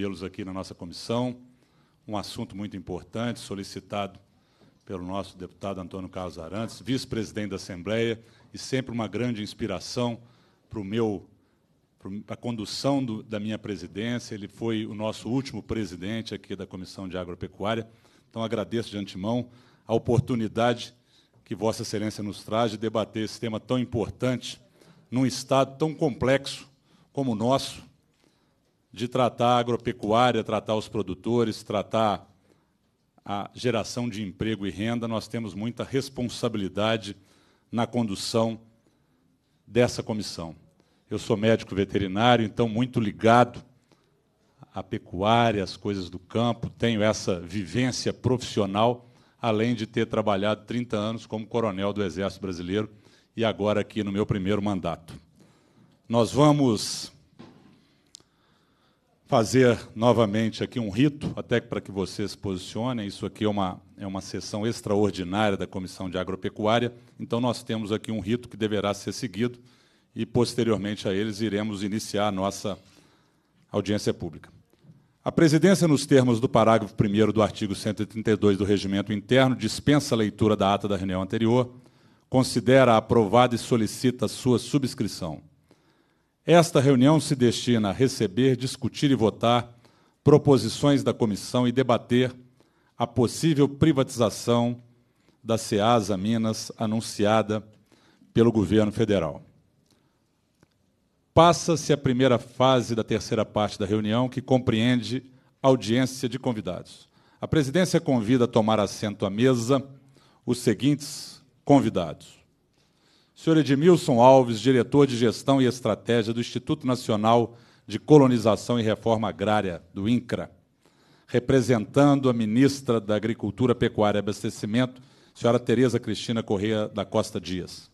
recebê-los aqui na nossa comissão. Um assunto muito importante, solicitado pelo nosso deputado Antônio Carlos Arantes, vice-presidente da Assembleia, e sempre uma grande inspiração para o meu para a condução do, da minha presidência. Ele foi o nosso último presidente aqui da Comissão de Agropecuária. Então, agradeço de antemão a oportunidade que Vossa Excelência nos traz de debater esse tema tão importante num Estado tão complexo como o nosso, de tratar a agropecuária, tratar os produtores, tratar a geração de emprego e renda, nós temos muita responsabilidade na condução dessa comissão. Eu sou médico veterinário, então muito ligado à pecuária, às coisas do campo, tenho essa vivência profissional, além de ter trabalhado 30 anos como coronel do Exército Brasileiro e agora aqui no meu primeiro mandato. Nós vamos fazer novamente aqui um rito, até para que vocês se posicione. Isso aqui é uma, é uma sessão extraordinária da Comissão de Agropecuária, então nós temos aqui um rito que deverá ser seguido e, posteriormente a eles, iremos iniciar a nossa audiência pública. A presidência, nos termos do parágrafo 1 do artigo 132 do Regimento Interno, dispensa a leitura da ata da reunião anterior, considera aprovada e solicita sua subscrição. Esta reunião se destina a receber, discutir e votar proposições da comissão e debater a possível privatização da SEASA Minas anunciada pelo governo federal. Passa-se a primeira fase da terceira parte da reunião, que compreende audiência de convidados. A presidência convida a tomar assento à mesa os seguintes convidados: Senhor Edmilson Alves, diretor de Gestão e Estratégia do Instituto Nacional de Colonização e Reforma Agrária, do INCRA, representando a ministra da Agricultura, Pecuária e Abastecimento, senhora Tereza Cristina Correia da Costa Dias.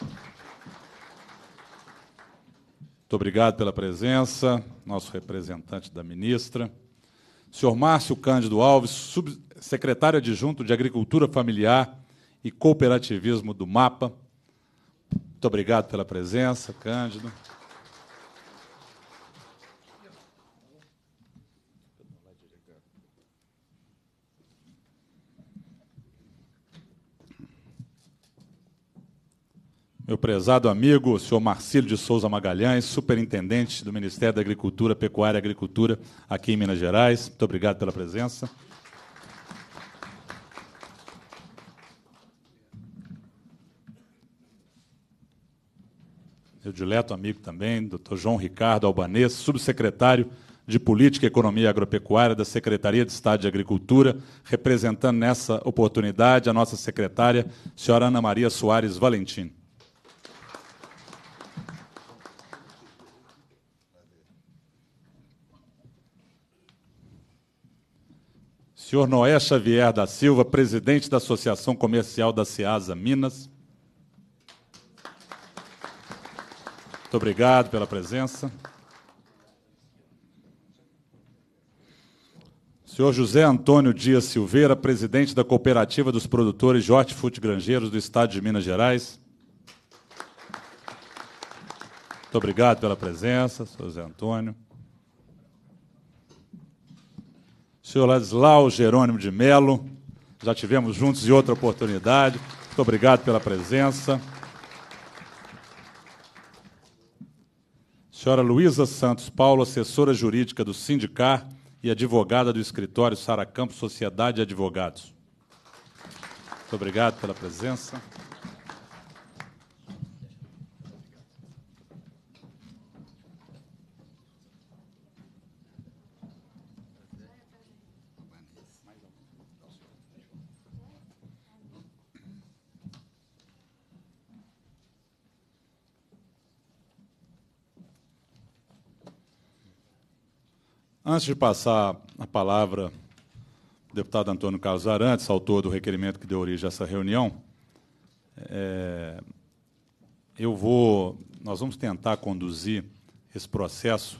Muito obrigado pela presença, nosso representante da ministra. Senhor Márcio Cândido Alves, subsecretário adjunto de Agricultura Familiar e Cooperativismo do Mapa. Muito obrigado pela presença, Cândido. Meu prezado amigo, o senhor Marcílio de Souza Magalhães, superintendente do Ministério da Agricultura, Pecuária e Agricultura aqui em Minas Gerais. Muito obrigado pela presença. meu dileto amigo também, doutor João Ricardo Albanês, subsecretário de Política, Economia e Agropecuária da Secretaria de Estado de Agricultura, representando nessa oportunidade a nossa secretária, senhora Ana Maria Soares Valentim. Senhor Noé Xavier da Silva, presidente da Associação Comercial da SEASA Minas Muito obrigado pela presença. Senhor José Antônio Dias Silveira, presidente da Cooperativa dos Produtores de Hortifruti Grangeiros do Estado de Minas Gerais. Muito obrigado pela presença, senhor José Antônio. Senhor Ladislau Jerônimo de Melo, já tivemos juntos em outra oportunidade. Muito obrigado pela presença. Senhora Luísa Santos Paulo, assessora jurídica do Sindicar e advogada do escritório Sara Campos Sociedade de Advogados. Muito obrigado pela presença. Antes de passar a palavra ao deputado Antônio Carlos Arantes, autor do requerimento que deu origem a essa reunião, é, eu vou, nós vamos tentar conduzir esse processo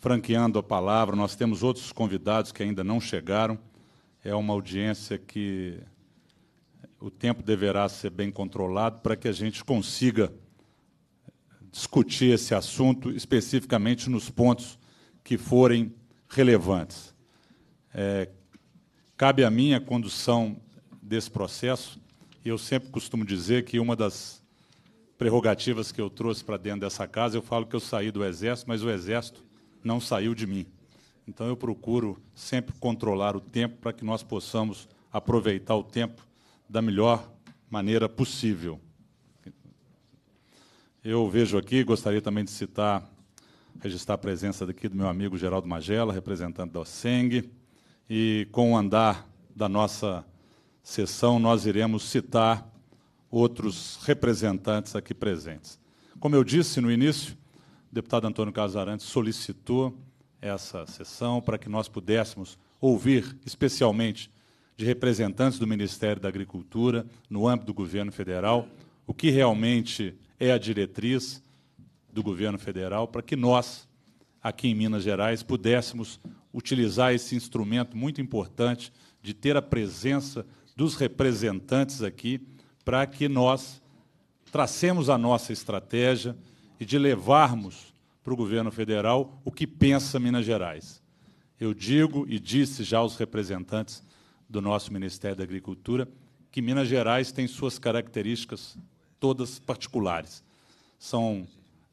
franqueando a palavra. Nós temos outros convidados que ainda não chegaram. É uma audiência que o tempo deverá ser bem controlado para que a gente consiga discutir esse assunto especificamente nos pontos que forem relevantes. É, cabe a mim a condução desse processo, e eu sempre costumo dizer que uma das prerrogativas que eu trouxe para dentro dessa casa, eu falo que eu saí do Exército, mas o Exército não saiu de mim. Então, eu procuro sempre controlar o tempo para que nós possamos aproveitar o tempo da melhor maneira possível. Eu vejo aqui, gostaria também de citar registrar a presença aqui do meu amigo Geraldo Magela, representante da OSENG, e com o andar da nossa sessão nós iremos citar outros representantes aqui presentes. Como eu disse no início, o deputado Antônio Casarante solicitou essa sessão para que nós pudéssemos ouvir, especialmente de representantes do Ministério da Agricultura, no âmbito do governo federal, o que realmente é a diretriz, do governo federal para que nós, aqui em Minas Gerais, pudéssemos utilizar esse instrumento muito importante de ter a presença dos representantes aqui para que nós tracemos a nossa estratégia e de levarmos para o governo federal o que pensa Minas Gerais. Eu digo e disse já aos representantes do nosso Ministério da Agricultura que Minas Gerais tem suas características todas particulares. São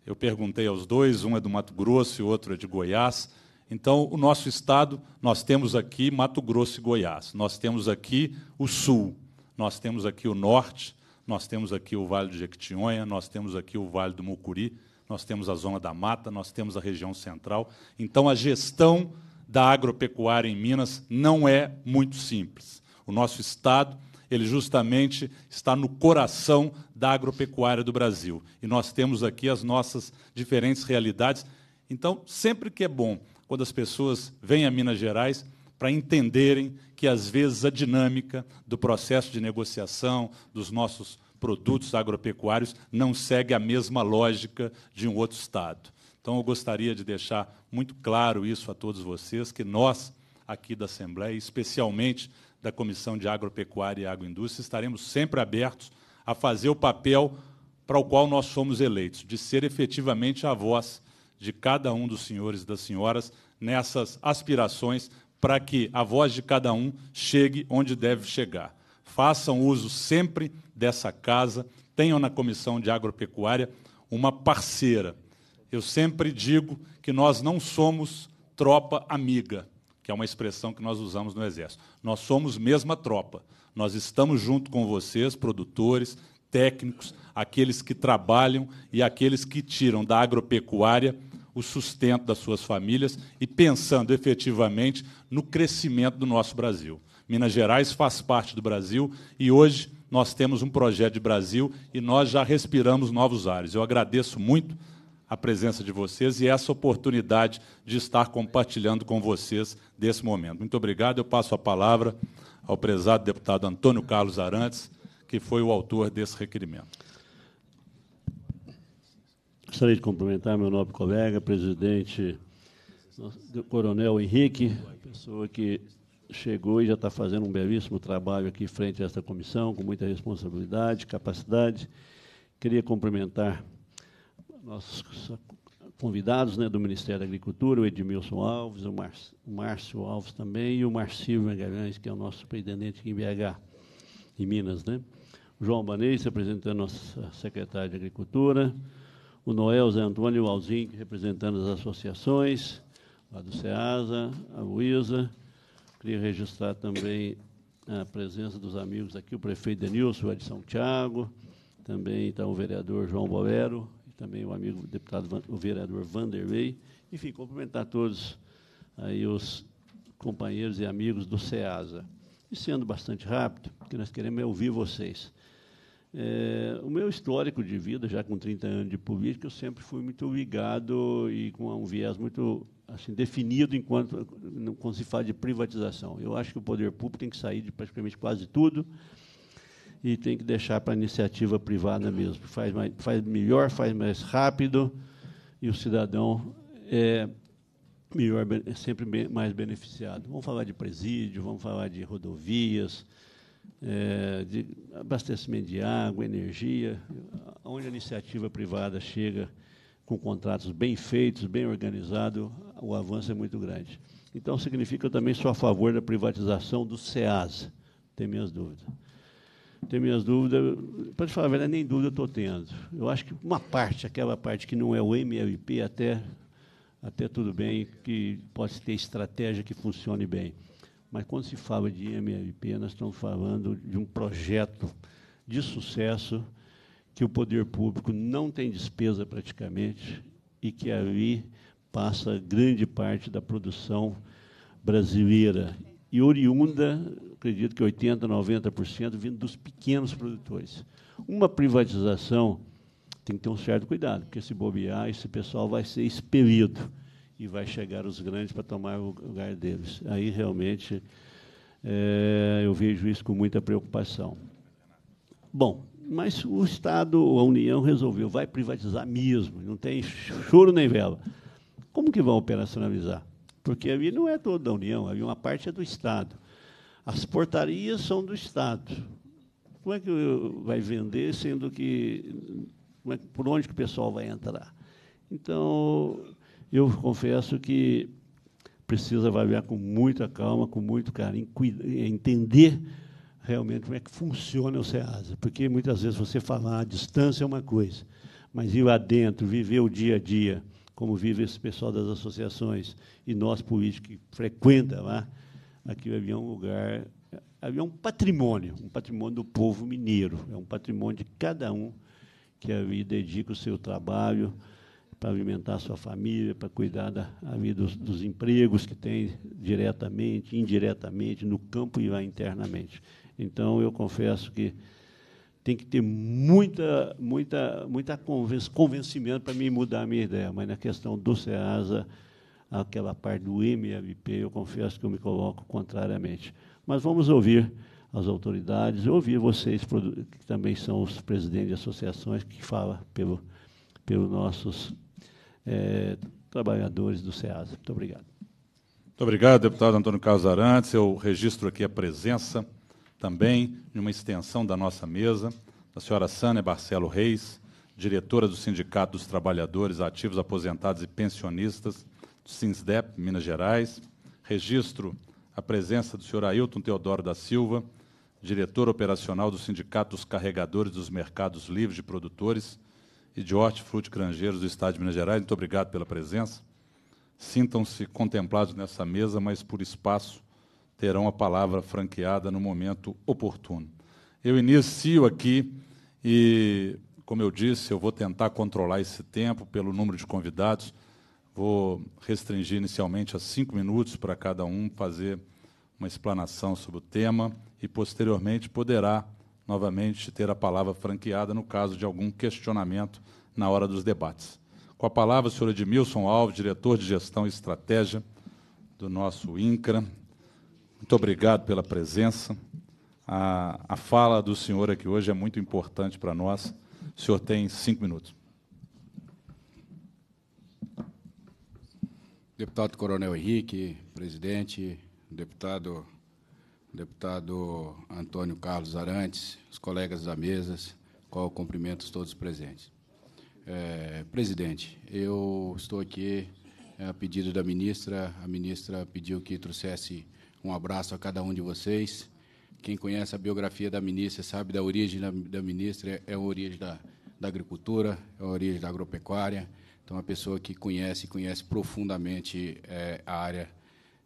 eu perguntei aos dois, um é do Mato Grosso e outro é de Goiás. Então, o nosso estado, nós temos aqui Mato Grosso e Goiás, nós temos aqui o sul, nós temos aqui o norte, nós temos aqui o Vale de Jequitinhonha, nós temos aqui o Vale do Mucuri, nós temos a Zona da Mata, nós temos a região central. Então, a gestão da agropecuária em Minas não é muito simples. O nosso estado ele justamente está no coração da agropecuária do Brasil. E nós temos aqui as nossas diferentes realidades. Então, sempre que é bom, quando as pessoas vêm a Minas Gerais, para entenderem que, às vezes, a dinâmica do processo de negociação dos nossos produtos agropecuários não segue a mesma lógica de um outro Estado. Então, eu gostaria de deixar muito claro isso a todos vocês, que nós, aqui da Assembleia, especialmente da Comissão de Agropecuária e Agroindústria, estaremos sempre abertos a fazer o papel para o qual nós somos eleitos, de ser efetivamente a voz de cada um dos senhores e das senhoras nessas aspirações para que a voz de cada um chegue onde deve chegar. Façam uso sempre dessa casa, tenham na Comissão de Agropecuária uma parceira. Eu sempre digo que nós não somos tropa amiga, é uma expressão que nós usamos no Exército. Nós somos mesma tropa. Nós estamos junto com vocês, produtores, técnicos, aqueles que trabalham e aqueles que tiram da agropecuária o sustento das suas famílias e pensando efetivamente no crescimento do nosso Brasil. Minas Gerais faz parte do Brasil e hoje nós temos um projeto de Brasil e nós já respiramos novos ares. Eu agradeço muito a presença de vocês e essa oportunidade de estar compartilhando com vocês desse momento. Muito obrigado. Eu passo a palavra ao prezado deputado Antônio Carlos Arantes, que foi o autor desse requerimento. Gostaria de cumprimentar meu nobre colega, presidente Coronel Henrique, pessoa que chegou e já está fazendo um belíssimo trabalho aqui frente a esta comissão, com muita responsabilidade, capacidade. Queria cumprimentar nossos convidados né, do Ministério da Agricultura, o Edmilson Alves, o, Mar, o Márcio Alves também, e o Marcílio Magalhães, que é o nosso presidente em BH, em Minas. Né? O João Banês, representando a nossa secretária de Agricultura, o Noel Zé Antônio Alzin, representando as associações, lá do SEASA, a Luísa. Queria registrar também a presença dos amigos aqui, o prefeito Denilson, o Edson Thiago, também está o vereador João Bolero também o amigo o deputado, o vereador Vanderlei. Enfim, cumprimentar todos aí os companheiros e amigos do SEASA. E sendo bastante rápido, o que nós queremos é ouvir vocês. É, o meu histórico de vida, já com 30 anos de política, eu sempre fui muito ligado e com um viés muito assim, definido enquanto quando se fala de privatização. Eu acho que o poder público tem que sair de praticamente quase tudo e tem que deixar para a iniciativa privada mesmo. Faz, mais, faz melhor, faz mais rápido e o cidadão é melhor, é sempre mais beneficiado. Vamos falar de presídio, vamos falar de rodovias, é, de abastecimento de água, energia, onde a iniciativa privada chega com contratos bem feitos, bem organizado, o avanço é muito grande. Então, significa que eu também sou a favor da privatização do SEAS, tem minhas dúvidas tenho minhas dúvidas. Para te falar a verdade, nem dúvida estou tendo. Eu acho que uma parte, aquela parte que não é o MLP, até, até tudo bem, que pode ter estratégia que funcione bem. Mas quando se fala de MLP, nós estamos falando de um projeto de sucesso que o poder público não tem despesa praticamente e que ali passa grande parte da produção brasileira e oriunda acredito que 80%, 90% vindo dos pequenos produtores. Uma privatização tem que ter um certo cuidado, porque se bobear, esse pessoal vai ser expelido e vai chegar os grandes para tomar o lugar deles. Aí, realmente, é, eu vejo isso com muita preocupação. Bom, mas o Estado, a União, resolveu, vai privatizar mesmo, não tem choro nem vela. Como que vão operacionalizar? Porque ali não é toda a União, ali uma parte é do Estado as portarias são do Estado. Como é que vai vender, sendo que, é, por onde que o pessoal vai entrar? Então, eu confesso que precisa avaliar com muita calma, com muito carinho, entender realmente como é que funciona o SEASA, porque muitas vezes você falar à distância é uma coisa, mas ir lá dentro, viver o dia a dia, como vive esse pessoal das associações e nós políticos que frequenta lá, aquilo havia um lugar, havia um patrimônio, um patrimônio do povo mineiro, é um patrimônio de cada um que ali dedica o seu trabalho para alimentar a sua família, para cuidar da, ali dos, dos empregos que tem diretamente, indiretamente, no campo e lá internamente. Então, eu confesso que tem que ter muita, muita, muita convencimento para me mudar a minha ideia, mas na questão do SEASA, aquela parte do MLP, eu confesso que eu me coloco contrariamente. Mas vamos ouvir as autoridades, ouvir vocês, que também são os presidentes de associações, que fala pelos pelo nossos é, trabalhadores do SEASA. Muito obrigado. Muito obrigado, deputado Antônio Carlos Arantes. Eu registro aqui a presença também de uma extensão da nossa mesa, da senhora Sânia Barcelo Reis, diretora do Sindicato dos Trabalhadores Ativos, Aposentados e Pensionistas SINSDEP, Minas Gerais. Registro a presença do senhor Ailton Teodoro da Silva, diretor operacional do Sindicato dos Carregadores dos Mercados Livres de Produtores e de Hortifruti Grangeiros do Estado de Minas Gerais. Muito obrigado pela presença. Sintam-se contemplados nessa mesa, mas por espaço terão a palavra franqueada no momento oportuno. Eu inicio aqui e, como eu disse, eu vou tentar controlar esse tempo pelo número de convidados. Vou restringir inicialmente a cinco minutos para cada um fazer uma explanação sobre o tema e, posteriormente, poderá novamente ter a palavra franqueada no caso de algum questionamento na hora dos debates. Com a palavra, o senhor Edmilson Alves, diretor de Gestão e Estratégia do nosso INCRA. Muito obrigado pela presença. A, a fala do senhor aqui hoje é muito importante para nós. O senhor tem cinco minutos. Deputado Coronel Henrique, presidente, deputado, deputado Antônio Carlos Arantes, os colegas da mesa, qual cumprimento todos presentes. É, presidente, eu estou aqui é, a pedido da ministra. A ministra pediu que trouxesse um abraço a cada um de vocês. Quem conhece a biografia da ministra sabe da origem da, da ministra, é a origem da, da agricultura, é a origem da agropecuária, então, uma pessoa que conhece, conhece profundamente é, a área,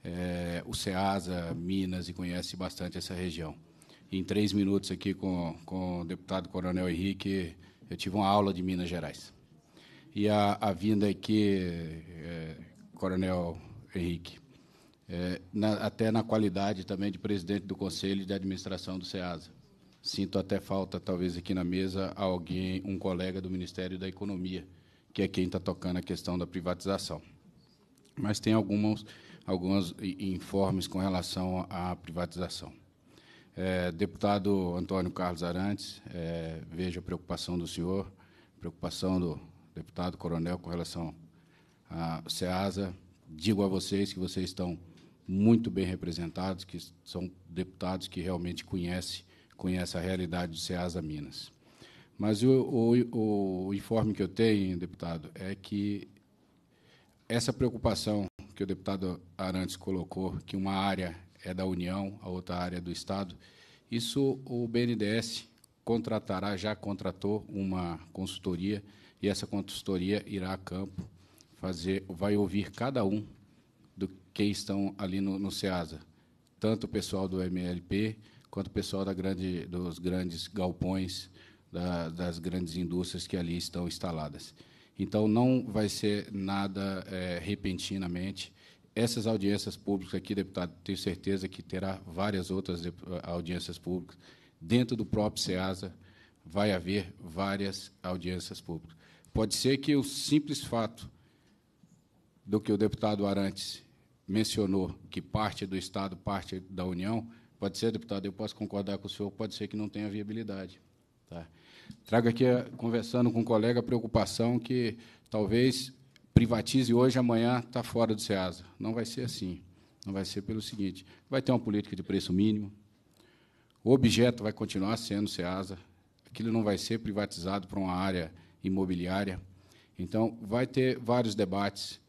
é, o SEASA, Minas, e conhece bastante essa região. Em três minutos aqui com, com o deputado Coronel Henrique, eu tive uma aula de Minas Gerais. E a, a vinda aqui, é, Coronel Henrique, é, na, até na qualidade também de presidente do Conselho de Administração do SEASA. Sinto até falta, talvez, aqui na mesa, alguém, um colega do Ministério da Economia, que é quem está tocando a questão da privatização. Mas tem algumas, alguns informes com relação à privatização. É, deputado Antônio Carlos Arantes, é, vejo a preocupação do senhor, preocupação do deputado Coronel com relação à SEASA. Digo a vocês que vocês estão muito bem representados, que são deputados que realmente conhecem, conhecem a realidade do SEASA Minas. Mas o, o, o informe que eu tenho, deputado, é que essa preocupação que o deputado Arantes colocou, que uma área é da União, a outra área é do Estado, isso o BNDES contratará, já contratou uma consultoria, e essa consultoria irá a campo fazer, vai ouvir cada um do que estão ali no, no CEASA, tanto o pessoal do MLP quanto o pessoal grande, dos grandes galpões da, das grandes indústrias que ali estão instaladas. Então, não vai ser nada é, repentinamente. Essas audiências públicas aqui, deputado, tenho certeza que terá várias outras eh, audiências públicas. Dentro do próprio SEASA vai haver várias audiências públicas. Pode ser que o simples fato do que o deputado Arantes mencionou, que parte do Estado, parte da União, pode ser, deputado, eu posso concordar com o senhor, pode ser que não tenha viabilidade. Tá? Trago aqui, eh, conversando com um colega, a preocupação que talvez privatize hoje, amanhã está fora do SEASA. Não vai ser assim. Não vai ser pelo seguinte: vai ter uma política de preço mínimo, o objeto vai continuar sendo SEASA, aquilo não vai ser privatizado para uma área imobiliária. Então, vai ter vários debates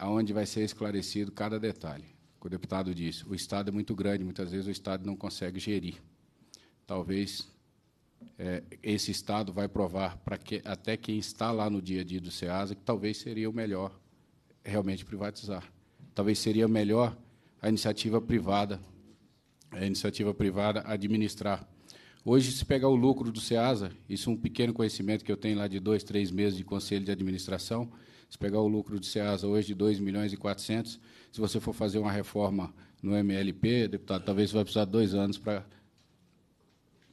onde vai ser esclarecido cada detalhe. O deputado disse: o Estado é muito grande, muitas vezes o Estado não consegue gerir. Talvez é, esse Estado vai provar para que, até quem está lá no dia a dia do SEASA que talvez seria o melhor realmente privatizar. Talvez seria melhor a iniciativa privada, a iniciativa privada administrar. Hoje, se pegar o lucro do SEASA, isso é um pequeno conhecimento que eu tenho lá de dois, três meses de conselho de administração, se pegar o lucro do SEASA hoje de 2 milhões e 400, se você for fazer uma reforma no MLP, deputado, talvez você vai precisar de dois anos para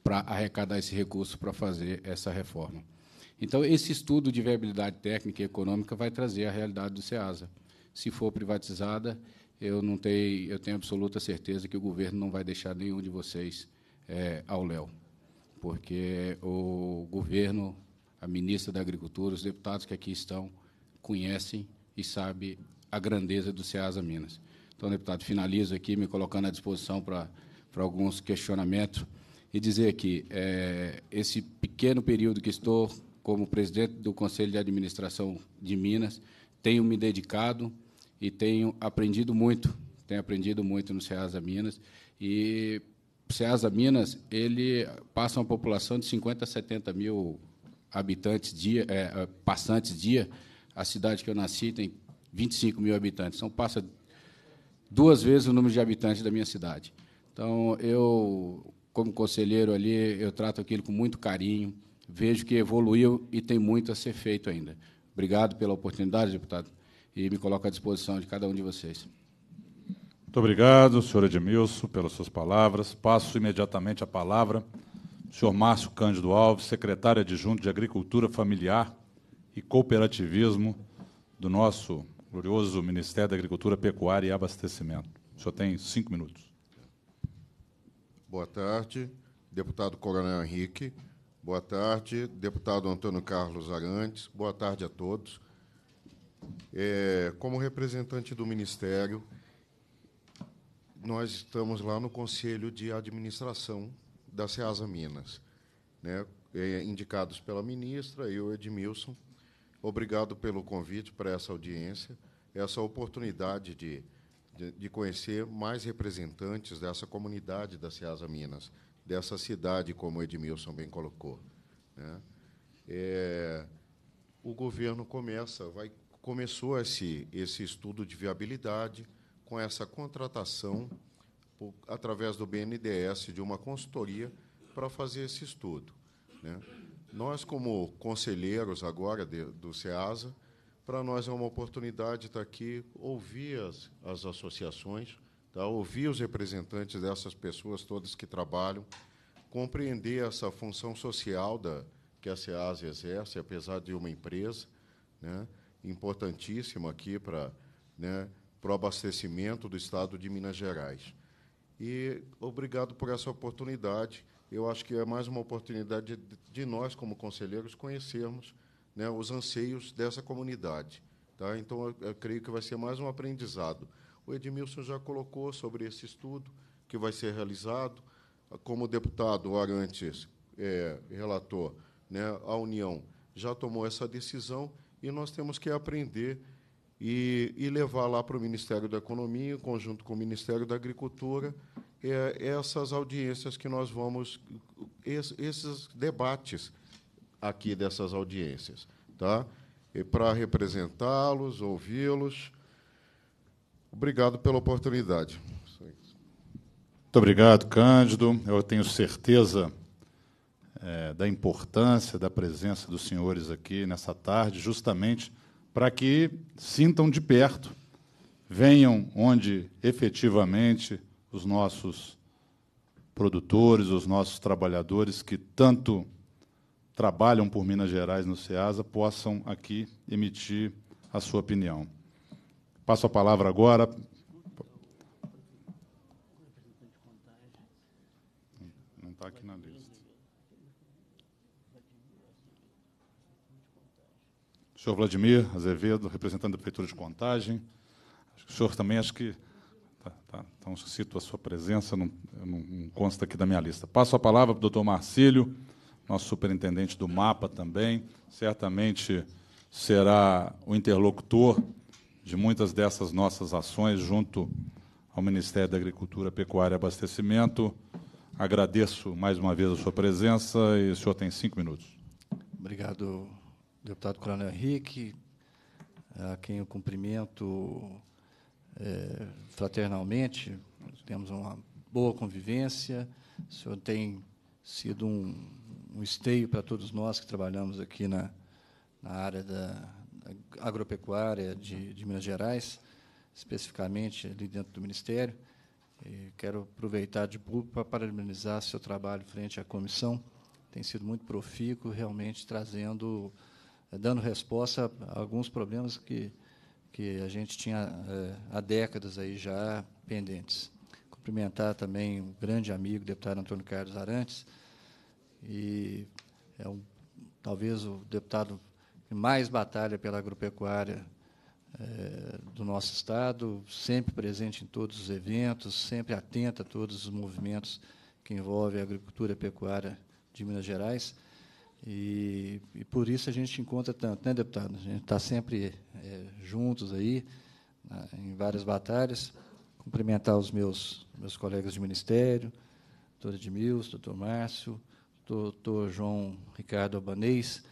para arrecadar esse recurso para fazer essa reforma. Então, esse estudo de viabilidade técnica e econômica vai trazer a realidade do SEASA. Se for privatizada, eu, não tenho, eu tenho absoluta certeza que o governo não vai deixar nenhum de vocês é, ao léu, porque o governo, a ministra da Agricultura, os deputados que aqui estão, conhecem e sabem a grandeza do SEASA Minas. Então, deputado, finalizo aqui me colocando à disposição para, para alguns questionamentos e dizer que é, esse pequeno período que estou como presidente do Conselho de Administração de Minas, tenho me dedicado e tenho aprendido muito, tenho aprendido muito no Ceasa Minas e Ceasa Minas ele passa uma população de 50 a 70 mil habitantes dia, é, passantes dia. A cidade que eu nasci tem 25 mil habitantes, então passa duas vezes o número de habitantes da minha cidade. Então eu como conselheiro ali, eu trato aquilo com muito carinho, vejo que evoluiu e tem muito a ser feito ainda. Obrigado pela oportunidade, deputado, e me coloco à disposição de cada um de vocês. Muito obrigado, senhor Edmilson, pelas suas palavras. Passo imediatamente a palavra ao senhor Márcio Cândido Alves, secretário adjunto de Agricultura Familiar e Cooperativismo do nosso glorioso Ministério da Agricultura, Pecuária e Abastecimento. O senhor tem cinco minutos. Boa tarde, deputado Coronel Henrique. Boa tarde, deputado Antônio Carlos Arantes. Boa tarde a todos. É, como representante do Ministério, nós estamos lá no Conselho de Administração da SEASA Minas, né? É, indicados pela ministra, eu, Edmilson. Obrigado pelo convite para essa audiência, essa oportunidade de de, conhecer mais representantes dessa comunidade da Ceasa Minas, dessa cidade, como o Edmilson bem colocou. Né? É, o governo começa, vai, começou esse, esse estudo de viabilidade com essa contratação por, através do BNDES de uma consultoria para fazer esse estudo. Né? Nós, como conselheiros agora de, do SEASA, para nós é uma oportunidade estar tá aqui, ouvir as, as associações, tá? ouvir os representantes dessas pessoas todas que trabalham, compreender essa função social da, que a SEAS exerce, apesar de uma empresa né? importantíssima aqui para né? o abastecimento do Estado de Minas Gerais. E obrigado por essa oportunidade. Eu acho que é mais uma oportunidade de, de nós, como conselheiros, conhecermos né, os anseios dessa comunidade. Tá? Então, eu, eu, creio que vai ser mais um aprendizado. O Edmilson já colocou sobre esse estudo que vai ser realizado. Como o deputado Arantes é, relatou, né, a União já tomou essa decisão e nós temos que aprender e, e levar lá para o Ministério da Economia, em conjunto com o Ministério da Agricultura, é, essas audiências que nós vamos, esses debates aqui dessas audiências. Tá? E para representá-los, ouvi-los. Obrigado pela oportunidade. Muito obrigado, Cândido. Eu tenho certeza é, da importância da presença dos senhores aqui nessa tarde, justamente para que sintam de perto, venham onde efetivamente os nossos produtores, os nossos trabalhadores que tanto trabalham por Minas Gerais no SEASA possam aqui emitir a sua opinião. Passo a palavra agora. Não está aqui na lista. senhor Vladimir Azevedo, representante da Prefeitura de Contagem. o senhor também acho que. Tá, tá. Então, cito a sua presença, não, não, não consta aqui da minha lista. Passo a palavra para o doutor Marcílio nosso superintendente do mapa também, certamente será o interlocutor de muitas dessas nossas ações junto ao Ministério da Agricultura, Pecuária e Abastecimento. Agradeço mais uma vez a sua presença e o senhor tem cinco minutos. Obrigado, deputado Coronel Henrique, a quem eu cumprimento é, fraternalmente. Temos uma boa convivência. O senhor tem sido um um esteio para todos nós que trabalhamos aqui na, na área da, da agropecuária de, de, Minas Gerais, especificamente ali dentro do Ministério. E quero aproveitar de público para parabenizar seu trabalho frente à comissão. Tem sido muito profícuo, realmente trazendo, eh, dando resposta a alguns problemas que, que a gente tinha é, há décadas aí já pendentes. Cumprimentar também um grande amigo, deputado Antônio Carlos Arantes, e é um, talvez o deputado que mais batalha pela agropecuária é, do nosso Estado, sempre presente em todos os eventos, sempre atento a todos os movimentos que envolvem a agricultura e a pecuária de Minas Gerais. E, e, por isso a gente encontra tanto, né, deputado? A gente está sempre é, juntos aí, em várias batalhas. Cumprimentar os meus, meus colegas de ministério, doutor Edmilson, doutor Márcio, doutor João Ricardo Albanês,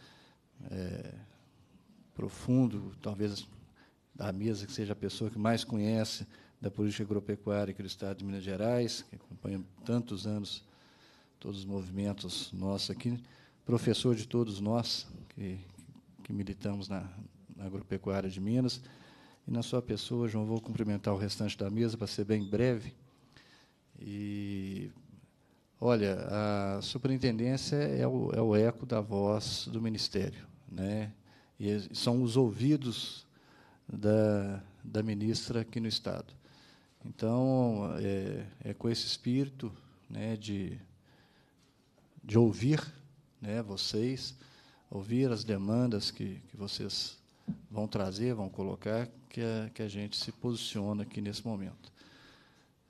é, profundo, talvez da mesa que seja a pessoa que mais conhece da política agropecuária aqui do Estado de Minas Gerais, que acompanha tantos anos todos os movimentos nossos aqui, professor de todos nós que, que militamos na, na agropecuária de Minas. E na sua pessoa, João, vou cumprimentar o restante da mesa para ser bem breve e Olha, a superintendência é o, é o eco da voz do Ministério. Né? E são os ouvidos da, da ministra aqui no Estado. Então, é, é com esse espírito né, de, de ouvir né, vocês, ouvir as demandas que, que vocês vão trazer, vão colocar, que a, que a gente se posiciona aqui nesse momento.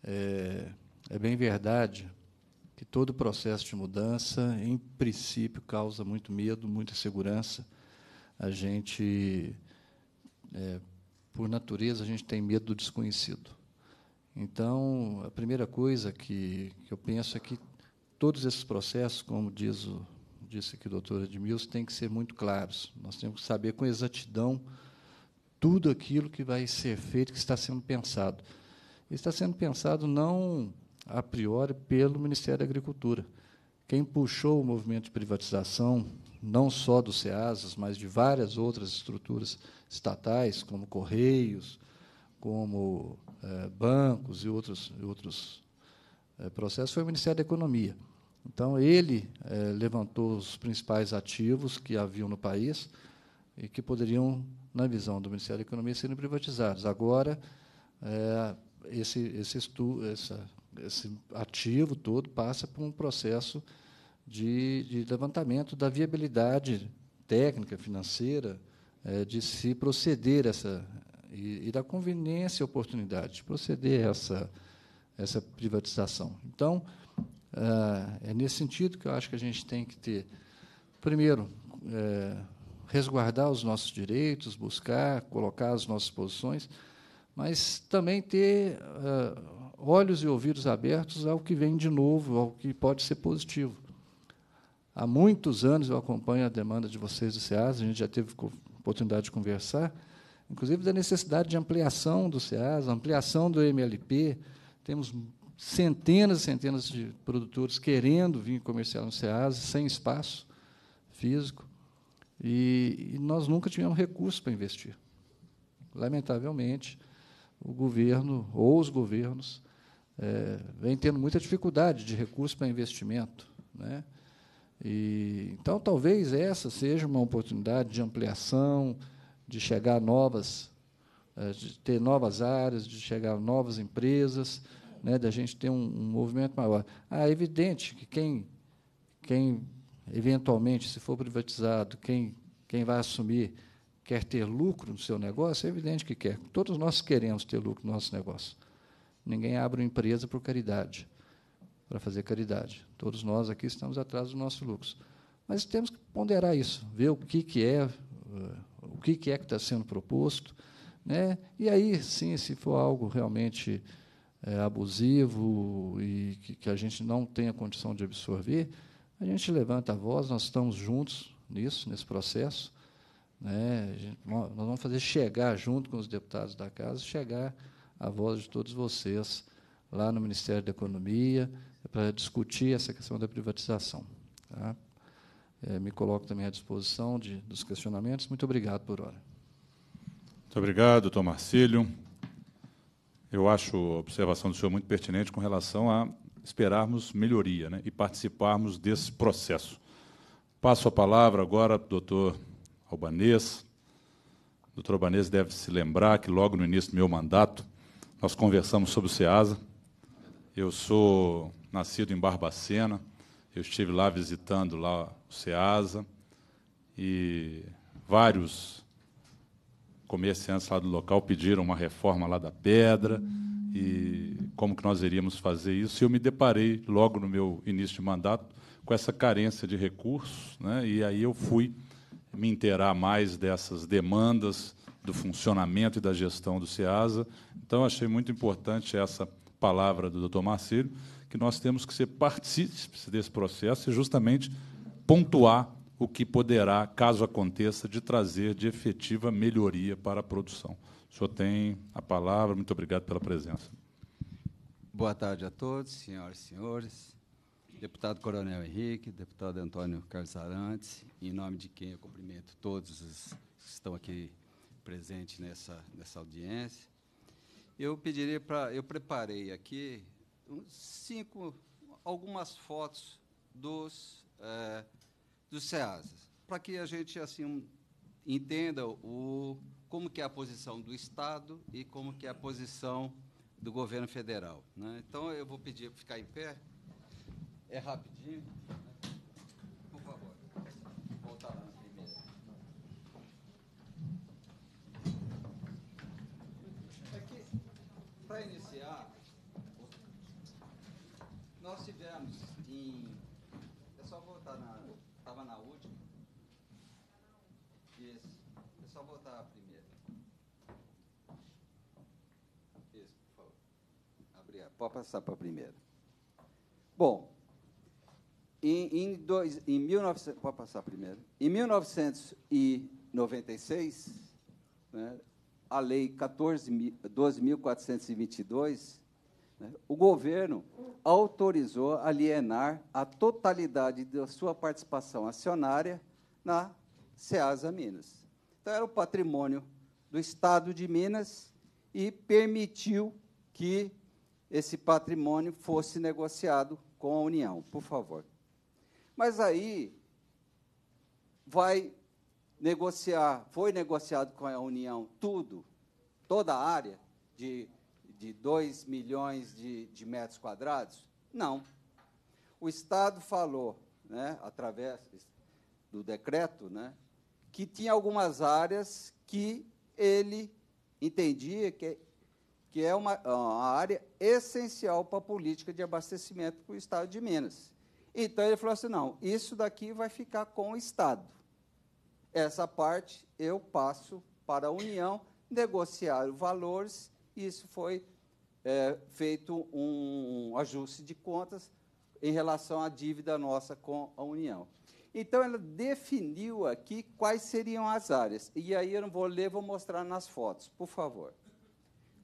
É, é bem verdade que todo processo de mudança, em princípio, causa muito medo, muita insegurança. A gente, é, por natureza, a gente tem medo do desconhecido. Então, a primeira coisa que, que eu penso é que todos esses processos, como diz o, disse aqui o doutor Edmilson, têm que ser muito claros. Nós temos que saber com exatidão tudo aquilo que vai ser feito, que está sendo pensado. Está sendo pensado não a priori, pelo Ministério da Agricultura. Quem puxou o movimento de privatização, não só do SEASAS, mas de várias outras estruturas estatais, como Correios, como eh, bancos e outros, outros eh, processos, foi o Ministério da Economia. Então, ele eh, levantou os principais ativos que haviam no país e que poderiam, na visão do Ministério da Economia, serem privatizados. Agora, esse, esse estudo essa, esse ativo todo passa por um processo de, de levantamento da viabilidade técnica, financeira, é, de se proceder essa e, e da conveniência e oportunidade de proceder essa essa privatização. Então, é, é nesse sentido que eu acho que a gente tem que ter, primeiro, é, resguardar os nossos direitos, buscar colocar as nossas posições, mas também ter é, olhos e ouvidos abertos ao que vem de novo, ao que pode ser positivo. Há muitos anos eu acompanho a demanda de vocês do SEAS, a gente já teve oportunidade de conversar, inclusive da necessidade de ampliação do SEAS, ampliação do MLP. Temos centenas e centenas de produtores querendo vir comercial no SEAS, sem espaço físico, e, e nós nunca tivemos recursos para investir. Lamentavelmente, o governo ou os governos é, vem tendo muita dificuldade de recursos para investimento. Né? E, então, talvez essa seja uma oportunidade de ampliação, de chegar a novas, é, de ter novas áreas, de chegar a novas empresas, né, da gente ter um, um movimento maior. Ah, é evidente que quem, quem eventualmente, se for privatizado, quem, quem vai assumir quer ter lucro no seu negócio, é evidente que quer. Todos nós queremos ter lucro no nosso negócio. Ninguém abre uma empresa por caridade, para fazer caridade. Todos nós aqui estamos atrás do nosso lucro. Mas temos que ponderar isso, ver o que, que é, o que, que é que está sendo proposto, né? E aí, sim, se for algo realmente é, abusivo e que, que, a gente não tenha condição de absorver, a gente levanta a voz, nós estamos juntos nisso, nesse processo. Né? Gente, nós vamos fazer chegar junto com os deputados da casa, chegar a voz de todos vocês lá no Ministério da Economia para discutir essa questão da privatização. Tá? É, me coloco também à disposição de, dos questionamentos. Muito obrigado por hora. Muito obrigado, doutor Marcílio. Eu acho a observação do senhor muito pertinente com relação a esperarmos melhoria né, e participarmos desse processo. Passo a palavra agora para o doutor Albanês. O doutor Albanês deve se lembrar que logo no início do meu mandato nós conversamos sobre o SEASA. Eu sou nascido em Barbacena. Eu estive lá visitando lá o SEASA e vários comerciantes lá do local pediram uma reforma lá da pedra e como que nós iríamos fazer isso. E eu me deparei logo no meu início de mandato com essa carência de recursos, né? E aí eu fui me interar mais dessas demandas do funcionamento e da gestão do SEASA. Então, achei muito importante essa palavra do Dr. Marcílio, que nós temos que ser partícipes desse processo e justamente pontuar o que poderá, caso aconteça, de trazer de efetiva melhoria para a produção. O senhor tem a palavra. Muito obrigado pela presença. Boa tarde a todos, senhoras e senhores. Deputado Coronel Henrique, deputado Antônio Carlos Arantes, em nome de quem eu cumprimento todos os que estão aqui presente nessa, nessa audiência. Eu pediria para. Eu preparei aqui cinco, algumas fotos dos, é, dos SEASAs, para que a gente assim entenda o, como que é a posição do Estado e como que é a posição do governo federal. Né? Então, eu vou pedir para ficar em pé. É rapidinho. Pode passar para a primeira. Bom, em, em, dois, em 19, pode passar primeira. Em 1996, né, a Lei 12.422, né, o governo autorizou alienar a totalidade da sua participação acionária na Ceasa Minas. Então, era o patrimônio do Estado de Minas e permitiu que esse patrimônio fosse negociado com a União, por favor. Mas aí vai negociar, foi negociado com a União tudo, toda a área de, de 2 milhões de, de metros quadrados? Não. O Estado falou, né, através do decreto, né, que tinha algumas áreas que ele entendia que que é uma, é uma área essencial para a política de abastecimento para o Estado de Minas. Então ele falou assim: não, isso daqui vai ficar com o Estado. Essa parte eu passo para a União, negociar os valores, e isso foi é, feito um ajuste de contas em relação à dívida nossa com a União. Então, ela definiu aqui quais seriam as áreas. E aí eu não vou ler, vou mostrar nas fotos, por favor.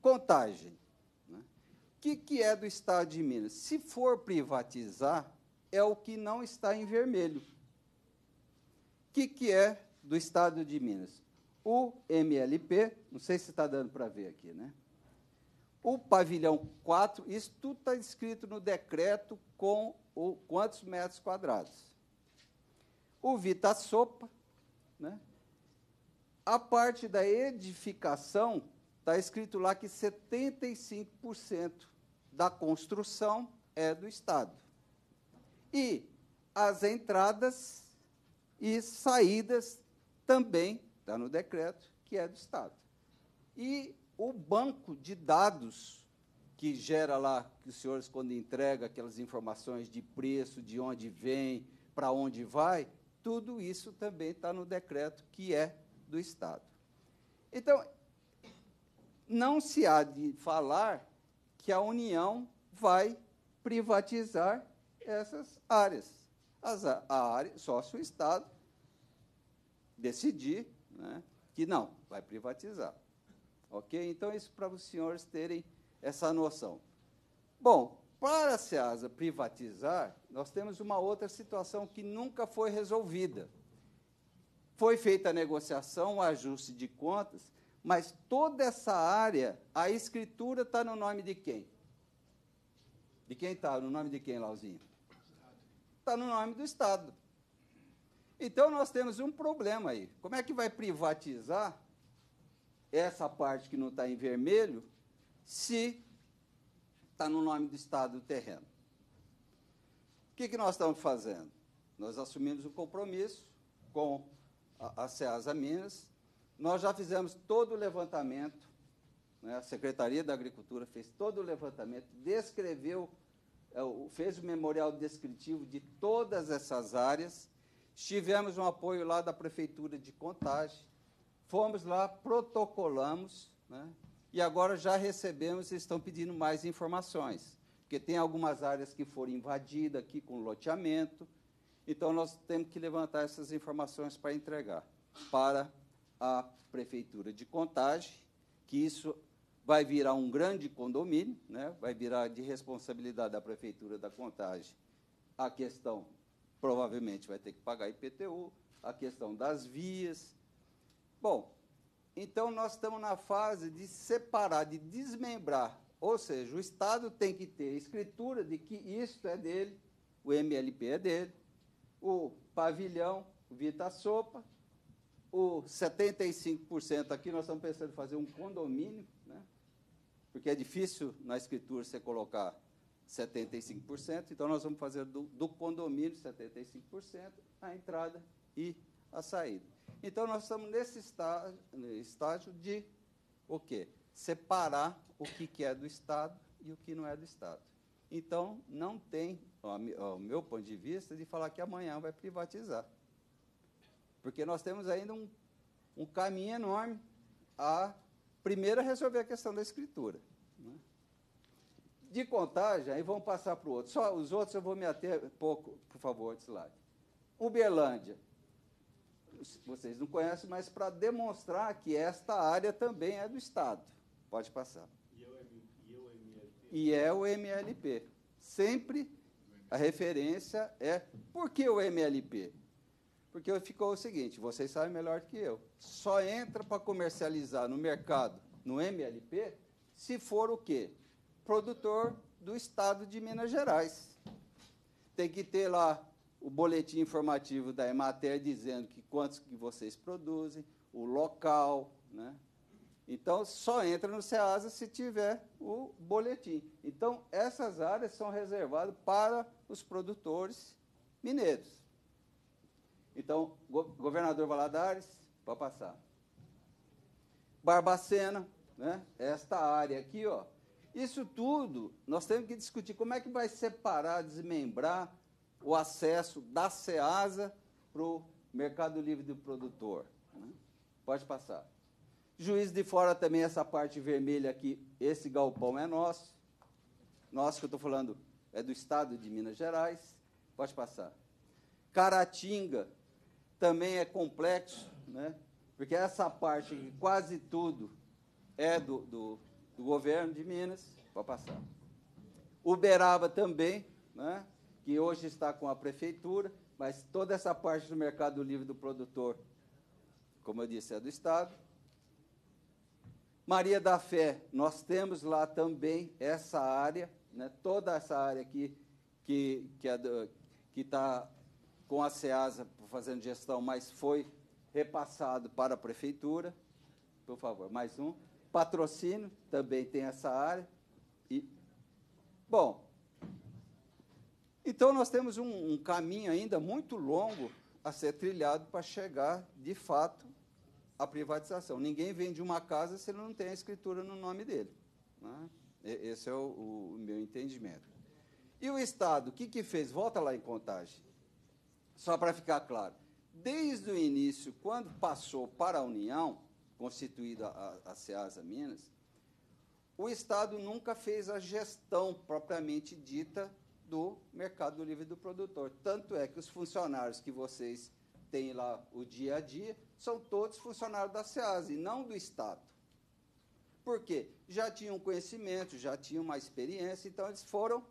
Contagem. Né? O que, que é do Estado de Minas? Se for privatizar, é o que não está em vermelho. O que, que é do Estado de Minas? O MLP, não sei se está dando para ver aqui, né? O pavilhão 4, isso tudo está escrito no decreto com o, quantos metros quadrados. O Vita Sopa, né? a parte da edificação Está escrito lá que 75% da construção é do Estado. E as entradas e saídas também está no decreto que é do Estado. E o banco de dados que gera lá, que os senhores, quando entrega aquelas informações de preço, de onde vem, para onde vai, tudo isso também está no decreto que é do Estado. Então, não se há de falar que a União vai privatizar essas áreas. As, a área, só se o Estado decidir né, que não, vai privatizar. Ok? Então, isso para os senhores terem essa noção. Bom, para a SEASA privatizar, nós temos uma outra situação que nunca foi resolvida. Foi feita a negociação, o ajuste de contas, mas toda essa área, a escritura está no nome de quem? De quem está? No nome de quem, Lauzinho? Está no nome do Estado. Então nós temos um problema aí. Como é que vai privatizar essa parte que não está em vermelho se está no nome do Estado o terreno? O que, que nós estamos fazendo? Nós assumimos um compromisso com a, a Ceasa Minas nós já fizemos todo o levantamento, né? a Secretaria da Agricultura fez todo o levantamento, descreveu, é, fez o memorial descritivo de todas essas áreas. Tivemos um apoio lá da Prefeitura de Contagem, fomos lá, protocolamos, né? e agora já recebemos e estão pedindo mais informações, porque tem algumas áreas que foram invadidas aqui com loteamento, então nós temos que levantar essas informações para entregar para à Prefeitura de Contagem, que isso vai virar um grande condomínio, né? vai virar de responsabilidade da Prefeitura da Contagem a questão, provavelmente vai ter que pagar IPTU, a questão das vias. Bom, então nós estamos na fase de separar, de desmembrar, ou seja, o Estado tem que ter escritura de que isto é dele, o MLP é dele, o pavilhão, o Vita Sopa, o 75% aqui nós estamos pensando em fazer um condomínio, né? porque é difícil na escritura você colocar 75%, então nós vamos fazer do, do condomínio 75% a entrada e a saída. Então nós estamos nesse estágio, estágio de o quê? Separar o que, que é do Estado e o que não é do Estado. Então, não tem, ao meu ponto de vista, de falar que amanhã vai privatizar. Porque nós temos ainda um, um caminho enorme a, primeiro, resolver a questão da escritura. Né? De contagem, aí vamos passar para o outro. Só os outros eu vou me ater pouco, por favor, antes slide. Uberlândia. Vocês não conhecem, mas para demonstrar que esta área também é do Estado. Pode passar. E é o, MLP. E é o MLP. Sempre a referência é por que o MLP? Porque ficou o seguinte, vocês sabem melhor do que eu, só entra para comercializar no mercado, no MLP, se for o quê? Produtor do estado de Minas Gerais. Tem que ter lá o boletim informativo da Emater dizendo que quantos que vocês produzem, o local, né? Então, só entra no SEASA se tiver o boletim. Então, essas áreas são reservadas para os produtores mineiros. Então, go governador Valadares, para passar. Barbacena, né? esta área aqui, ó. Isso tudo nós temos que discutir como é que vai separar, desmembrar o acesso da SEASA para o Mercado Livre do Produtor. Né? Pode passar. Juiz de fora também, essa parte vermelha aqui, esse galpão é nosso. Nosso que eu estou falando é do estado de Minas Gerais. Pode passar. Caratinga, também é complexo, né? porque essa parte que quase tudo é do, do, do governo de Minas, para passar. Uberaba também, né? que hoje está com a prefeitura, mas toda essa parte do mercado livre do produtor, como eu disse, é do Estado. Maria da Fé, nós temos lá também essa área, né? toda essa área aqui que está que é que tá com a SEASA fazendo gestão, mas foi repassado para a prefeitura. Por favor, mais um. Patrocínio, também tem essa área. E, bom, então nós temos um, um caminho ainda muito longo a ser trilhado para chegar, de fato, à privatização. Ninguém vende uma casa se ele não tem a escritura no nome dele. Né? Esse é o, o, meu entendimento. E o Estado, o que, que fez? Volta lá em contagem só para ficar claro, desde o início, quando passou para a União, constituída a, a SEASA Minas, o Estado nunca fez a gestão propriamente dita do mercado livre do produtor. Tanto é que os funcionários que vocês têm lá o dia a dia são todos funcionários da SEASA e não do Estado. Por quê? Já tinham conhecimento, já tinham uma experiência, então eles foram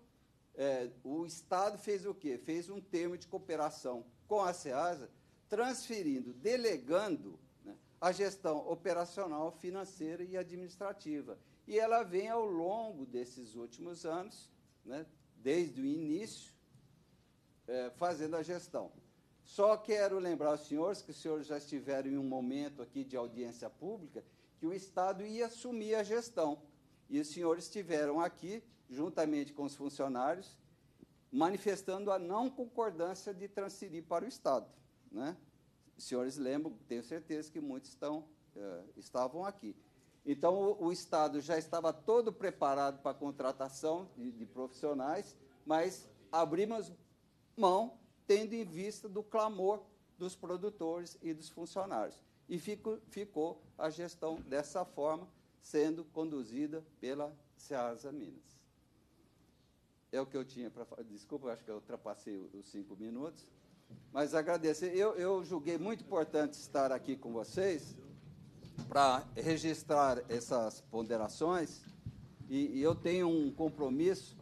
é, o Estado fez o quê? Fez um termo de cooperação com a SEASA, transferindo, delegando né, a gestão operacional, financeira e administrativa. E ela vem ao longo desses últimos anos, né, desde o início, é, fazendo a gestão. Só quero lembrar aos senhores que os senhores já estiveram em um momento aqui de audiência pública que o Estado ia assumir a gestão. E os senhores estiveram aqui juntamente com os funcionários, manifestando a não concordância de transferir para o Estado. Né? Os senhores lembram, tenho certeza que muitos estão, eh, estavam aqui. Então, o, o, Estado já estava todo preparado para a contratação de, de profissionais, mas abrimos mão, tendo em vista do clamor dos produtores e dos funcionários. E fico, ficou a gestão dessa forma, sendo conduzida pela Seasa Minas. É o que eu tinha para falar. Desculpa, acho que eu ultrapassei os cinco minutos. Mas agradeço. Eu, eu julguei muito importante estar aqui com vocês para registrar essas ponderações. E, e eu tenho um compromisso,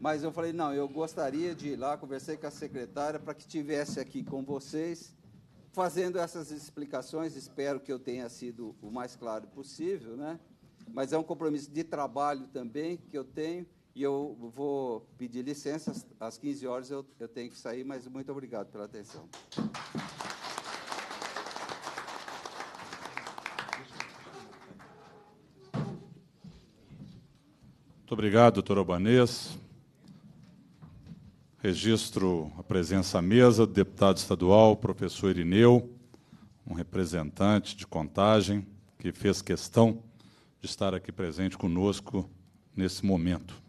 mas eu falei: não, eu gostaria de ir lá. Conversei com a secretária para que tivesse aqui com vocês fazendo essas explicações, espero que eu tenha sido o mais claro possível, né? Mas é um compromisso de trabalho também que eu tenho e eu vou pedir licença, às 15 horas eu, eu tenho que sair, mas muito obrigado pela atenção. Muito obrigado, doutor Albanês. Registro a presença à mesa do deputado estadual, professor Irineu, um representante de contagem que fez questão de estar aqui presente conosco nesse momento.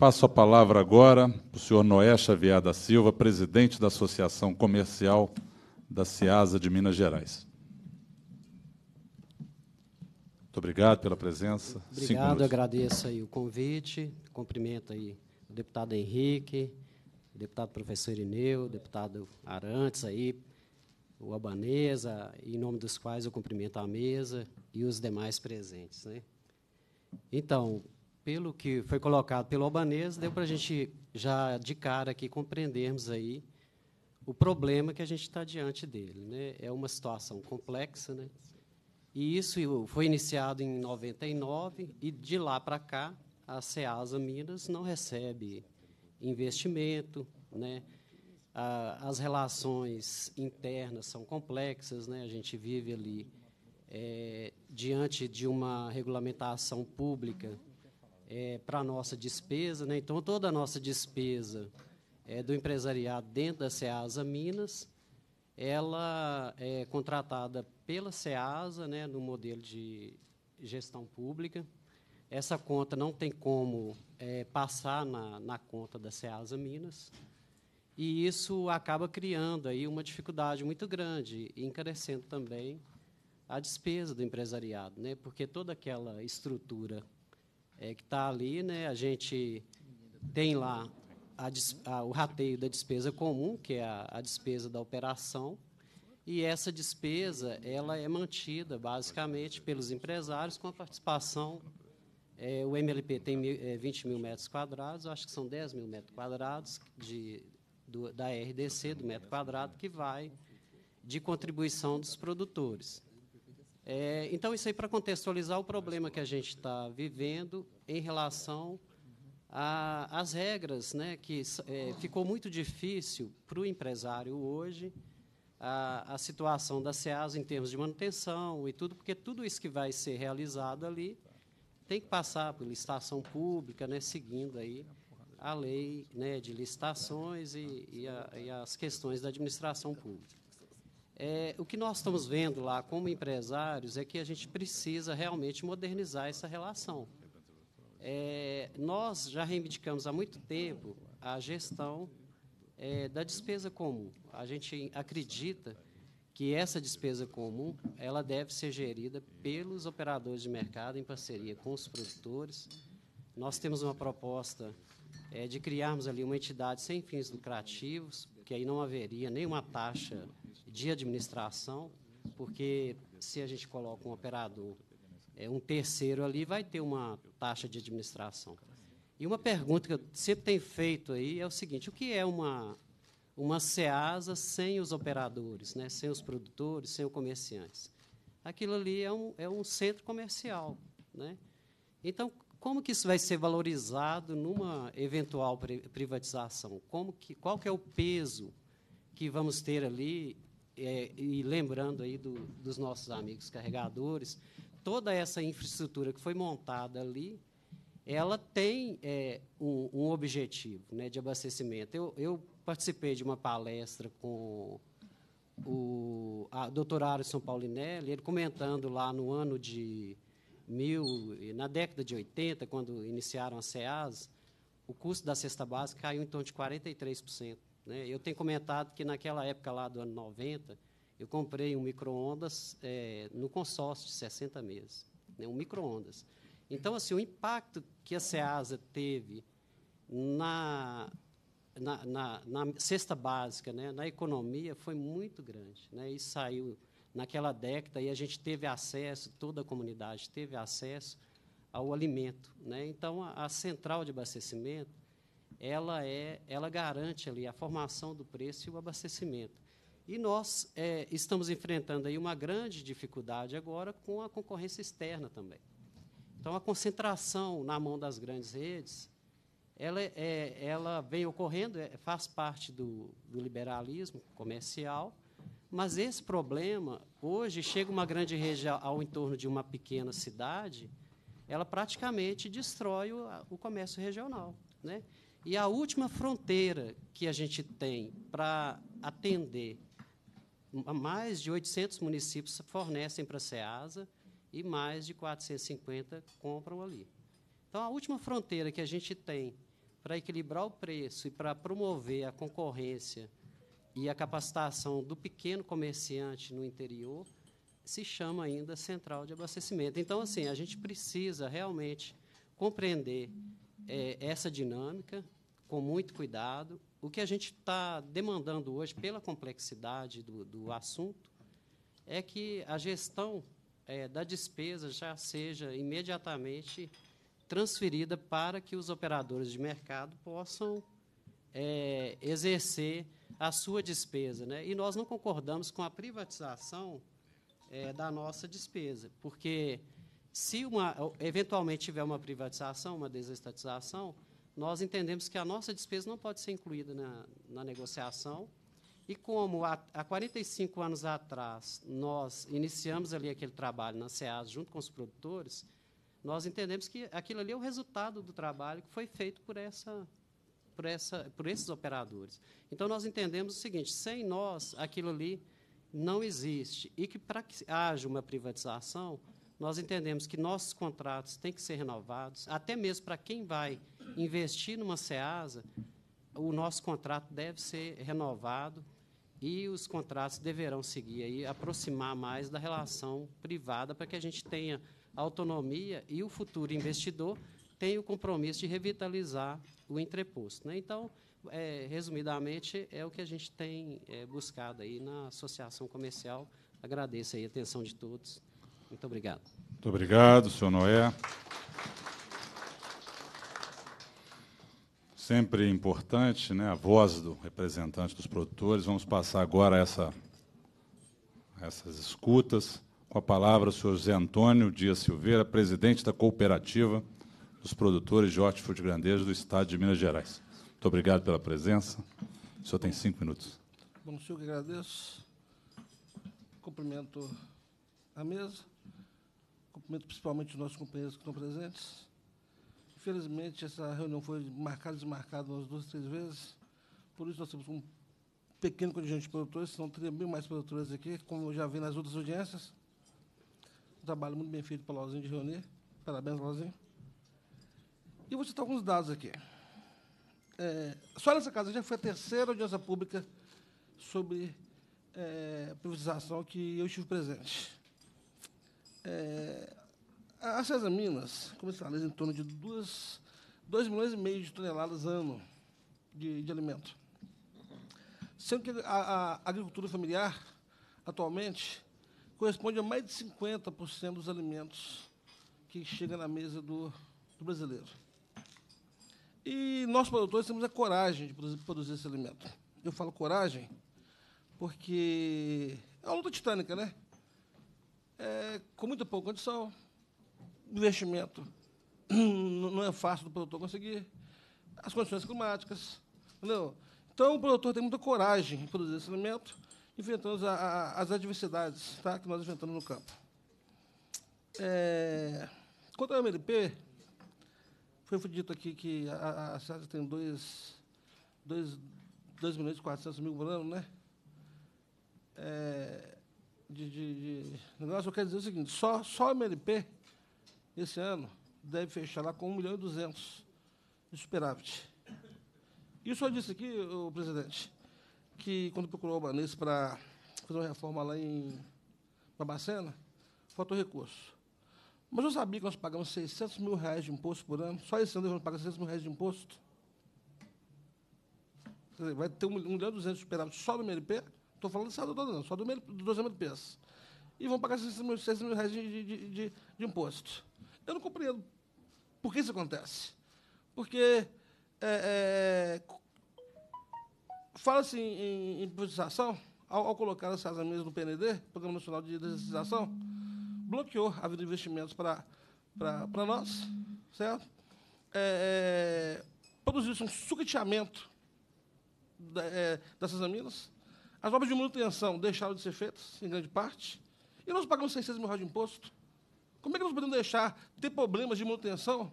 Passo a palavra agora para o senhor Noé Xavier da Silva, presidente da Associação Comercial da CIASA de Minas Gerais. Muito obrigado pela presença. Obrigado, agradeço aí o convite, cumprimento aí o deputado Henrique, o deputado professor Ineu, o deputado Arantes aí, o Abaneza, em nome dos quais eu cumprimento a mesa e os demais presentes. Né? Então, pelo que foi colocado pelo albanês, deu para a gente já de cara aqui compreendermos aí o problema que a gente está diante dele. Né? É uma situação complexa, né? e isso foi iniciado em 99, e de lá para cá, a SEASA Minas não recebe investimento, né? as relações internas são complexas, né? a gente vive ali é, diante de uma regulamentação pública é, para a nossa despesa. Né? Então, toda a nossa despesa é, do empresariado dentro da SEASA Minas, ela é contratada pela SEASA, né, no modelo de gestão pública. Essa conta não tem como é, passar na, na conta da SEASA Minas. E isso acaba criando aí uma dificuldade muito grande, encarecendo também a despesa do empresariado, né? porque toda aquela estrutura é, que está ali, né? A gente tem lá a, a, o rateio da despesa comum, que é a, a despesa da operação, e essa despesa ela é mantida basicamente pelos empresários com a participação. É, o MLP tem mil, é, 20 mil metros quadrados, acho que são 10 mil metros quadrados de, do, da RDC, do metro quadrado, que vai de contribuição dos produtores. É, então, isso aí para contextualizar o problema que a gente está vivendo em relação às regras, né, que é, ficou muito difícil para o empresário hoje a, a situação da SEAS em termos de manutenção e tudo, porque tudo isso que vai ser realizado ali tem que passar por licitação pública, né, seguindo aí a lei né, de licitações e, e, a, e as questões da administração pública. É, o que nós estamos vendo lá como empresários é que a gente precisa realmente modernizar essa relação. É, nós já reivindicamos há muito tempo a gestão é, da despesa comum. A gente acredita que essa despesa comum ela deve ser gerida pelos operadores de mercado em parceria com os produtores. Nós temos uma proposta é, de criarmos ali uma entidade sem fins lucrativos, que aí não haveria nenhuma taxa de administração, porque se a gente coloca um operador, é, um terceiro ali, vai ter uma taxa de administração. E uma pergunta que eu sempre tenho feito aí é o seguinte: o que é uma, uma SEASA sem os operadores, né, sem os produtores, sem os comerciantes? Aquilo ali é um, é um centro comercial. Né? Então, como que isso vai ser valorizado numa eventual privatização? Como que, qual que é o peso que vamos ter ali é, e lembrando aí do, dos nossos amigos carregadores, toda essa infraestrutura que foi montada ali, ela tem é, um, um, objetivo né, de abastecimento. Eu, eu, participei de uma palestra com o doutor Alisson Paulinelli, ele comentando lá no ano de mil, na década de 80, quando iniciaram a SEAS, o custo da cesta básica caiu em torno de 43%. Né? Eu tenho comentado que naquela época lá do ano 90, eu comprei um micro-ondas é, no consórcio de 60 meses, né? um micro-ondas. Então, assim, o impacto que a SEASA teve na, na, na, na cesta básica, né? na economia, foi muito grande. Né? E saiu naquela década e a gente teve acesso, toda a comunidade teve acesso ao alimento. Né? Então, a, a central de abastecimento ela, é, ela garante ali a formação do preço e o abastecimento. E nós é, estamos enfrentando aí uma grande dificuldade agora com a concorrência externa também. Então, a concentração na mão das grandes redes, ela, é, ela vem ocorrendo, é, faz parte do, do liberalismo comercial, mas esse problema, hoje, chega uma grande rede ao entorno de uma pequena cidade, ela praticamente destrói o, o comércio regional. Né? E a última fronteira que a gente tem para atender mais de 800 municípios fornecem para a SEASA e mais de 450 compram ali. Então, a última fronteira que a gente tem para equilibrar o preço e para promover a concorrência e a capacitação do pequeno comerciante no interior se chama ainda central de abastecimento. Então, assim, a gente precisa realmente compreender é, essa dinâmica com muito cuidado. O que a gente está demandando hoje, pela complexidade do, do, assunto, é que a gestão é, da despesa já seja imediatamente transferida para que os operadores de mercado possam é, exercer a sua despesa. Né? E nós não concordamos com a privatização é, da nossa despesa, porque se uma, eventualmente tiver uma privatização, uma desestatização, nós entendemos que a nossa despesa não pode ser incluída na, na negociação. E como há, há 45 anos atrás nós iniciamos ali aquele trabalho na SEAS junto com os produtores, nós entendemos que aquilo ali é o resultado do trabalho que foi feito por essa por essa por esses operadores. Então nós entendemos o seguinte, sem nós aquilo ali não existe e que para que haja uma privatização, nós entendemos que nossos contratos têm que ser renovados, até mesmo para quem vai investir numa SEASA, o nosso contrato deve ser renovado e os contratos deverão seguir aí, aproximar mais da relação privada para que a gente tenha autonomia e o futuro investidor tenha o compromisso de revitalizar o entreposto. Né? Então, é, resumidamente, é o que a gente tem é, buscado aí na associação comercial. Agradeço aí a atenção de todos. Muito obrigado. Muito obrigado, senhor Noé. Sempre importante né, a voz do representante dos produtores. Vamos passar agora essa, essas escutas. Com a palavra, o senhor José Antônio Dias Silveira, presidente da Cooperativa dos Produtores de Hortifruti Grandeja do Estado de Minas Gerais. Muito obrigado pela presença. O senhor tem cinco minutos. Bom, senhor, que agradeço. Cumprimento a mesa cumprimento principalmente os nossos companheiros que estão presentes. Infelizmente, essa reunião foi marcada e desmarcada umas duas, três vezes. Por isso, nós temos um pequeno contingente de produtores, senão teria bem mais produtores aqui, como eu já vi nas outras audiências. Um trabalho muito bem feito pelo Lozinho de reunir. Parabéns, Lozinho. E vou citar alguns dados aqui. É, só nessa casa já foi a terceira audiência pública sobre é, privatização que eu estive presente. É, a Cesaminas comercializa em torno de 2 milhões e meio de toneladas ano de, de alimento. Sendo que a, a agricultura familiar, atualmente, corresponde a mais de 50% dos alimentos que chegam na mesa do, do brasileiro. E nós, produtores, temos a coragem de produzir, produzir esse alimento. Eu falo coragem porque é uma luta titânica, né? É, com muito pouco condição, investimento não é fácil do produtor conseguir, as condições climáticas. Entendeu? Então, o produtor tem muita coragem em produzir esse alimento, enfrentando as adversidades tá, que nós enfrentamos no campo. É, quanto ao MLP, foi dito aqui que a, a SESA tem 2 milhões e 400 mil por ano, né? É, de, de, de negócio, eu quero dizer o seguinte, só, só o MLP esse ano deve fechar lá com 1 milhão e 200 de superávit. E o senhor disse aqui, o presidente, que quando procurou o Banês para fazer uma reforma lá em Babacena, faltou recurso. Mas eu sabia que nós pagamos 600 mil reais de imposto por ano. Só esse ano nós vamos pagar 600 mil reais de imposto. Quer Dizer, vai ter 1 milhão e 200 de superávit só do MLP. Estou falando só do, não, só do, MLP, dos MLPs. E vão pagar 600 mil, 600 mil reais de, de, de, de imposto. Eu não compreendo por que isso acontece. Porque é, é, fala-se assim em, em, em privatização, ao, ao, colocar essas mesas no PND, Programa Nacional de Desestatização, bloqueou a vida de investimentos para nós, certo? É, é, produziu-se um sucateamento da, é, dessas minas. As obras de manutenção deixaram de ser feitas, em grande parte. E nós pagamos 600 mil reais de imposto como é que nós podemos deixar ter problemas de manutenção,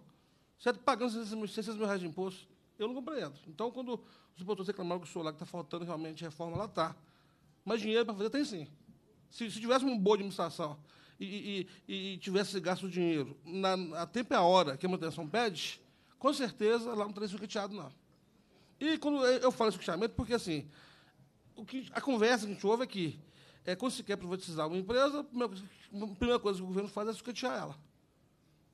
certo? pagando 600 mil reais de imposto? Eu não compreendo. Então, quando os produtores reclamaram que o solar está faltando realmente é reforma, lá está. Mas dinheiro para fazer tem sim. Se, se tivéssemos uma boa administração e, e, e, tivesse gasto dinheiro na, a tempo e a hora que a manutenção pede, com certeza lá não teria suqueteado, não. E quando eu falo suqueteamento, porque assim, o que, a conversa que a gente ouve é que é, quando se quer privatizar uma empresa, a primeira coisa que o governo faz é sucatear ela.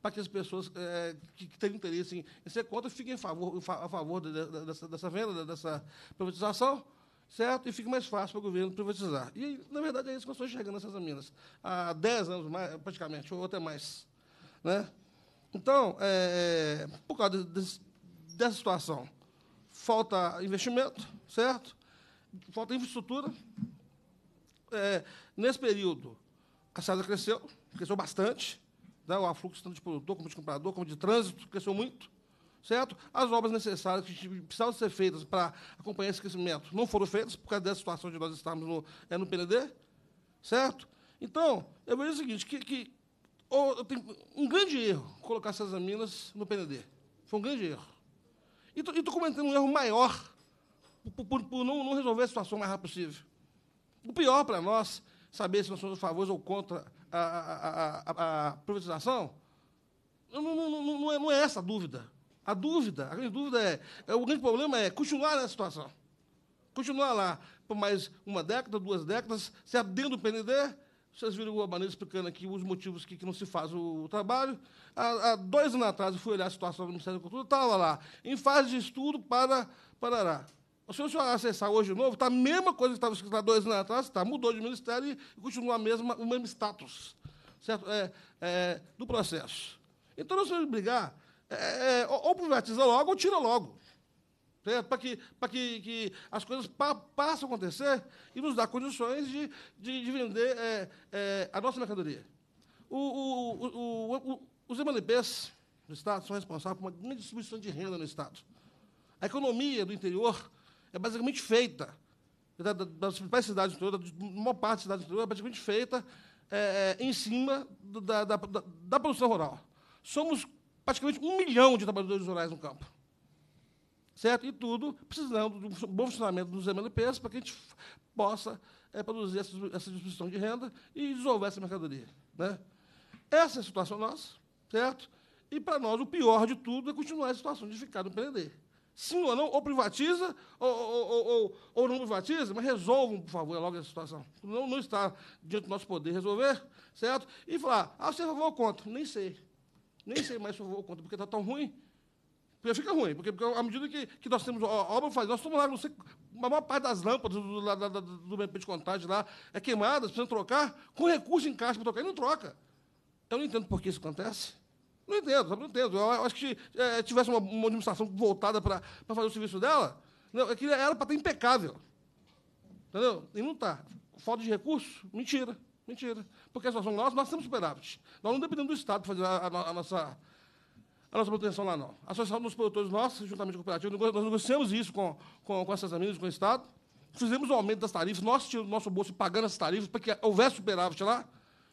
Para que as pessoas é, que, que têm interesse em, em ser contra fiquem a favor, a favor de, de, dessa, dessa, venda, dessa privatização, certo? E fique mais fácil para o governo privatizar. E, na verdade, é isso que eu estou enxergando nessas minas. Há 10 anos, mais, praticamente, ou até mais. Né? Então, é, é por causa dessa situação, falta investimento, certo? Falta infraestrutura, é, nesse período, a cidade cresceu, cresceu bastante. Né? O afluxo tanto de produtor como de comprador, como de trânsito, cresceu muito. Certo? As obras necessárias que precisavam ser feitas para acompanhar esse crescimento não foram feitas por causa dessa situação de nós estarmos no, é, no PND. Certo? Então, eu vejo o seguinte, que, que ou, um grande erro colocar essas minas no PND. Foi um grande erro. E estou cometendo um erro maior por, por, por não, não resolver a situação o mais rápido possível. O pior para nós, saber se nós somos a favor ou contra a, a, a, a privatização, não, não, não, é, não, é, essa a dúvida. A dúvida, a grande dúvida é, é o grande problema é continuar nessa situação. Continuar lá por mais uma década, duas décadas, se dentro o PND, vocês viram o Albanese explicando aqui os motivos que, que não se faz o, o trabalho. Há, há, dois anos atrás eu fui olhar a situação do Ministério da Cultura, estava lá, em fase de estudo para Parará. Se o senhor acessar hoje de novo, está a mesma coisa que estava escrito há dois anos atrás, tá, mudou de ministério e continua a mesma, o mesmo status certo? É, é, do processo. Então, nós vamos brigar, é, é ou privatiza logo ou tira logo. Para que, que, que as coisas pa, passem a acontecer e nos dá condições de, de, de vender é, é, a nossa mercadoria. O, o, o, os MLPs do Estado são responsáveis por uma grande distribuição de renda no Estado. A economia do interior é basicamente feita. Das principais cidades todas, uma parte da cidade interior é praticamente feita é, é, em cima da, da, da, da produção rural. Somos praticamente um milhão de trabalhadores rurais no campo certo? E tudo precisando de um bom funcionamento dos MLPs para que a gente possa é, produzir essa, essa, distribuição de renda e desenvolver essa mercadoria. Né? Essa é a situação nossa, certo? E para nós o pior de tudo é continuar a situação de ficar no PND. Sim ou não? Ou privatiza, ou, ou, ou, ou não privatiza, mas resolvam, por favor, logo essa situação. Não, não está diante do nosso poder resolver, certo? E falar, ah, você é favor ou contra? Nem sei. Nem sei mais se eu vou ou contra, porque está tão ruim. Porque fica ruim, porque, porque à medida que, que nós temos obra fazer, nós estamos lá, não sei, a maior parte das lâmpadas do, do, do, do, do de contagem lá é queimada, precisam trocar, com recurso em caixa para trocar, e não troca. Eu não entendo por que isso acontece. Não entendo, Não entendo. Eu acho que é, tivesse uma, uma administração voltada para fazer o serviço dela, não, é que era para estar impecável. Entendeu? E não está. Falta de recurso? Mentira. Mentira. Porque a situação nossa, nós temos superávit. Nós não dependemos do Estado para fazer a, a, a, nossa, a nossa manutenção lá, não. A Associação dos Produtores nossos, juntamente com a cooperativa, nós negociamos isso com, com, com essas amigas, com o Estado. Fizemos o um aumento das tarifas, nós tiramos nosso bolso pagando as tarifas para que houvesse superávit lá.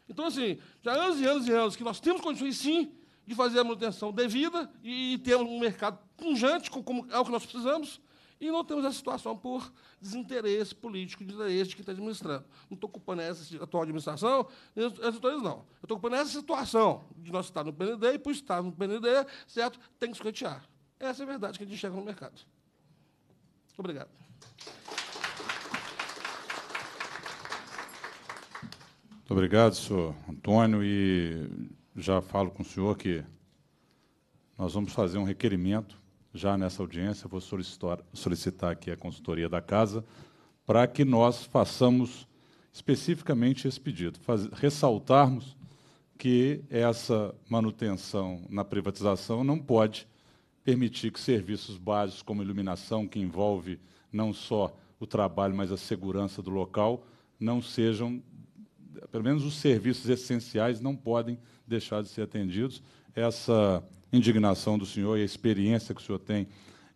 Então, assim, já há anos e anos e anos que nós temos condições, sim, de fazer a manutenção devida e, e termos um mercado pungente, como é o que nós precisamos, e não temos essa situação por desinteresse político, desinteresse de quem está administrando. Não estou culpando essa atual administração, esses dois não. Eu estou culpando essa situação de nós estar no PND e por estar no PND, certo? Tem que escantear. Essa é a verdade que a gente chega no mercado. Obrigado. Muito obrigado, senhor Antônio. E já falo com o senhor que nós vamos fazer um requerimento já nessa audiência, vou solicitar, solicitar aqui a consultoria da casa, para que nós façamos especificamente esse pedido, faz, ressaltarmos que essa manutenção na privatização não pode permitir que serviços básicos como iluminação, que envolve não só o trabalho, mas a segurança do local, não sejam, pelo menos os serviços essenciais não podem deixar de ser atendidos. Essa indignação do senhor e a experiência que o senhor tem,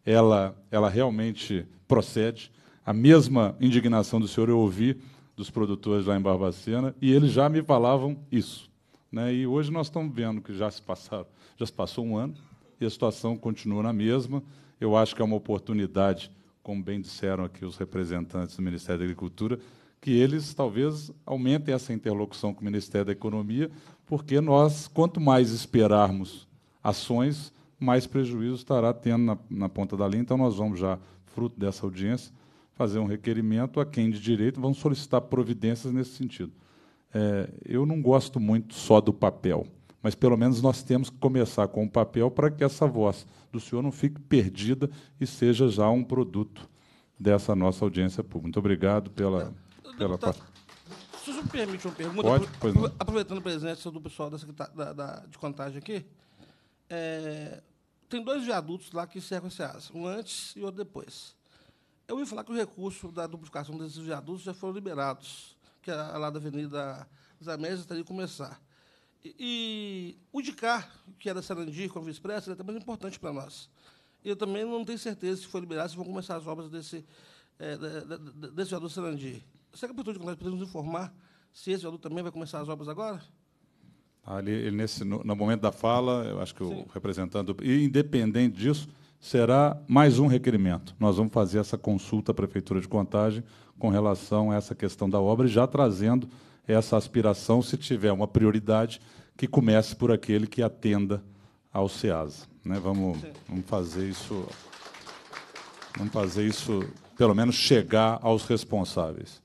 ela, ela realmente procede. A mesma indignação do senhor eu ouvi dos produtores lá em Barbacena e eles já me falavam isso. Né? E hoje nós estamos vendo que já se, passaram, já se passou um ano e a situação continua na mesma. Eu acho que é uma oportunidade, como bem disseram aqui os representantes do Ministério da Agricultura, que eles talvez aumentem essa interlocução com o Ministério da Economia, porque nós, quanto mais esperarmos ações, mais prejuízo estará tendo na, na ponta da linha. Então, nós vamos já, fruto dessa audiência, fazer um requerimento a quem de direito, vamos solicitar providências nesse sentido. É, eu não gosto muito só do papel, mas pelo menos nós temos que começar com o papel para que essa voz do senhor não fique perdida e seja já um produto dessa nossa audiência pública. Muito obrigado pela pela palavra. Se o senhor permite uma pergunta, Pode, aproveitando a presença do pessoal da, da, da de contagem aqui, é, tem dois viadutos lá que cercam esse asa, um antes e outro depois. Eu ouvi falar que o recurso da duplicação desses viadutos já foram liberados, que é lá da Avenida das estaria a começar. E, e o de cá, que é da Sarandi, com a Via Expressa, é também importante para nós. E eu também não tenho certeza se foi liberado, se vão começar as obras desse, é, desse viaduto Sarandi. Será que a Prefeitura de Contagem poderia nos informar se esse viaduto também vai começar as obras agora? Ali, nesse, no, no, momento da fala, eu acho que Sim. o representante. E independente disso, será mais um requerimento. Nós vamos fazer essa consulta à Prefeitura de Contagem com relação a essa questão da obra, e já trazendo essa aspiração, se tiver uma prioridade, que comece por aquele que atenda ao SEASA. Né? Vamos, vamos fazer isso. Vamos fazer isso, pelo menos chegar aos responsáveis.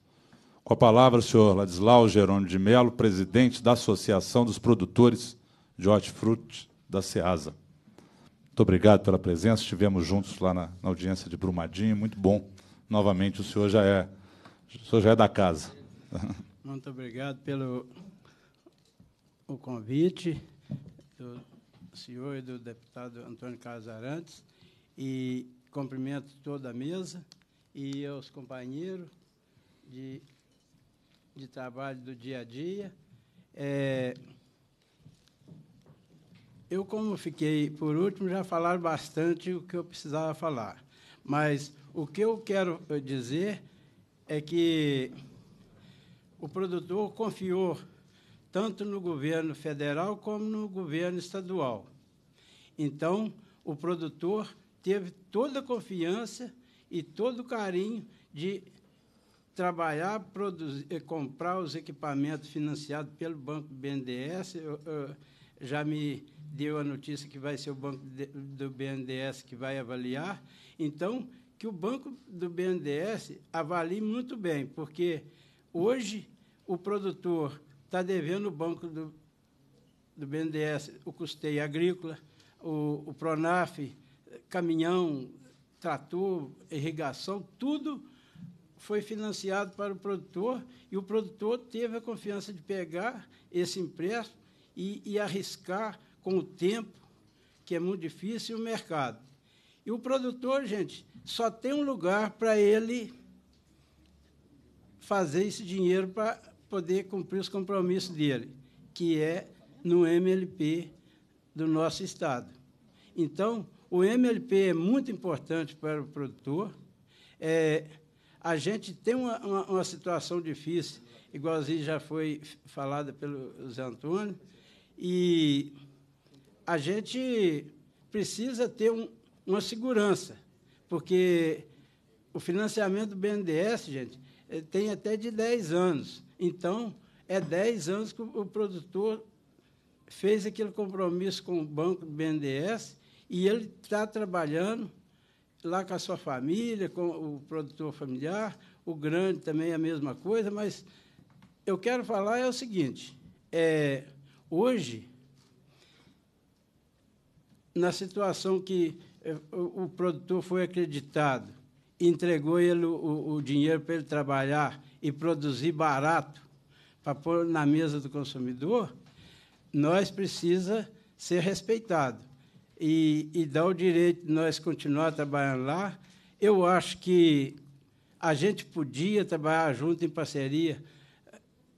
Com a palavra, o senhor Ladislau Jerônimo de Melo, presidente da Associação dos Produtores de Hortifruti da SEASA. Muito obrigado pela presença. Estivemos juntos lá na, na, audiência de Brumadinho. Muito bom. Novamente, o senhor já é, o senhor já é da casa. Muito obrigado pelo o convite do senhor e do deputado Antônio Casarantes. E cumprimento toda a mesa e aos companheiros de de trabalho do dia a dia. É, eu, como fiquei por último, já falaram bastante o que eu precisava falar. Mas o que eu quero eh, dizer é que o produtor confiou tanto no governo federal como no governo estadual. Então, o produtor teve toda a confiança e todo o carinho de trabalhar, produzir, comprar os equipamentos financiados pelo Banco BNDES. Eu, eu, já me deu a notícia que vai ser o Banco de, do BNDES que vai avaliar. Então, que o Banco do BNDES avalie muito bem, porque hoje o produtor está devendo o Banco do, do BNDES o custeio agrícola, o, o PRONAF, caminhão, trator, irrigação, tudo foi financiado para o produtor e o produtor teve a confiança de pegar esse empréstimo e, e arriscar com o tempo, que é muito difícil, e o mercado. E o produtor, gente, só tem um lugar para ele fazer esse dinheiro para poder cumprir os compromissos dele, que é no MLP do nosso Estado. Então, o MLP é muito importante para o produtor. É, a gente tem uma, uma, uma situação difícil, igualzinho já foi falada pelo Zé Antônio, e a gente precisa ter um, uma segurança, porque o financiamento do BNDES, gente, eh, tem até de 10 anos. Então, é 10 anos que o produtor fez aquele compromisso com o banco do BNDES e ele está trabalhando lá com a sua família, com o produtor familiar, o grande também é a mesma coisa, mas eu quero falar é o seguinte: é, hoje, na situação que eh, o, o produtor foi acreditado, entregou ele o, o dinheiro para ele trabalhar e produzir barato para pôr na mesa do consumidor, nós precisa ser respeitado e, e dá o direito de nós continuar trabalhando lá. Eu acho que a gente podia trabalhar junto em parceria,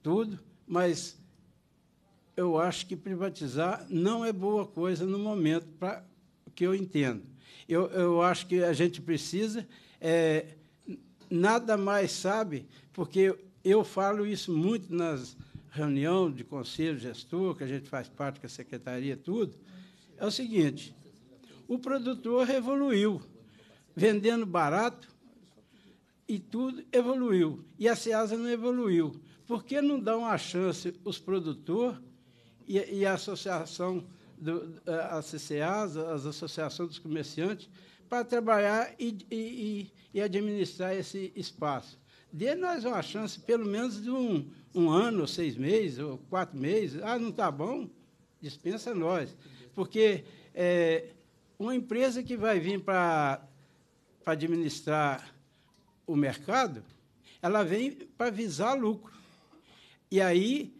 tudo, mas eu acho que privatizar não é boa coisa no momento, para que eu entendo. Eu, eu acho que a gente precisa, é, nada mais sabe, porque eu falo isso muito nas reuniões de conselho gestor, que a gente faz parte com a secretaria, tudo, é o seguinte: o produtor evoluiu, vendendo barato e tudo evoluiu. E a SEASA não evoluiu. Por que não dão a chance os produtores e, e, a associação, do, a CCASA, as associações dos comerciantes, para trabalhar e, e, e, administrar esse espaço? Dê nós uma chance, pelo menos de um, um ano, ou seis meses, ou quatro meses. Ah, não está bom? Dispensa nós porque é, uma empresa que vai vir para administrar o mercado, ela vem para visar lucro. E aí,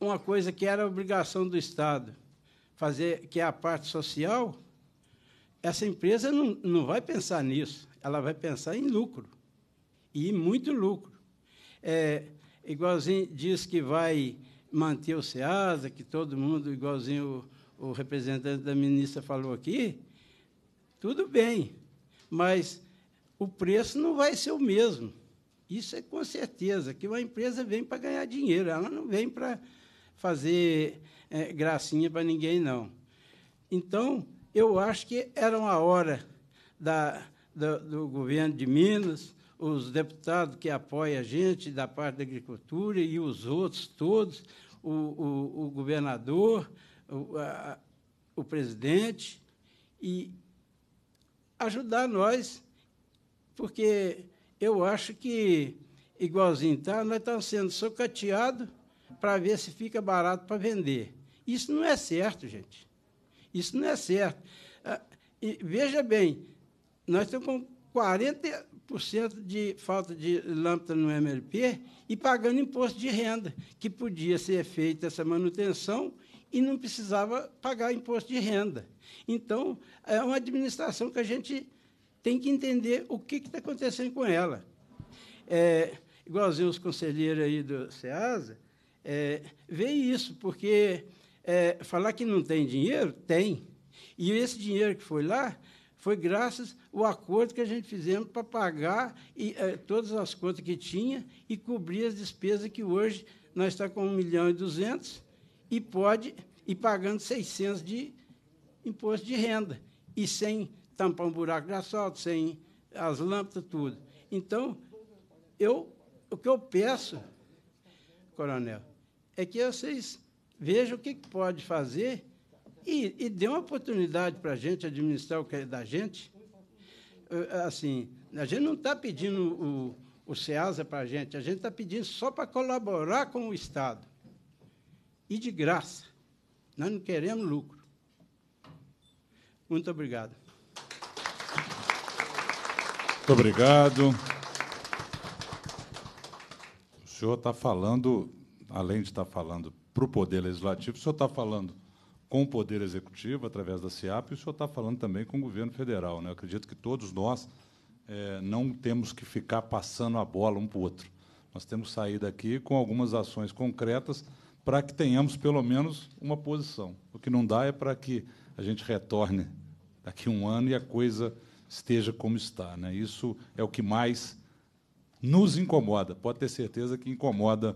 uma coisa que era obrigação do Estado fazer, que é a parte social, essa empresa não, não vai pensar nisso, ela vai pensar em lucro, e muito lucro. É, igualzinho diz que vai manter o SEASA, que todo mundo, igualzinho o, o representante da ministra falou aqui, tudo bem, mas o preço não vai ser o mesmo. Isso é com certeza, que uma empresa vem para ganhar dinheiro, ela não vem para fazer é, gracinha para ninguém, não. Então, eu acho que era uma hora da, da, do governo de Minas, os deputados que apoiam a gente da parte da agricultura e os outros todos, o, o, o governador, o, a, o presidente, e ajudar nós, porque eu acho que, igualzinho tá, nós estamos sendo socateados para ver se fica barato para vender. Isso não é certo, gente. Isso não é certo. Ah, e veja bem, nós estamos com 40, 5% de falta de lâmpada no MLP e pagando imposto de renda, que podia ser feita essa manutenção e não precisava pagar imposto de renda. Então, é uma administração que a gente tem que entender o que está acontecendo com ela. É, igualzinho os conselheiros aí do SEASA, é, vê isso, porque é, falar que não tem dinheiro, tem. E esse dinheiro que foi lá, foi graças ao acordo que a gente fizemos para pagar e, eh, todas as contas que tinha e cobrir as despesas que hoje nós está com 1 milhão e 200 e pode ir pagando 600 de imposto de renda e sem tampar um buraco de asfalto, sem as lâmpadas, tudo. Então, eu, o que eu peço, coronel, é que vocês vejam o que pode fazer e, e deu uma oportunidade para a gente administrar o que é da gente. Assim, a gente não está pedindo o, o SEASA para a gente, a gente está pedindo só para colaborar com o Estado. E de graça. Nós não queremos lucro. Muito obrigado. Muito obrigado. O senhor está falando, além de estar tá falando para o Poder Legislativo, o senhor está falando com o Poder Executivo, através da CIAP, e o senhor está falando também com o governo federal. Né? Eu acredito que todos nós é, não temos que ficar passando a bola um para o outro. Nós temos que sair daqui com algumas ações concretas para que tenhamos, pelo menos, uma posição. O que não dá é para que a gente retorne daqui a um ano e a coisa esteja como está. Né? Isso é o que mais nos incomoda. Pode ter certeza que incomoda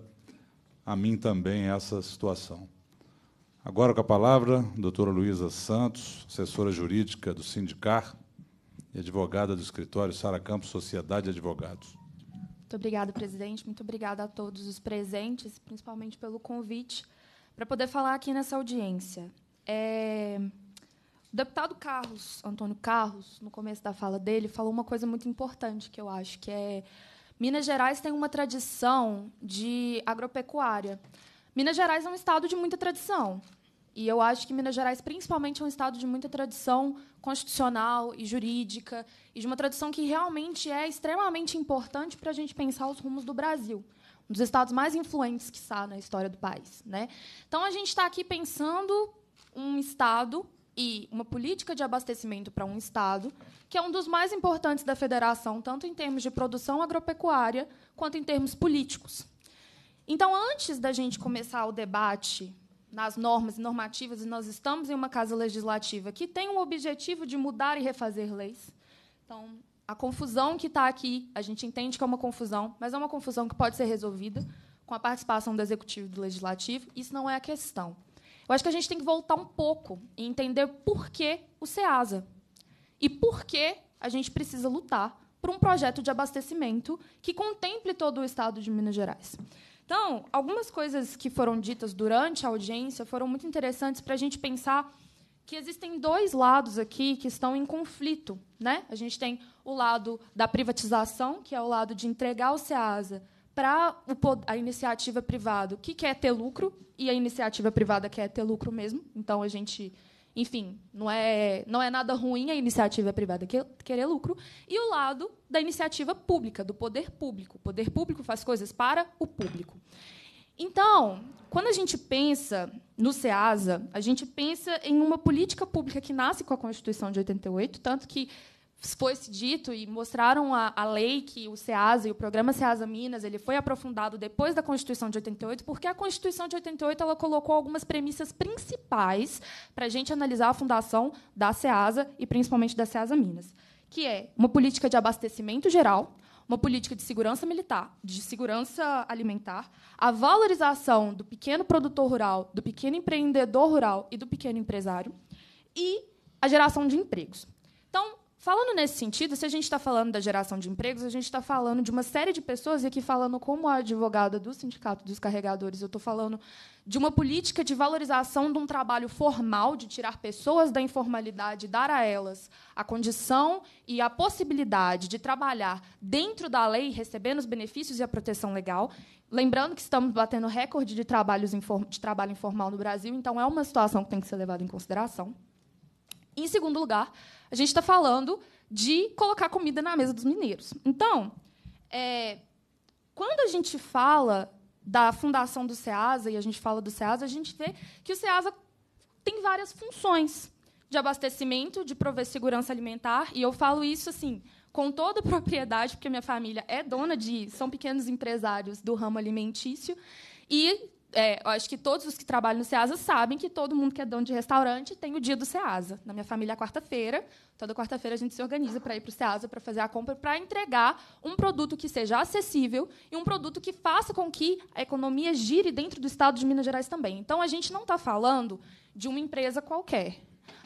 a mim também essa situação. Agora com a palavra, a doutora Luísa Santos, assessora jurídica do Sindicar e advogada do escritório Sara Campos Sociedade de Advogados. Muito obrigada, presidente. Muito obrigada a todos os presentes, principalmente pelo convite para poder falar aqui nessa audiência. É... O deputado Carlos, Antônio Carlos, no começo da fala dele, falou uma coisa muito importante que eu acho, que é Minas Gerais tem uma tradição de agropecuária. Minas Gerais é um estado de muita tradição. E eu acho que Minas Gerais, principalmente, é um estado de muita tradição constitucional e jurídica, e de uma tradição que realmente é extremamente importante para a gente pensar os rumos do Brasil, um dos estados mais influentes que está na história do país. Né? Então, a gente está aqui pensando um estado e uma política de abastecimento para um estado, que é um dos mais importantes da federação, tanto em termos de produção agropecuária quanto em termos políticos. Então, antes da gente começar o debate nas normas e normativas, e nós estamos em uma casa legislativa que tem o objetivo de mudar e refazer leis. Então, a confusão que está aqui, a gente entende que é uma confusão, mas é uma confusão que pode ser resolvida com a participação do executivo e do legislativo. Isso não é a questão. Eu acho que a gente tem que voltar um pouco e entender por que o SEASA e por que a gente precisa lutar por um projeto de abastecimento que contemple todo o estado de Minas Gerais. Então, algumas coisas que foram ditas durante a audiência foram muito interessantes para a gente pensar que existem dois lados aqui que estão em conflito. Né? A gente tem o lado da privatização, que é o lado de entregar o SEASA para a iniciativa privada, que quer ter lucro, e a iniciativa privada quer ter lucro mesmo. Então, a gente enfim, não é, não é nada ruim a iniciativa privada querer lucro. E o lado da iniciativa pública, do poder público. O poder público faz coisas para o público. Então, quando a gente pensa no SEASA, a gente pensa em uma política pública que nasce com a Constituição de 88, tanto que foi -se dito e mostraram a, a, lei que o SEASA e o programa SEASA Minas ele foi aprofundado depois da Constituição de 88, porque a Constituição de 88 ela colocou algumas premissas principais para a gente analisar a fundação da SEASA e principalmente da SEASA Minas, que é uma política de abastecimento geral, uma política de segurança militar, de segurança alimentar, a valorização do pequeno produtor rural, do pequeno empreendedor rural e do pequeno empresário e a geração de empregos. Falando nesse sentido, se a gente está falando da geração de empregos, a gente está falando de uma série de pessoas, e aqui falando como advogada do Sindicato dos Carregadores, eu estou falando de uma política de valorização de um trabalho formal, de tirar pessoas da informalidade e dar a elas a condição e a possibilidade de trabalhar dentro da lei, recebendo os benefícios e a proteção legal. Lembrando que estamos batendo recorde de, trabalhos de trabalho informal no Brasil, então é uma situação que tem que ser levada em consideração. Em segundo lugar, a gente está falando de colocar comida na mesa dos mineiros. Então, é, quando a gente fala da fundação do SEASA e a gente fala do SEASA, a gente vê que o SEASA tem várias funções de abastecimento, de prover segurança alimentar, e eu falo isso assim com toda a propriedade, porque minha família é dona de, são pequenos empresários do ramo alimentício, e é, acho que todos os que trabalham no SEASA sabem que todo mundo que é dono de restaurante tem o dia do SEASA. Na minha família, é quarta-feira. Toda quarta-feira a gente se organiza para ir para o SEASA para fazer a compra, para entregar um produto que seja acessível e um produto que faça com que a economia gire dentro do estado de Minas Gerais também. Então, a gente não está falando de uma empresa qualquer.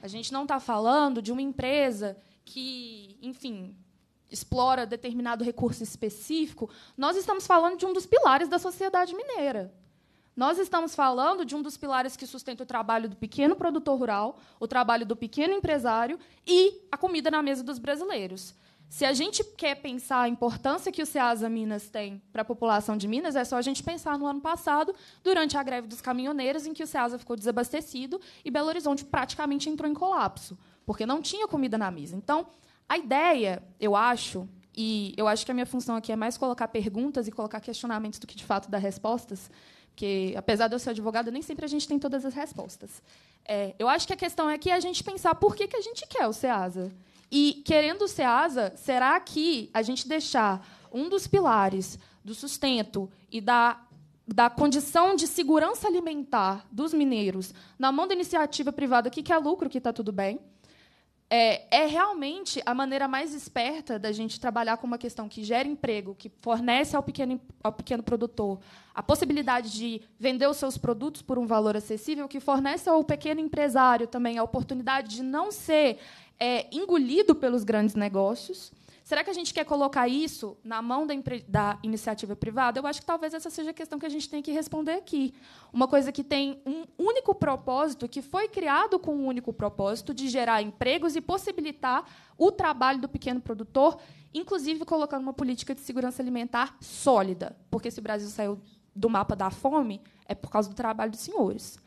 A gente não está falando de uma empresa que, enfim, explora determinado recurso específico. Nós estamos falando de um dos pilares da sociedade mineira nós estamos falando de um dos pilares que sustenta o trabalho do pequeno produtor rural, o trabalho do pequeno empresário e a comida na mesa dos brasileiros. Se a gente quer pensar a importância que o SEASA Minas tem para a população de Minas, é só a gente pensar no ano passado, durante a greve dos caminhoneiros, em que o SEASA ficou desabastecido e Belo Horizonte praticamente entrou em colapso, porque não tinha comida na mesa. Então, a ideia, eu acho, e eu acho que a minha função aqui é mais colocar perguntas e colocar questionamentos do que de fato dar respostas, porque, apesar de eu ser advogada, nem sempre a gente tem todas as respostas. É, eu acho que a questão é que a gente pensar por que, que a gente quer o SEASA. E, querendo o SEASA, será que a gente deixar um dos pilares do sustento e da da condição de segurança alimentar dos mineiros na mão da iniciativa privada que quer lucro, que está tudo bem, é, é, realmente a maneira mais esperta da gente trabalhar com uma questão que gera emprego, que fornece ao pequeno, ao pequeno produtor a possibilidade de vender os seus produtos por um valor acessível, que fornece ao pequeno empresário também a oportunidade de não ser é, engolido pelos grandes negócios Será que a gente quer colocar isso na mão da, da, iniciativa privada? Eu acho que talvez essa seja a questão que a gente tem que responder aqui. Uma coisa que tem um único propósito, que foi criado com um único propósito de gerar empregos e possibilitar o trabalho do pequeno produtor, inclusive colocando uma política de segurança alimentar sólida. Porque se o Brasil saiu do mapa da fome, é por causa do trabalho dos senhores.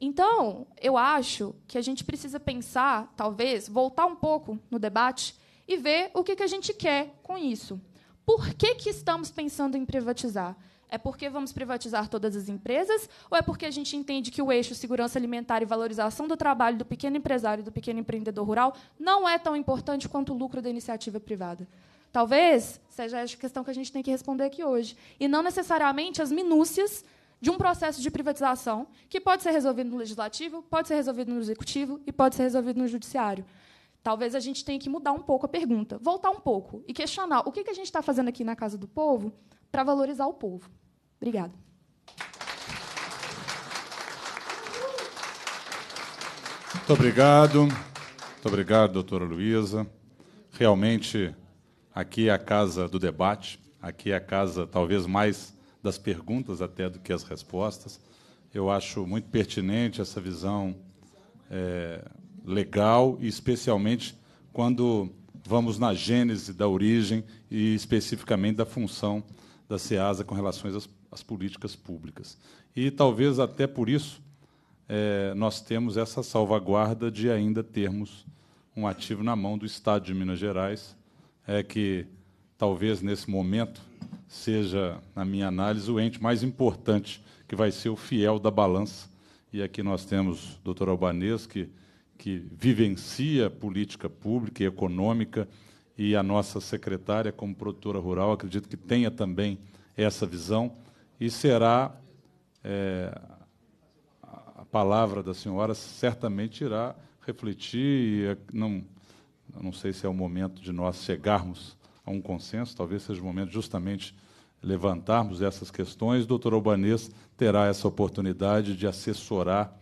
Então, eu acho que a gente precisa pensar, talvez, voltar um pouco no debate e ver o que, que a gente quer com isso. Por que, que estamos pensando em privatizar? É porque vamos privatizar todas as empresas? Ou é porque a gente entende que o eixo segurança alimentar e valorização do trabalho do pequeno empresário e do pequeno empreendedor rural não é tão importante quanto o lucro da iniciativa privada? Talvez seja essa questão que a gente tem que responder aqui hoje. E não necessariamente as minúcias de um processo de privatização que pode ser resolvido no legislativo, pode ser resolvido no executivo e pode ser resolvido no judiciário. Talvez a gente tenha que mudar um pouco a pergunta, voltar um pouco e questionar o que a gente está fazendo aqui na Casa do Povo para valorizar o povo. Obrigada. Muito obrigado. Muito obrigado, doutora Luísa. Realmente, aqui é a casa do debate, aqui é a casa, talvez, mais das perguntas até do que as respostas. Eu acho muito pertinente essa visão é, legal, e especialmente quando vamos na gênese da origem e especificamente da função da SEASA com relação às, às políticas públicas. E talvez até por isso é, nós temos essa salvaguarda de ainda termos um ativo na mão do Estado de Minas Gerais, é que talvez nesse momento seja, na minha análise, o ente mais importante, que vai ser o fiel da balança. E aqui nós temos o doutor Albanês, que que vivencia política pública e econômica, e a nossa secretária, como produtora rural, acredito que tenha também essa visão, e será é, a palavra da senhora certamente irá refletir, e é, não, não sei se é o momento de nós chegarmos a um consenso, talvez seja o momento justamente levantarmos essas questões, doutor Albanês terá essa oportunidade de assessorar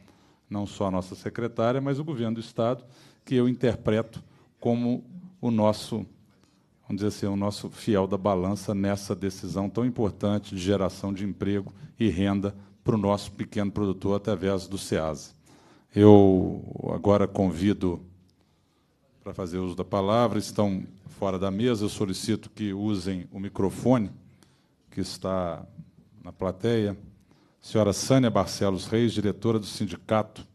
não só a nossa secretária, mas o governo do Estado, que eu interpreto como o nosso, vamos dizer assim, o nosso fiel da balança nessa decisão tão importante de geração de emprego e renda para o nosso pequeno produtor através do SEASA. Eu agora convido para fazer uso da palavra, estão fora da mesa, eu solicito que usem o microfone que está na plateia senhora Sânia Barcelos Reis, diretora do Sindicato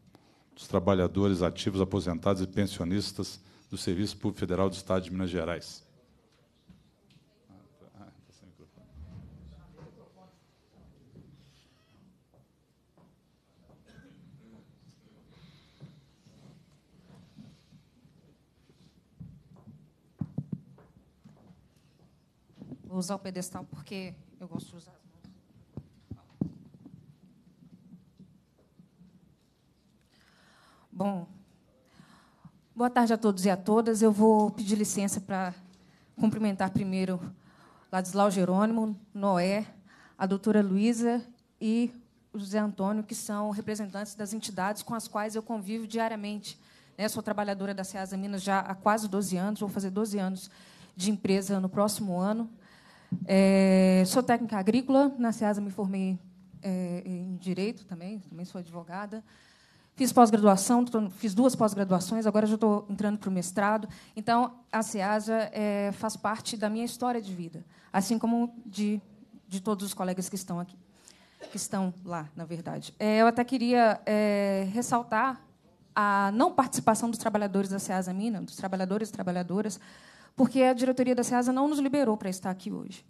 dos Trabalhadores Ativos, Aposentados e Pensionistas do Serviço Público Federal do Estado de Minas Gerais. Vou usar o pedestal porque eu gosto de usar. Bom, boa tarde a todos e a todas. Eu vou pedir licença para cumprimentar primeiro Ladislau Jerônimo, Noé, a doutora Luísa e o José Antônio, que são representantes das entidades com as quais eu convivo diariamente. Eu né? sou trabalhadora da SEASA Minas já há quase 12 anos, vou fazer 12 anos de empresa no próximo ano. É, sou técnica agrícola, na SEASA me formei é, em Direito também, também sou advogada. Fiz pós-graduação, fiz duas pós-graduações, agora já estou entrando para o mestrado. Então, a SEASA é, faz parte da minha história de vida, assim como de, de todos os colegas que estão aqui, que estão lá, na verdade. É, eu até queria é, ressaltar a não participação dos trabalhadores da SEASA Mina, dos trabalhadores e trabalhadoras, porque a diretoria da SEASA não nos liberou para estar aqui hoje.